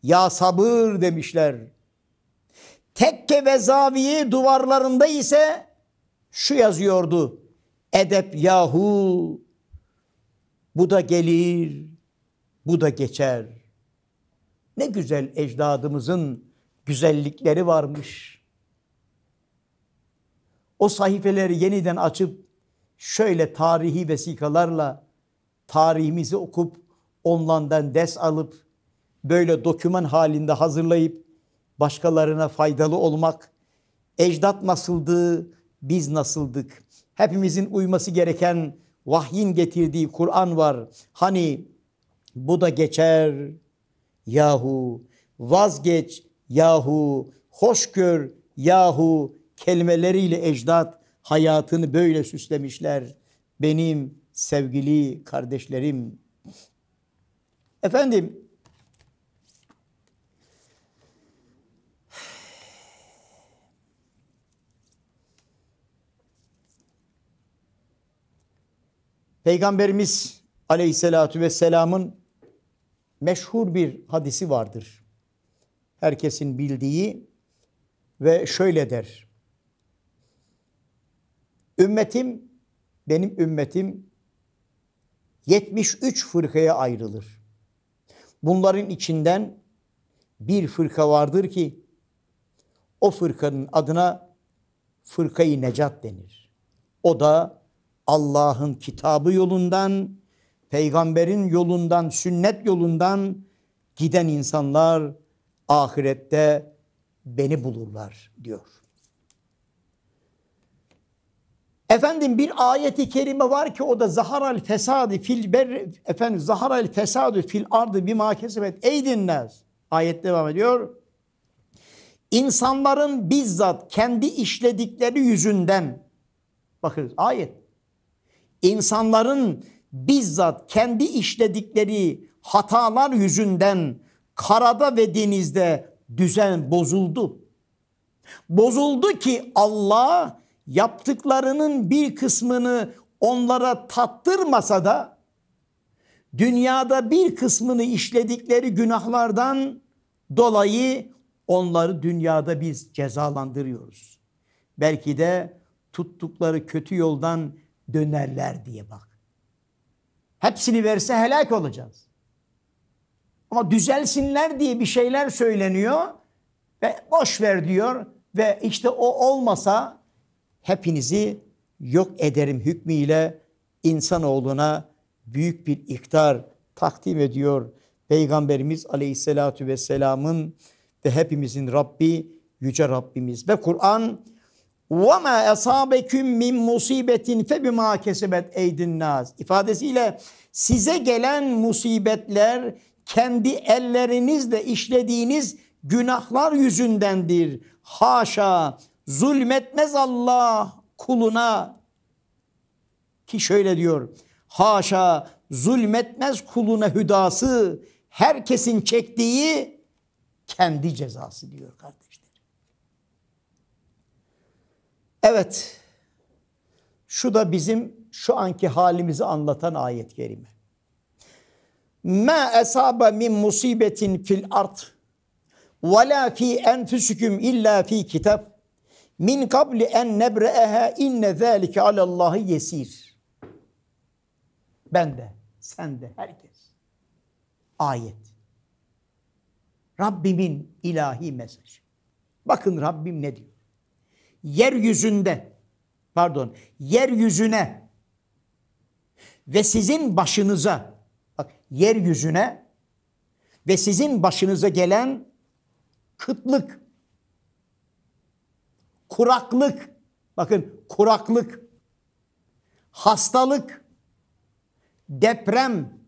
ya sabır demişler. Tekke ve zaviye duvarlarında ise şu yazıyordu. Edep yahu bu da gelir bu da geçer. Ne güzel ecdadımızın güzellikleri varmış. O sayfeleri yeniden açıp şöyle tarihi vesikalarla tarihimizi okup onlardan ders alıp böyle doküman halinde hazırlayıp başkalarına faydalı olmak, ecdat nasıldı, biz nasıldık? Hepimizin uyması gereken vahyin getirdiği Kur'an var. Hani bu da geçer yahu, vazgeç yahu, hoş gör yahu kelimeleriyle ecdat hayatını böyle süslemişler benim sevgili kardeşlerim. Efendim Peygamberimiz Aleyhisselatü Vesselam'ın meşhur bir hadisi vardır. Herkesin bildiği ve şöyle der. Ümmetim, benim ümmetim 73 fırkaya ayrılır. Bunların içinden bir fırka vardır ki o fırkanın adına fırkayı necat denir. O da Allah'ın kitabı yolundan peygamberin yolundan, sünnet yolundan giden insanlar ahirette beni bulurlar diyor. Efendim bir ayeti kerime var ki o da zaharal fesadi fil ber efendim zaharal fesadu fil ardı bir bima ey dinler Ayet devam ediyor. İnsanların bizzat kendi işledikleri yüzünden bakınız ayet. İnsanların bizzat kendi işledikleri hatalar yüzünden karada ve denizde düzen bozuldu. Bozuldu ki Allah yaptıklarının bir kısmını onlara tattırmasa da dünyada bir kısmını işledikleri günahlardan dolayı onları dünyada biz cezalandırıyoruz. Belki de tuttukları kötü yoldan dönerler diye bak. Hepsini verse helak olacağız. Ama düzelsinler diye bir şeyler söyleniyor ve boş ver diyor ve işte o olmasa hepinizi yok ederim hükmüyle insanoğluna büyük bir iktar takdim ediyor. Peygamberimiz aleyhissalatü vesselamın ve hepimizin Rabbi yüce Rabbimiz. Ve Kur'an وَمَا أَصَابَكُمْ مِنْ مُصِيبَةٍ فَبِمَا كَسِبَتْ اَيْدٍ naz ifadesiyle size gelen musibetler kendi ellerinizle işlediğiniz günahlar yüzündendir. Haşa zulmetmez Allah kuluna ki şöyle diyor. Haşa zulmetmez kuluna hüdası herkesin çektiği kendi cezası diyor kardeşim. Evet. Şu da bizim şu anki halimizi anlatan ayet-i kerime. Ma esaba min musibetin fil art, ve la fi enfusikum illa fi kitab min kabli en nebre'eha inne zâlike alallahi yesir. Ben de, sen de, herkes. Ayet. Rabbimin ilahi mesajı. Bakın Rabbim ne diyor? yeryüzünde pardon yeryüzüne ve sizin başınıza bak yeryüzüne ve sizin başınıza gelen kıtlık kuraklık bakın kuraklık hastalık deprem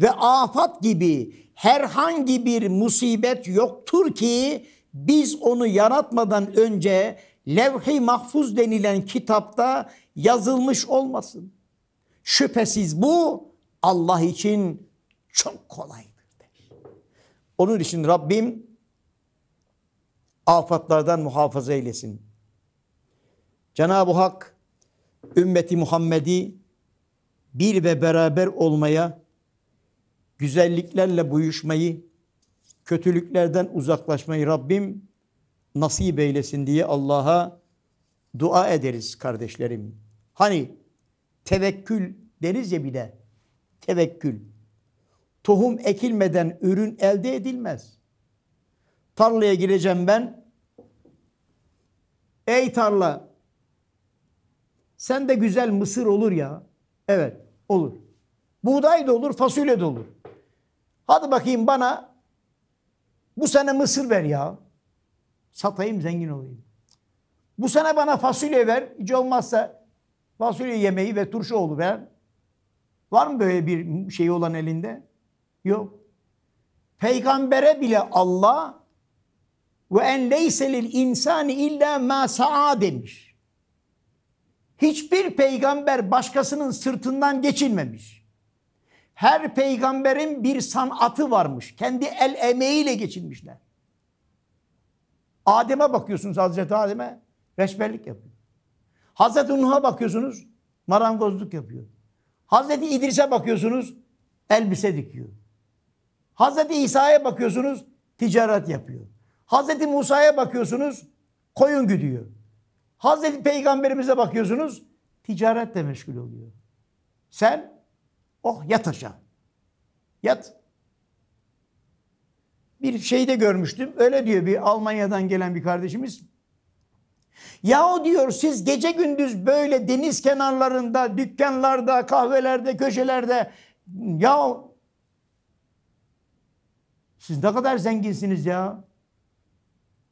ve afat gibi herhangi bir musibet yoktur ki biz onu yaratmadan önce levh-i mahfuz denilen kitapta yazılmış olmasın. Şüphesiz bu Allah için çok kolaydır Onun için Rabbim afatlardan muhafaza eylesin. Cenab-ı Hak ümmeti Muhammed'i bir ve beraber olmaya, güzelliklerle buyuşmayı, kötülüklerden uzaklaşmayı Rabbim nasip eylesin diye Allah'a dua ederiz kardeşlerim. Hani tevekkül deriz ya bir de tevekkül. Tohum ekilmeden ürün elde edilmez. Tarlaya gireceğim ben. Ey tarla sen de güzel mısır olur ya. Evet olur. Buğday da olur, fasulye de olur. Hadi bakayım bana bu sene mısır ver ya. Satayım zengin olayım. Bu sene bana fasulye ver. Hiç olmazsa fasulye yemeği ve turşu oğlu ver. Var mı böyle bir şey olan elinde? Yok. Peygambere bile Allah ve en leyse insani illa ma sa'a demiş. Hiçbir peygamber başkasının sırtından geçilmemiş. Her peygamberin bir sanatı varmış. Kendi el emeğiyle geçinmişler. Adem'e bakıyorsunuz Hazreti Adem'e reçberlik yapıyor. Hazreti Nuh'a bakıyorsunuz marangozluk yapıyor. Hazreti İdris'e bakıyorsunuz elbise dikiyor. Hazreti İsa'ya bakıyorsunuz ticaret yapıyor. Hazreti Musa'ya bakıyorsunuz koyun güdüyor. Hazreti Peygamberimize bakıyorsunuz ticaretle meşgul oluyor. Sen Oh yat aşağı. Yat. Bir şeyde görmüştüm. Öyle diyor bir Almanya'dan gelen bir kardeşimiz. Yahu diyor siz gece gündüz böyle deniz kenarlarında, dükkanlarda, kahvelerde, köşelerde ya siz ne kadar zenginsiniz ya.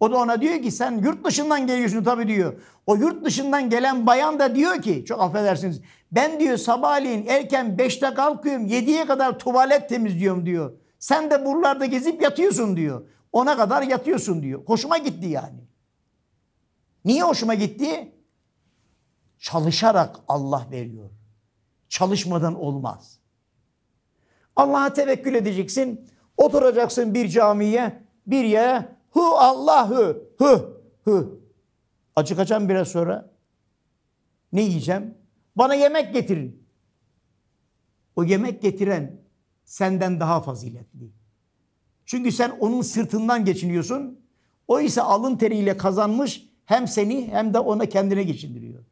O da ona diyor ki sen yurt dışından geliyorsun tabii diyor. O yurt dışından gelen bayan da diyor ki çok affedersiniz. Ben diyor sabahleyin erken 5'te kalkıyorum 7'ye kadar tuvalet temizliyorum diyor. Sen de buralarda gezip yatıyorsun diyor. Ona kadar yatıyorsun diyor. Hoşuma gitti yani. Niye hoşuma gitti? Çalışarak Allah veriyor. Çalışmadan olmaz. Allah'a tevekkül edeceksin. Oturacaksın bir camiye, bir yere Hu Allahu hu hu. Acıkacağım biraz sonra. Ne yiyeceğim? Bana yemek getirin. O yemek getiren senden daha faziletli. Çünkü sen onun sırtından geçiniyorsun. O ise alın teriyle kazanmış hem seni hem de ona kendine geçindiriyor.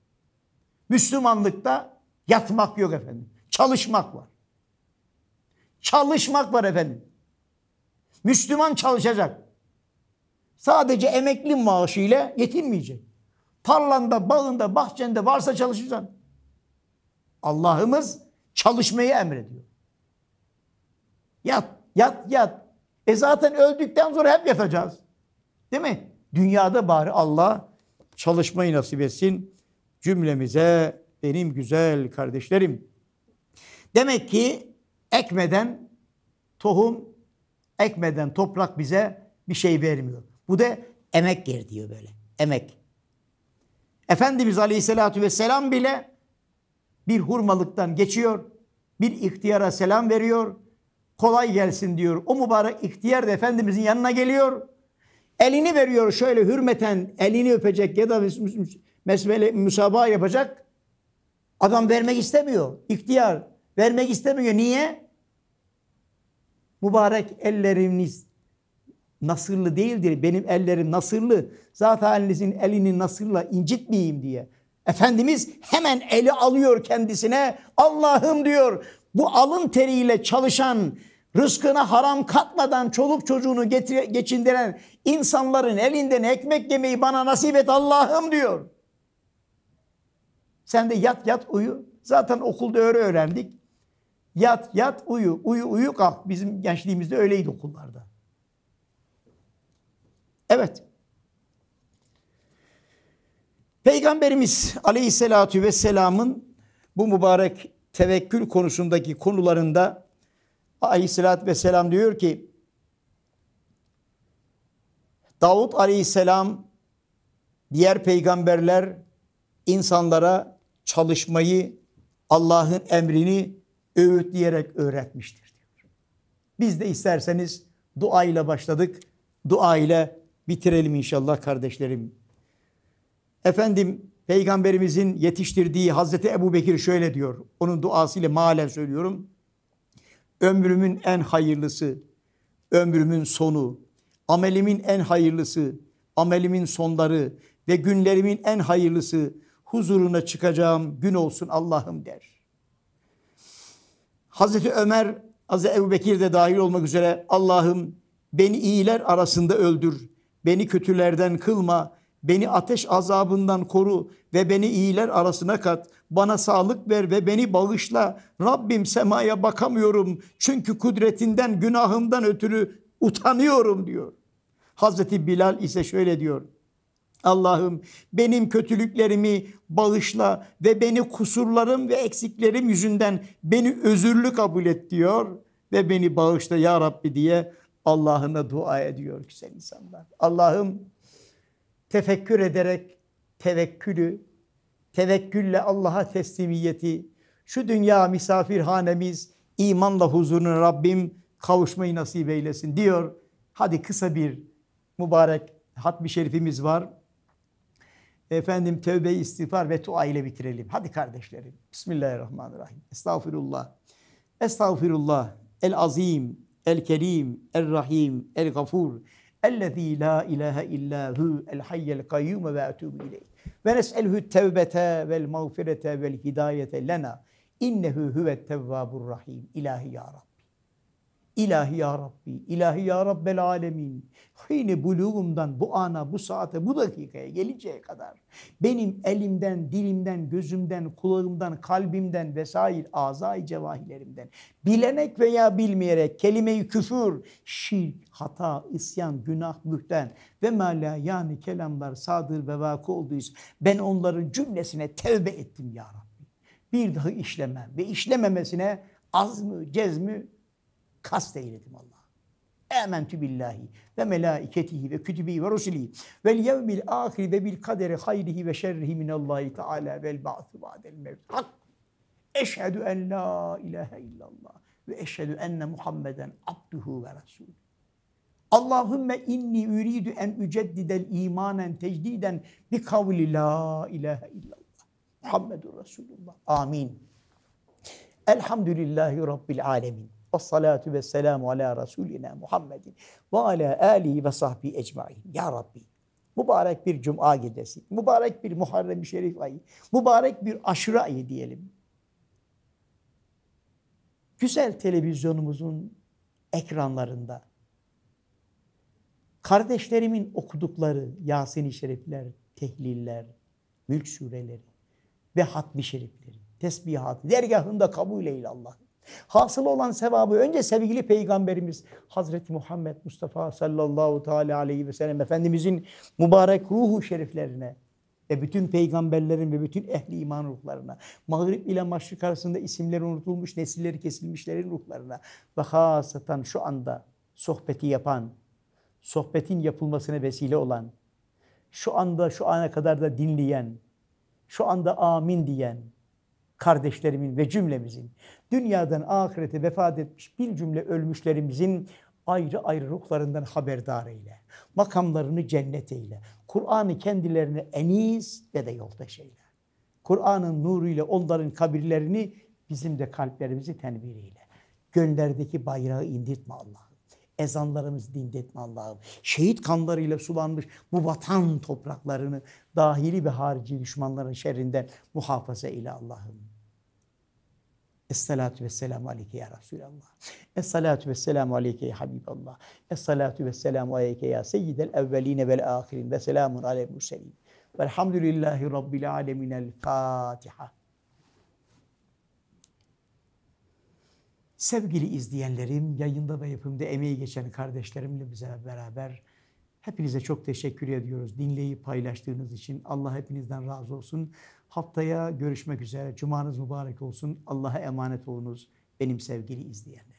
Müslümanlıkta yatmak yok efendim. Çalışmak var. Çalışmak var efendim. Müslüman çalışacak. Sadece emekli maaşı ile yetinmeyecek. Tarlanda, bağında, bahçende varsa çalışacaksın. Allah'ımız çalışmayı emrediyor. Yat, yat, yat. E zaten öldükten sonra hep yatacağız. Değil mi? Dünyada bari Allah çalışmayı nasip etsin cümlemize benim güzel kardeşlerim. Demek ki ekmeden tohum, ekmeden toprak bize bir şey vermiyor. Bu da emek gir diyor böyle. Emek. Efendimiz Aleyhisselatü Vesselam bile bir hurmalıktan geçiyor. Bir ihtiyara selam veriyor. Kolay gelsin diyor. O mübarek ihtiyar da Efendimizin yanına geliyor. Elini veriyor şöyle hürmeten elini öpecek ya da mesmele müsabaha yapacak. Adam vermek istemiyor. İhtiyar vermek istemiyor. Niye? Mübarek elleriniz nasırlı değildir. Benim ellerim nasırlı. Zaten halinizin elini nasırla incitmeyeyim diye. Efendimiz hemen eli alıyor kendisine. Allah'ım diyor bu alın teriyle çalışan, rızkına haram katmadan çoluk çocuğunu getire, geçindiren insanların elinden ekmek yemeyi bana nasip et Allah'ım diyor. Sen de yat yat uyu. Zaten okulda öyle öğrendik. Yat yat uyu, uyu uyu kalk. Bizim gençliğimizde öyleydi okullarda. Evet. Peygamberimiz aleyhissalatü vesselamın bu mübarek tevekkül konusundaki konularında aleyhissalatü vesselam diyor ki Davut aleyhisselam diğer peygamberler insanlara çalışmayı Allah'ın emrini öğütleyerek öğretmiştir diyor. Biz de isterseniz duayla başladık, dua ile bitirelim inşallah kardeşlerim. Efendim Peygamberimizin yetiştirdiği Hazreti Ebu Bekir şöyle diyor. Onun duasıyla maalesef söylüyorum. Ömrümün en hayırlısı, ömrümün sonu, amelimin en hayırlısı, amelimin sonları ve günlerimin en hayırlısı huzuruna çıkacağım gün olsun Allah'ım der. Hazreti Ömer, Hazreti Ebu Bekir de dahil olmak üzere Allah'ım beni iyiler arasında öldür. Beni kötülerden kılma, beni ateş azabından koru ve beni iyiler arasına kat. Bana sağlık ver ve beni bağışla. Rabbim semaya bakamıyorum çünkü kudretinden günahımdan ötürü utanıyorum diyor. Hazreti Bilal ise şöyle diyor. Allah'ım benim kötülüklerimi bağışla ve beni kusurlarım ve eksiklerim yüzünden beni özürlü kabul et diyor ve beni bağışla ya Rabbi diye Allah'ına dua ediyor güzel insanlar. Allah'ım tefekkür ederek tevekkülü, tevekkülle Allah'a teslimiyeti, şu dünya misafirhanemiz imanla huzuruna Rabbim kavuşmayı nasip eylesin diyor. Hadi kısa bir mübarek hatmi şerifimiz var. Efendim tövbe istiğfar ve dua ile bitirelim. Hadi kardeşlerim. Bismillahirrahmanirrahim. Estağfirullah. Estağfirullah. El azim. الكريم الرحيم الغفور الذي لا إله إلا هو الحي القيوم وأتوب إليه ونسأله التوبة والمغفرة والهداية لنا إنه هو التواب الرحيم إلهي يا رب İlahi ya Rabbi, ilahi ya Rabbel alemin. Hine buluğumdan bu ana, bu saate, bu dakikaya gelinceye kadar benim elimden, dilimden, gözümden, kulağımdan, kalbimden vesaire azay cevahilerimden bilenek veya bilmeyerek kelime-i küfür, şirk, hata, isyan, günah, mühten ve mala yani kelamlar sadır ve vakı olduysa ben onların cümlesine tevbe ettim ya Rabbi. Bir daha işlemem ve işlememesine azmı, cezmi kast eyledim Allah. Ementü billahi ve melaiketihi ve kütübi ve rusulihi ve yevmil ahir ve bil kaderi hayrihi ve şerrihi minallahi teala vel ba'thu ba'del mevt. Hak. Eşhedü en la ilahe illallah ve eşhedü enne Muhammeden abduhu ve resulü. Allahümme inni üridu en üceddidel imanen tecdiden bi kavli la ilahe illallah. Muhammedur Resulullah. Amin. Elhamdülillahi Rabbil alemin. Ve salatu ve selamu ala Resulina Muhammedin ve ala alihi ve sahbihi ecmain. Ya Rabbi mübarek bir cuma gecesi, mübarek bir Muharrem-i Şerif ayı, mübarek bir aşura ayı diyelim. Güzel televizyonumuzun ekranlarında kardeşlerimin okudukları Yasin-i Şerifler, tehliller, mülk sureleri ve hatmi şerifleri, tesbihatı, dergahında kabul eyle Allah'ım. Hasıl olan sevabı önce sevgili peygamberimiz Hazreti Muhammed Mustafa sallallahu teala aleyhi ve sellem Efendimizin mübarek ruhu şeriflerine ve bütün peygamberlerin ve bütün ehli iman ruhlarına, Mağrib ile Maşrik arasında isimleri unutulmuş, nesilleri kesilmişlerin ruhlarına ve hasatan şu anda sohbeti yapan, sohbetin yapılmasına vesile olan, şu anda şu ana kadar da dinleyen, şu anda amin diyen kardeşlerimin ve cümlemizin dünyadan ahirete vefat etmiş bir cümle ölmüşlerimizin ayrı ayrı ruhlarından haberdar eyle. Makamlarını cennet eyle. Kur'an'ı kendilerine eniz ve de yoldaş eyle. Kur'an'ın nuruyla onların kabirlerini bizim de kalplerimizi tenvir eyle. Göllerdeki bayrağı indirtme Allah'ım. ezanlarımız dindirtme Allah'ım. Şehit kanlarıyla sulanmış bu vatan topraklarını dahili ve harici düşmanların şerrinden muhafaza eyle Allah'ım. Esselatu ve selamu aleyke ya Resulallah. Esselatu ve selamu aleyke ya Habiballah. Esselatu ve selamu aleyke ya seyyidel evveline vel ahirin ve selamun aleyhi murselin. Velhamdülillahi Rabbil alemin. El Fatiha. Sevgili izleyenlerim, yayında ve yapımda emeği geçen kardeşlerimle bize beraber hepinize çok teşekkür ediyoruz. Dinleyip paylaştığınız için Allah hepinizden razı olsun. Haftaya görüşmek üzere. Cumanız mübarek olsun. Allah'a emanet olunuz benim sevgili izleyenler.